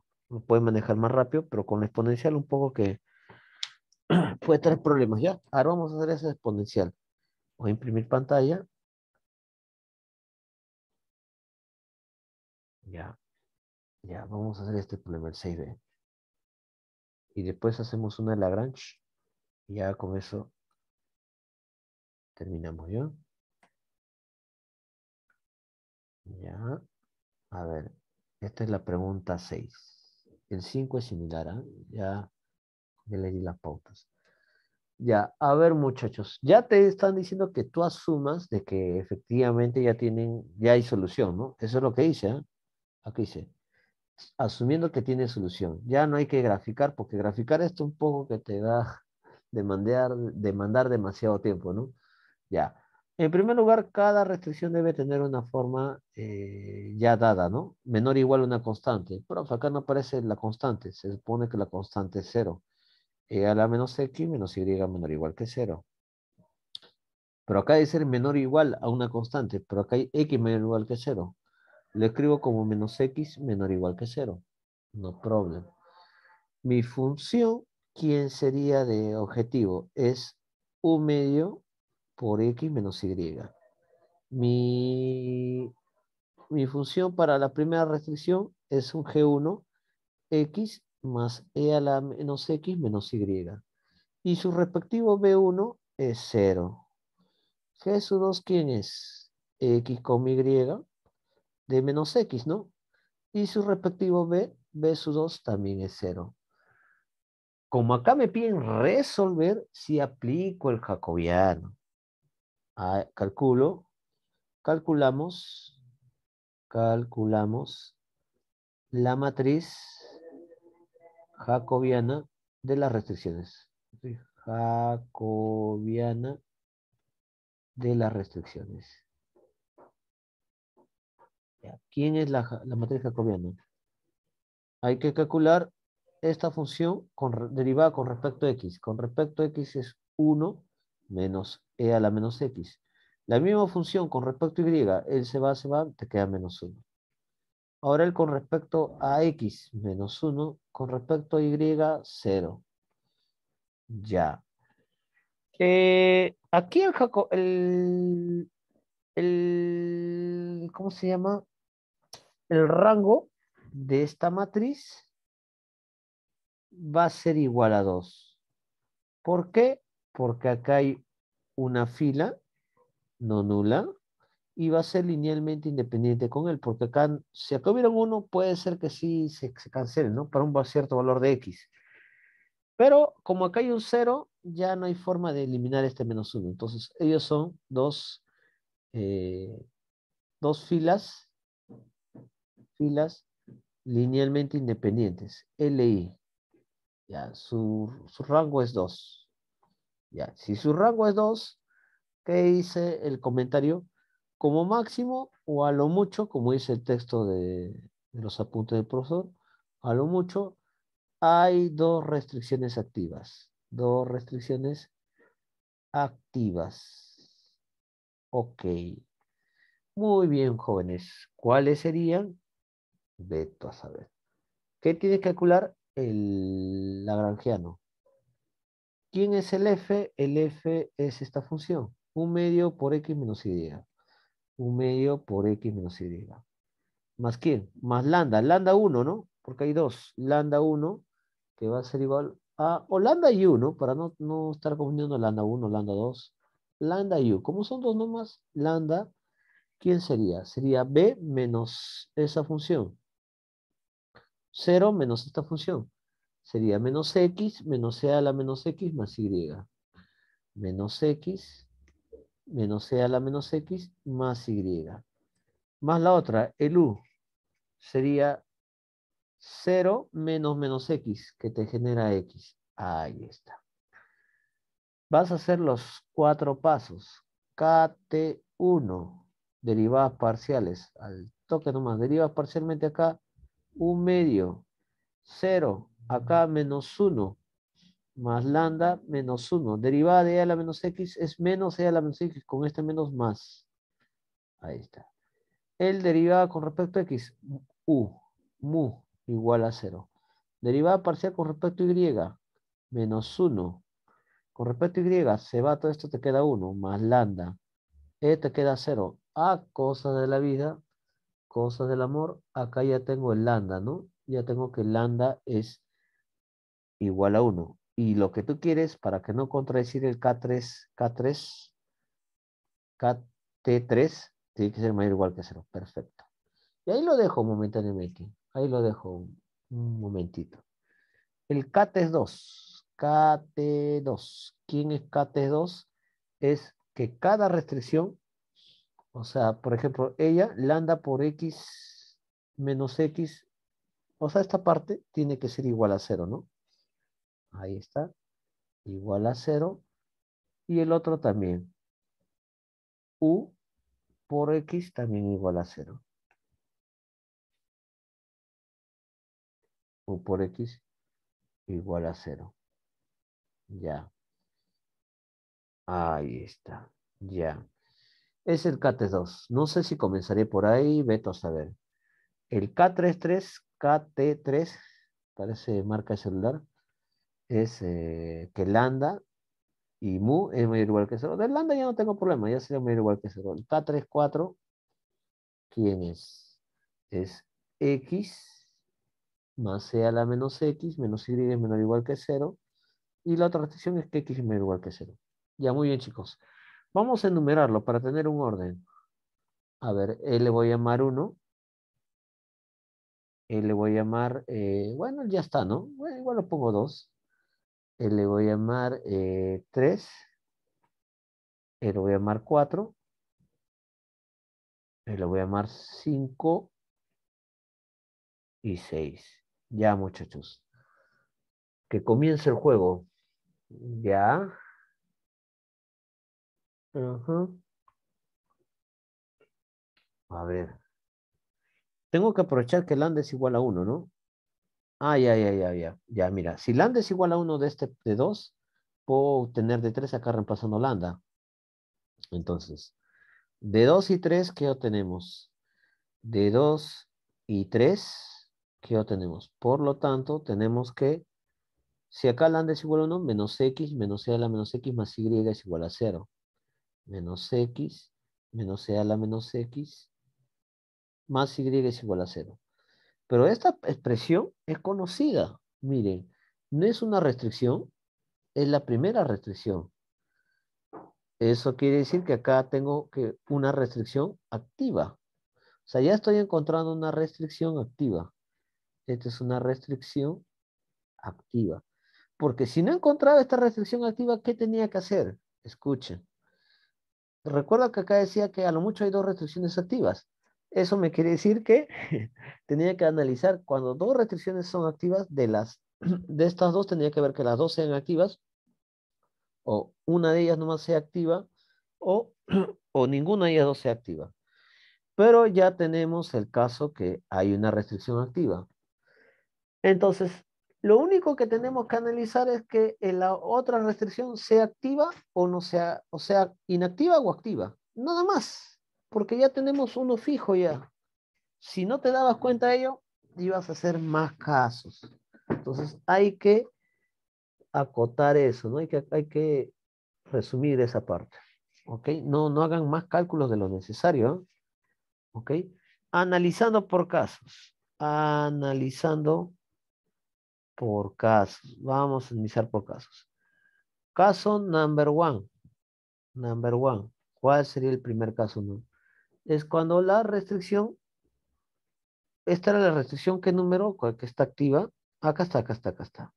pueden manejar más rápido, pero con la exponencial un poco que puede tres problemas, ¿ya? Ahora vamos a hacer esa exponencial. Voy a imprimir pantalla. Ya. Ya, vamos a hacer este problema, el 6B. Y después hacemos una Lagrange. Y ya con eso terminamos, ¿ya? Ya. A ver, esta es la pregunta 6. El 5 es similar, ¿eh? Ya, ya las pautas. Ya, a ver muchachos, ya te están diciendo que tú asumas de que efectivamente ya tienen, ya hay solución, ¿no? Eso es lo que dice, ¿eh? ¿ah? Aquí dice, asumiendo que tiene solución. Ya no hay que graficar, porque graficar esto un poco que te da demandar, demandar demasiado tiempo, ¿no? Ya. En primer lugar, cada restricción debe tener una forma eh, ya dada, ¿no? Menor o igual a una constante. Pero acá no aparece la constante, se supone que la constante es cero. E a la menos x menos y menor o igual que cero. Pero acá ser menor o igual a una constante, pero acá hay x menor o igual que cero. Lo escribo como menos x menor o igual que 0. No problem. Mi función, ¿quién sería de objetivo? Es un medio por x menos y. Mi, función para la primera restricción es un g1, x más e a la menos x menos y. Y su respectivo b1 es 0. g2, ¿quién es? x con y de menos x, ¿no? Y su respectivo b, b sub 2 también es 0. Como acá me piden resolver, si aplico el jacobiano. calculo, calculamos, calculamos la matriz jacobiana de las restricciones. Jacobiana de las restricciones. ¿Quién es la, matriz jacobiana? Hay que calcular esta función con, derivada con respecto a x. Con respecto a x es 1 menos e a la menos x. La misma función con respecto a y, él se va, se va, te queda menos 1. Ahora el con respecto a x, menos 1. Con respecto a y, 0. Ya. Eh, aquí el, el, el ¿cómo se llama? El rango de esta matriz va a ser igual a 2. ¿Por qué? Porque acá hay una fila no nula y va a ser linealmente independiente con él, porque acá, si acá hubiera uno, puede ser que sí se, cancele, ¿no? Para un cierto valor de x. Pero como acá hay un 0, ya no hay forma de eliminar este menos 1. Entonces, ellos son dos eh, dos filas, filas linealmente independientes, LI. Ya, su, rango es 2. Ya, si su rango es 2, ¿qué dice el comentario? Como máximo o a lo mucho, como dice el texto de, de los apuntes del profesor, a lo mucho hay dos restricciones activas. Dos restricciones activas. Ok. Muy bien, jóvenes. ¿Cuáles serían? Veto a saber. ¿Qué tiene que calcular el lagrangiano? ¿Quién es el f? El f es esta función. Un medio por x menos y. Un medio por x menos y. ¿Más quién? Más lambda. Lambda 1, ¿no? Porque hay dos. Lambda 1, que va a ser igual a... O lambda y 1, para no, estar confundiendo lambda 1, lambda 2. Lambda y u. Como son dos nomás, lambda ¿quién sería? Sería b menos esa función. 0 menos esta función. Sería menos x menos C e a la menos x más y. Menos x menos C e a la menos x más y. Más la otra, el u. Sería 0 menos menos x que te genera x. Ahí está. Vas a hacer los cuatro pasos. KT1 derivadas parciales. Al toque nomás, derivas parcialmente acá, un medio, Cero. acá menos uno. más lambda menos uno. Derivada de a la menos x es menos e a la menos x, con este menos más. Ahí está. El derivada con respecto a x, u, mu, igual a cero. Derivada parcial con respecto a y, menos uno. Con respecto a y, se va todo esto, te queda uno. más lambda e te queda 0. A, ah, cosa de la vida, cosas del amor. Acá ya tengo el lambda, ¿no? Ya tengo que el lambda es igual a 1. Y lo que tú quieres, para que no contradecir el K3, K3, KT3, tiene que ser mayor o igual que cero. Perfecto. Y ahí lo dejo momentáneamente. Ahí lo dejo un momentito. El KT2. KT2. ¿Quién es KT2? Es que cada restricción, o sea, por ejemplo, ella lambda por x menos x, o sea, esta parte tiene que ser igual a cero, ¿no? Ahí está, igual a cero. Y el otro también. U por x también igual a cero. U por x igual a cero. Ya. Ahí está. Ya. Es el KT2. No sé si comenzaré por ahí. Veto a saber. El K33, KT3, parece marca de celular, es eh, que lambda y mu es mayor o igual que 0. De lambda ya no tengo problema, ya sería mayor o igual que 0. El K34, ¿quién es? Es x más C a la menos x menos y es menor o igual que 0. Y la otra restricción es que x es mayor o igual que 0. Ya, muy bien, chicos. Vamos a enumerarlo para tener un orden. A ver, él le voy a llamar uno. Él le voy a llamar, eh, bueno, ya está, ¿no? igual lo pongo dos. Él le voy a llamar eh, tres. Él le voy a llamar cuatro. Él le voy a llamar cinco y seis. Ya, muchachos. Que comience el juego. Ya. A ver. Tengo que aprovechar que lambda es igual a 1, ¿no? Ah, ya, ya, ya, ya. mira. Si lambda es igual a 1 de este de 2, puedo obtener de 3 acá reemplazando lambda. Entonces, de 2 y 3, ¿qué obtenemos? De 2 y 3, ¿qué obtenemos? Por lo tanto, tenemos que, si acá lambda es igual a 1, menos x menos a la menos x más y es igual a 0 menos x menos C a la menos x más y es igual a cero. Pero esta expresión es conocida. Miren, no es una restricción, es la primera restricción. Eso quiere decir que acá tengo que una restricción activa. O sea, ya estoy encontrando una restricción activa. Esta es una restricción activa. Porque si no encontraba esta restricción activa, ¿qué tenía que hacer? Escuchen recuerda que acá decía que a lo mucho hay dos restricciones activas. Eso me quiere decir que tenía que analizar cuando dos restricciones son activas de las de estas dos tenía que ver que las dos sean activas o una de ellas nomás sea activa o, o ninguna de ellas dos sea activa. Pero ya tenemos el caso que hay una restricción activa. Entonces, lo único que tenemos que analizar es que eh, la otra restricción sea activa o no sea, o sea, inactiva o activa. Nada más, porque ya tenemos uno fijo ya. Si no te dabas cuenta de ello, ibas a hacer más casos. Entonces hay que acotar eso, ¿no? Hay que, hay que resumir esa parte. ¿Ok? No, no hagan más cálculos de lo necesario. ¿Ok? Analizando por casos. Analizando por casos. Vamos a iniciar por casos. Caso number one. Number one. ¿Cuál sería el primer caso? No? Es cuando la restricción, esta era la restricción, ¿qué número? Que está activa. Acá está, acá está, acá está.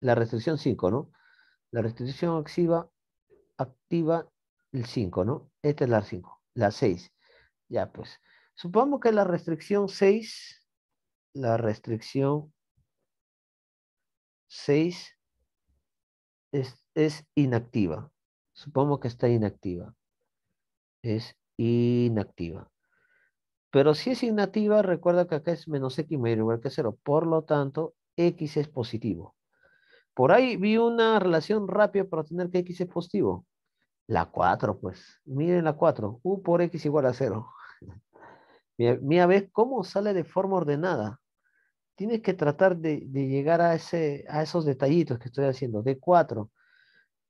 La restricción 5, ¿no? La restricción activa, activa el 5, ¿no? Esta es la 5, la 6. Ya, pues. Supongamos que la restricción 6, la restricción 6 es, inactiva. Supongo que está inactiva. Es inactiva. Pero si es inactiva, recuerda que acá es menos x mayor o igual que 0. Por lo tanto, x es positivo. Por ahí vi una relación rápida para tener que x es positivo. La 4, pues. Miren la 4. U por x igual a 0. Mira, mira ves cómo sale de forma ordenada tienes que tratar de, llegar a, ese, a esos detallitos que estoy haciendo. d 4,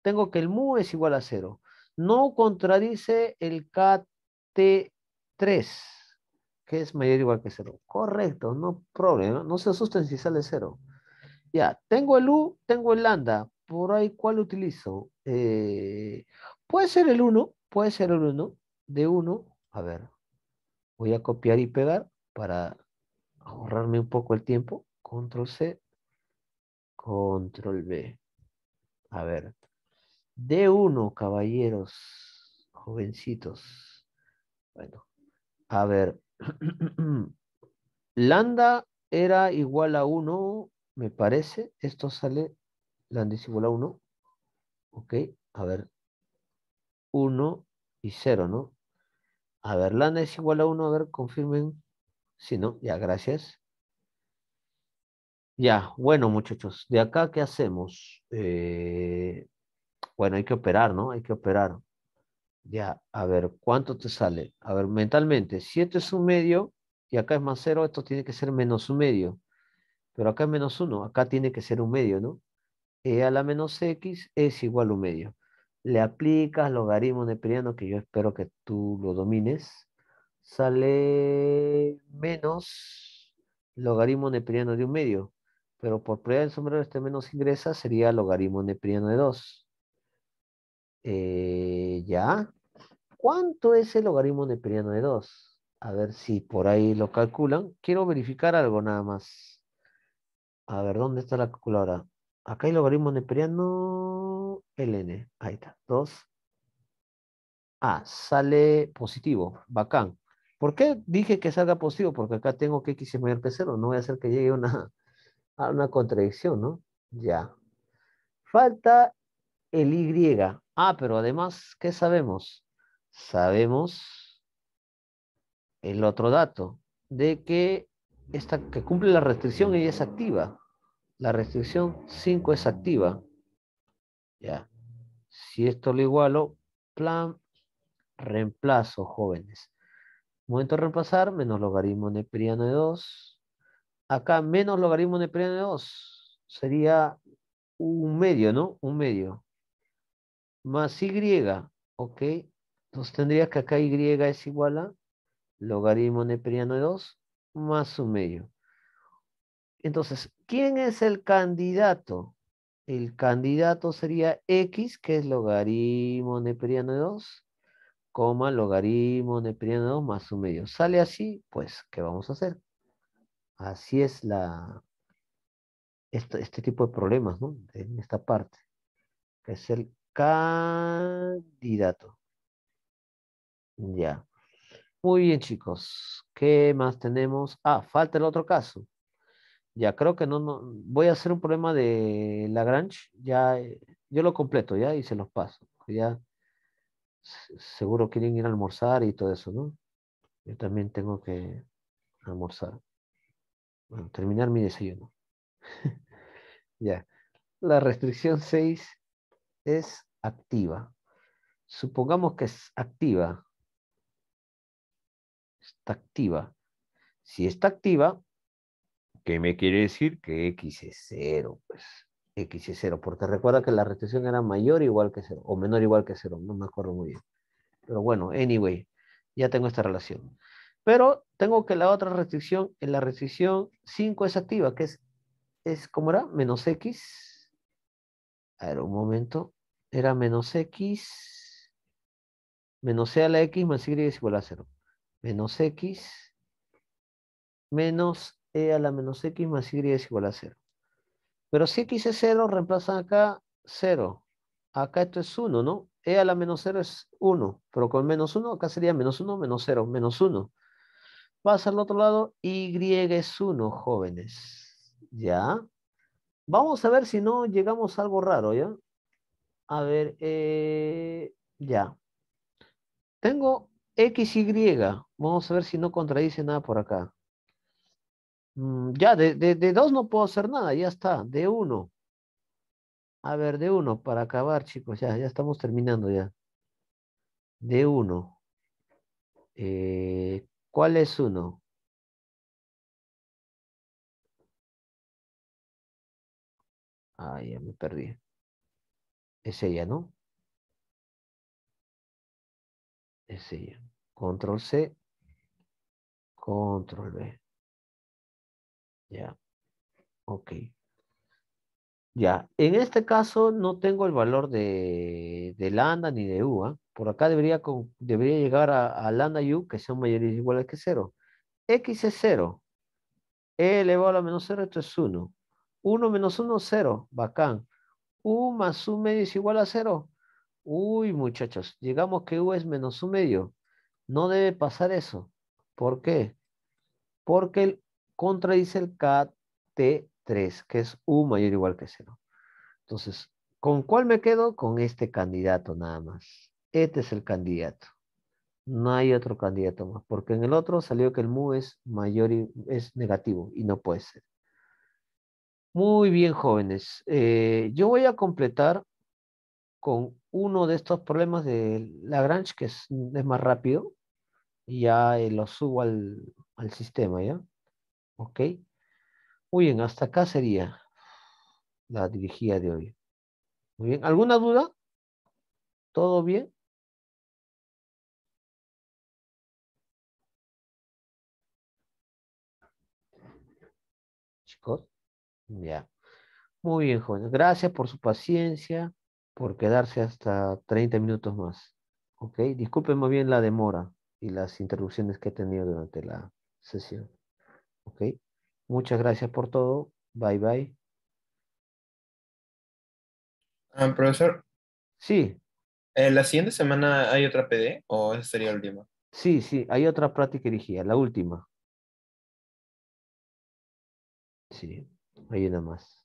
tengo que el mu es igual a cero. No contradice el KT3, que es mayor o igual que cero. Correcto, no problema. No se asusten si sale 0. Ya, tengo el U, tengo el lambda. Por ahí, ¿cuál utilizo? Eh, puede ser el 1, puede ser el 1. De 1, a ver, voy a copiar y pegar para ahorrarme un poco el tiempo, control C, control B. A ver, D1, caballeros, jovencitos. Bueno, a ver, lambda era igual a 1, me parece. Esto sale, lambda es igual a 1. Ok, a ver, 1 y 0, ¿no? A ver, lambda es igual a 1, a ver, confirmen. Sí, ¿no? Ya, gracias. Ya, bueno, muchachos, de acá, ¿qué hacemos? Eh, bueno, hay que operar, ¿no? Hay que operar. Ya, a ver, ¿cuánto te sale? A ver, mentalmente, 7 es un medio y acá es más cero esto tiene que ser menos un medio. Pero acá es menos uno acá tiene que ser un medio, ¿no? E a la menos x es igual a un medio. Le aplicas logaritmo neperiano, que yo espero que tú lo domines sale menos logaritmo neperiano de un medio. Pero por prueba del sombrero este menos ingresa sería logaritmo neperiano de 2. Eh, ¿Ya? ¿Cuánto es el logaritmo neperiano de 2? A ver si por ahí lo calculan. Quiero verificar algo nada más. A ver, ¿dónde está la calculadora? Acá hay logaritmo neperiano ln. Ahí está, 2. Ah, sale positivo. Bacán. ¿Por qué dije que salga positivo? Porque acá tengo que x es mayor que cero. No voy a hacer que llegue a una contradicción, ¿no? Ya. Falta el y. Ah, pero además, ¿qué sabemos? Sabemos el otro dato de que esta que cumple la restricción ella es activa. La restricción 5 es activa. Ya. Si esto lo igualo, plan, reemplazo, jóvenes. Momento de reemplazar, menos logaritmo neperiano de 2. Acá menos logaritmo neperiano de 2. Sería un medio, ¿no? Un medio. Más Y, ¿ok? Entonces tendrías que acá Y es igual a logaritmo neperiano de 2 más un medio. Entonces, ¿quién es el candidato? El candidato sería X, que es logaritmo neperiano de 2, coma, logaritmo de más un medio. Sale así, pues, ¿qué vamos a hacer? Así es la, este, este tipo de problemas, ¿no? En esta parte, que es el candidato. Ya. Muy bien, chicos. ¿Qué más tenemos? Ah, falta el otro caso. Ya, creo que no, no voy a hacer un problema de Lagrange. Ya, eh, yo lo completo, ya, y se los paso. Ya seguro quieren ir a almorzar y todo eso, ¿no? Yo también tengo que almorzar. Bueno, terminar mi desayuno. ya. La restricción 6 es activa. Supongamos que es activa. Está activa. Si está activa, ¿qué me quiere decir? Que X es cero, pues. X y 0, porque recuerda que la restricción era mayor o igual que 0, o menor o igual que 0, no me acuerdo muy bien. Pero bueno, anyway, ya tengo esta relación. Pero tengo que la otra restricción, en la restricción 5 es activa, que es, es ¿cómo era? Menos X. A ver, un momento. Era menos X, menos E a la X más Y es igual a 0. Menos X, menos E a la menos X más Y es igual a 0. Pero si x es 0 reemplazan acá 0. Acá esto es 1, ¿no? E a la menos 0 es 1, pero con menos 1 acá sería menos 1, menos 0, menos 1. Pasa al otro lado, Y es 1, jóvenes. ¿Ya? Vamos a ver si no llegamos a algo raro, ¿ya? A ver, eh, ya. Tengo x y. Vamos a ver si no contradice nada por acá. Mm, ya, de, dos no puedo hacer nada, ya está, de uno. A ver, de uno, para acabar, chicos, ya, ya estamos terminando ya. De uno. Eh, ¿Cuál es uno? Ah, ya me perdí. Es ella, ¿no? Es ella. Control C. Control B. Ya. Ok. Ya. En este caso no tengo el valor de, de lambda ni de u. ¿ah? Por acá debería, debería llegar a, lambda y u que son mayores o iguales que 0. X es 0. E elevado a menos cero esto es 1. 1 menos 1, 0. Bacán. U más un medio es igual a cero. Uy, muchachos, llegamos que U es menos un medio. No debe pasar eso. ¿Por qué? Porque el contradice el KT3, que es U mayor o igual que 0. Entonces, ¿con cuál me quedo? Con este candidato nada más. Este es el candidato. No hay otro candidato más, porque en el otro salió que el mu es mayor y es negativo y no puede ser. Muy bien, jóvenes. Eh, yo voy a completar con uno de estos problemas de Lagrange, que es, más rápido, y ya lo subo al sistema, ¿ya? ¿Ok? Muy bien, hasta acá sería la dirigida de hoy. Muy bien, ¿alguna duda? ¿Todo bien? Chicos, ya. Muy bien, jóvenes. Gracias por su paciencia, por quedarse hasta 30 minutos más. ¿Ok? Disculpen muy bien la demora y las interrupciones que he tenido durante la sesión. ¿Ok? Muchas gracias por todo. Bye, bye. Ah, profesor. Sí. Eh, ¿La siguiente semana hay otra PD o esa sería la última? Sí, sí, hay otra práctica dirigida, la última. Sí, hay una más.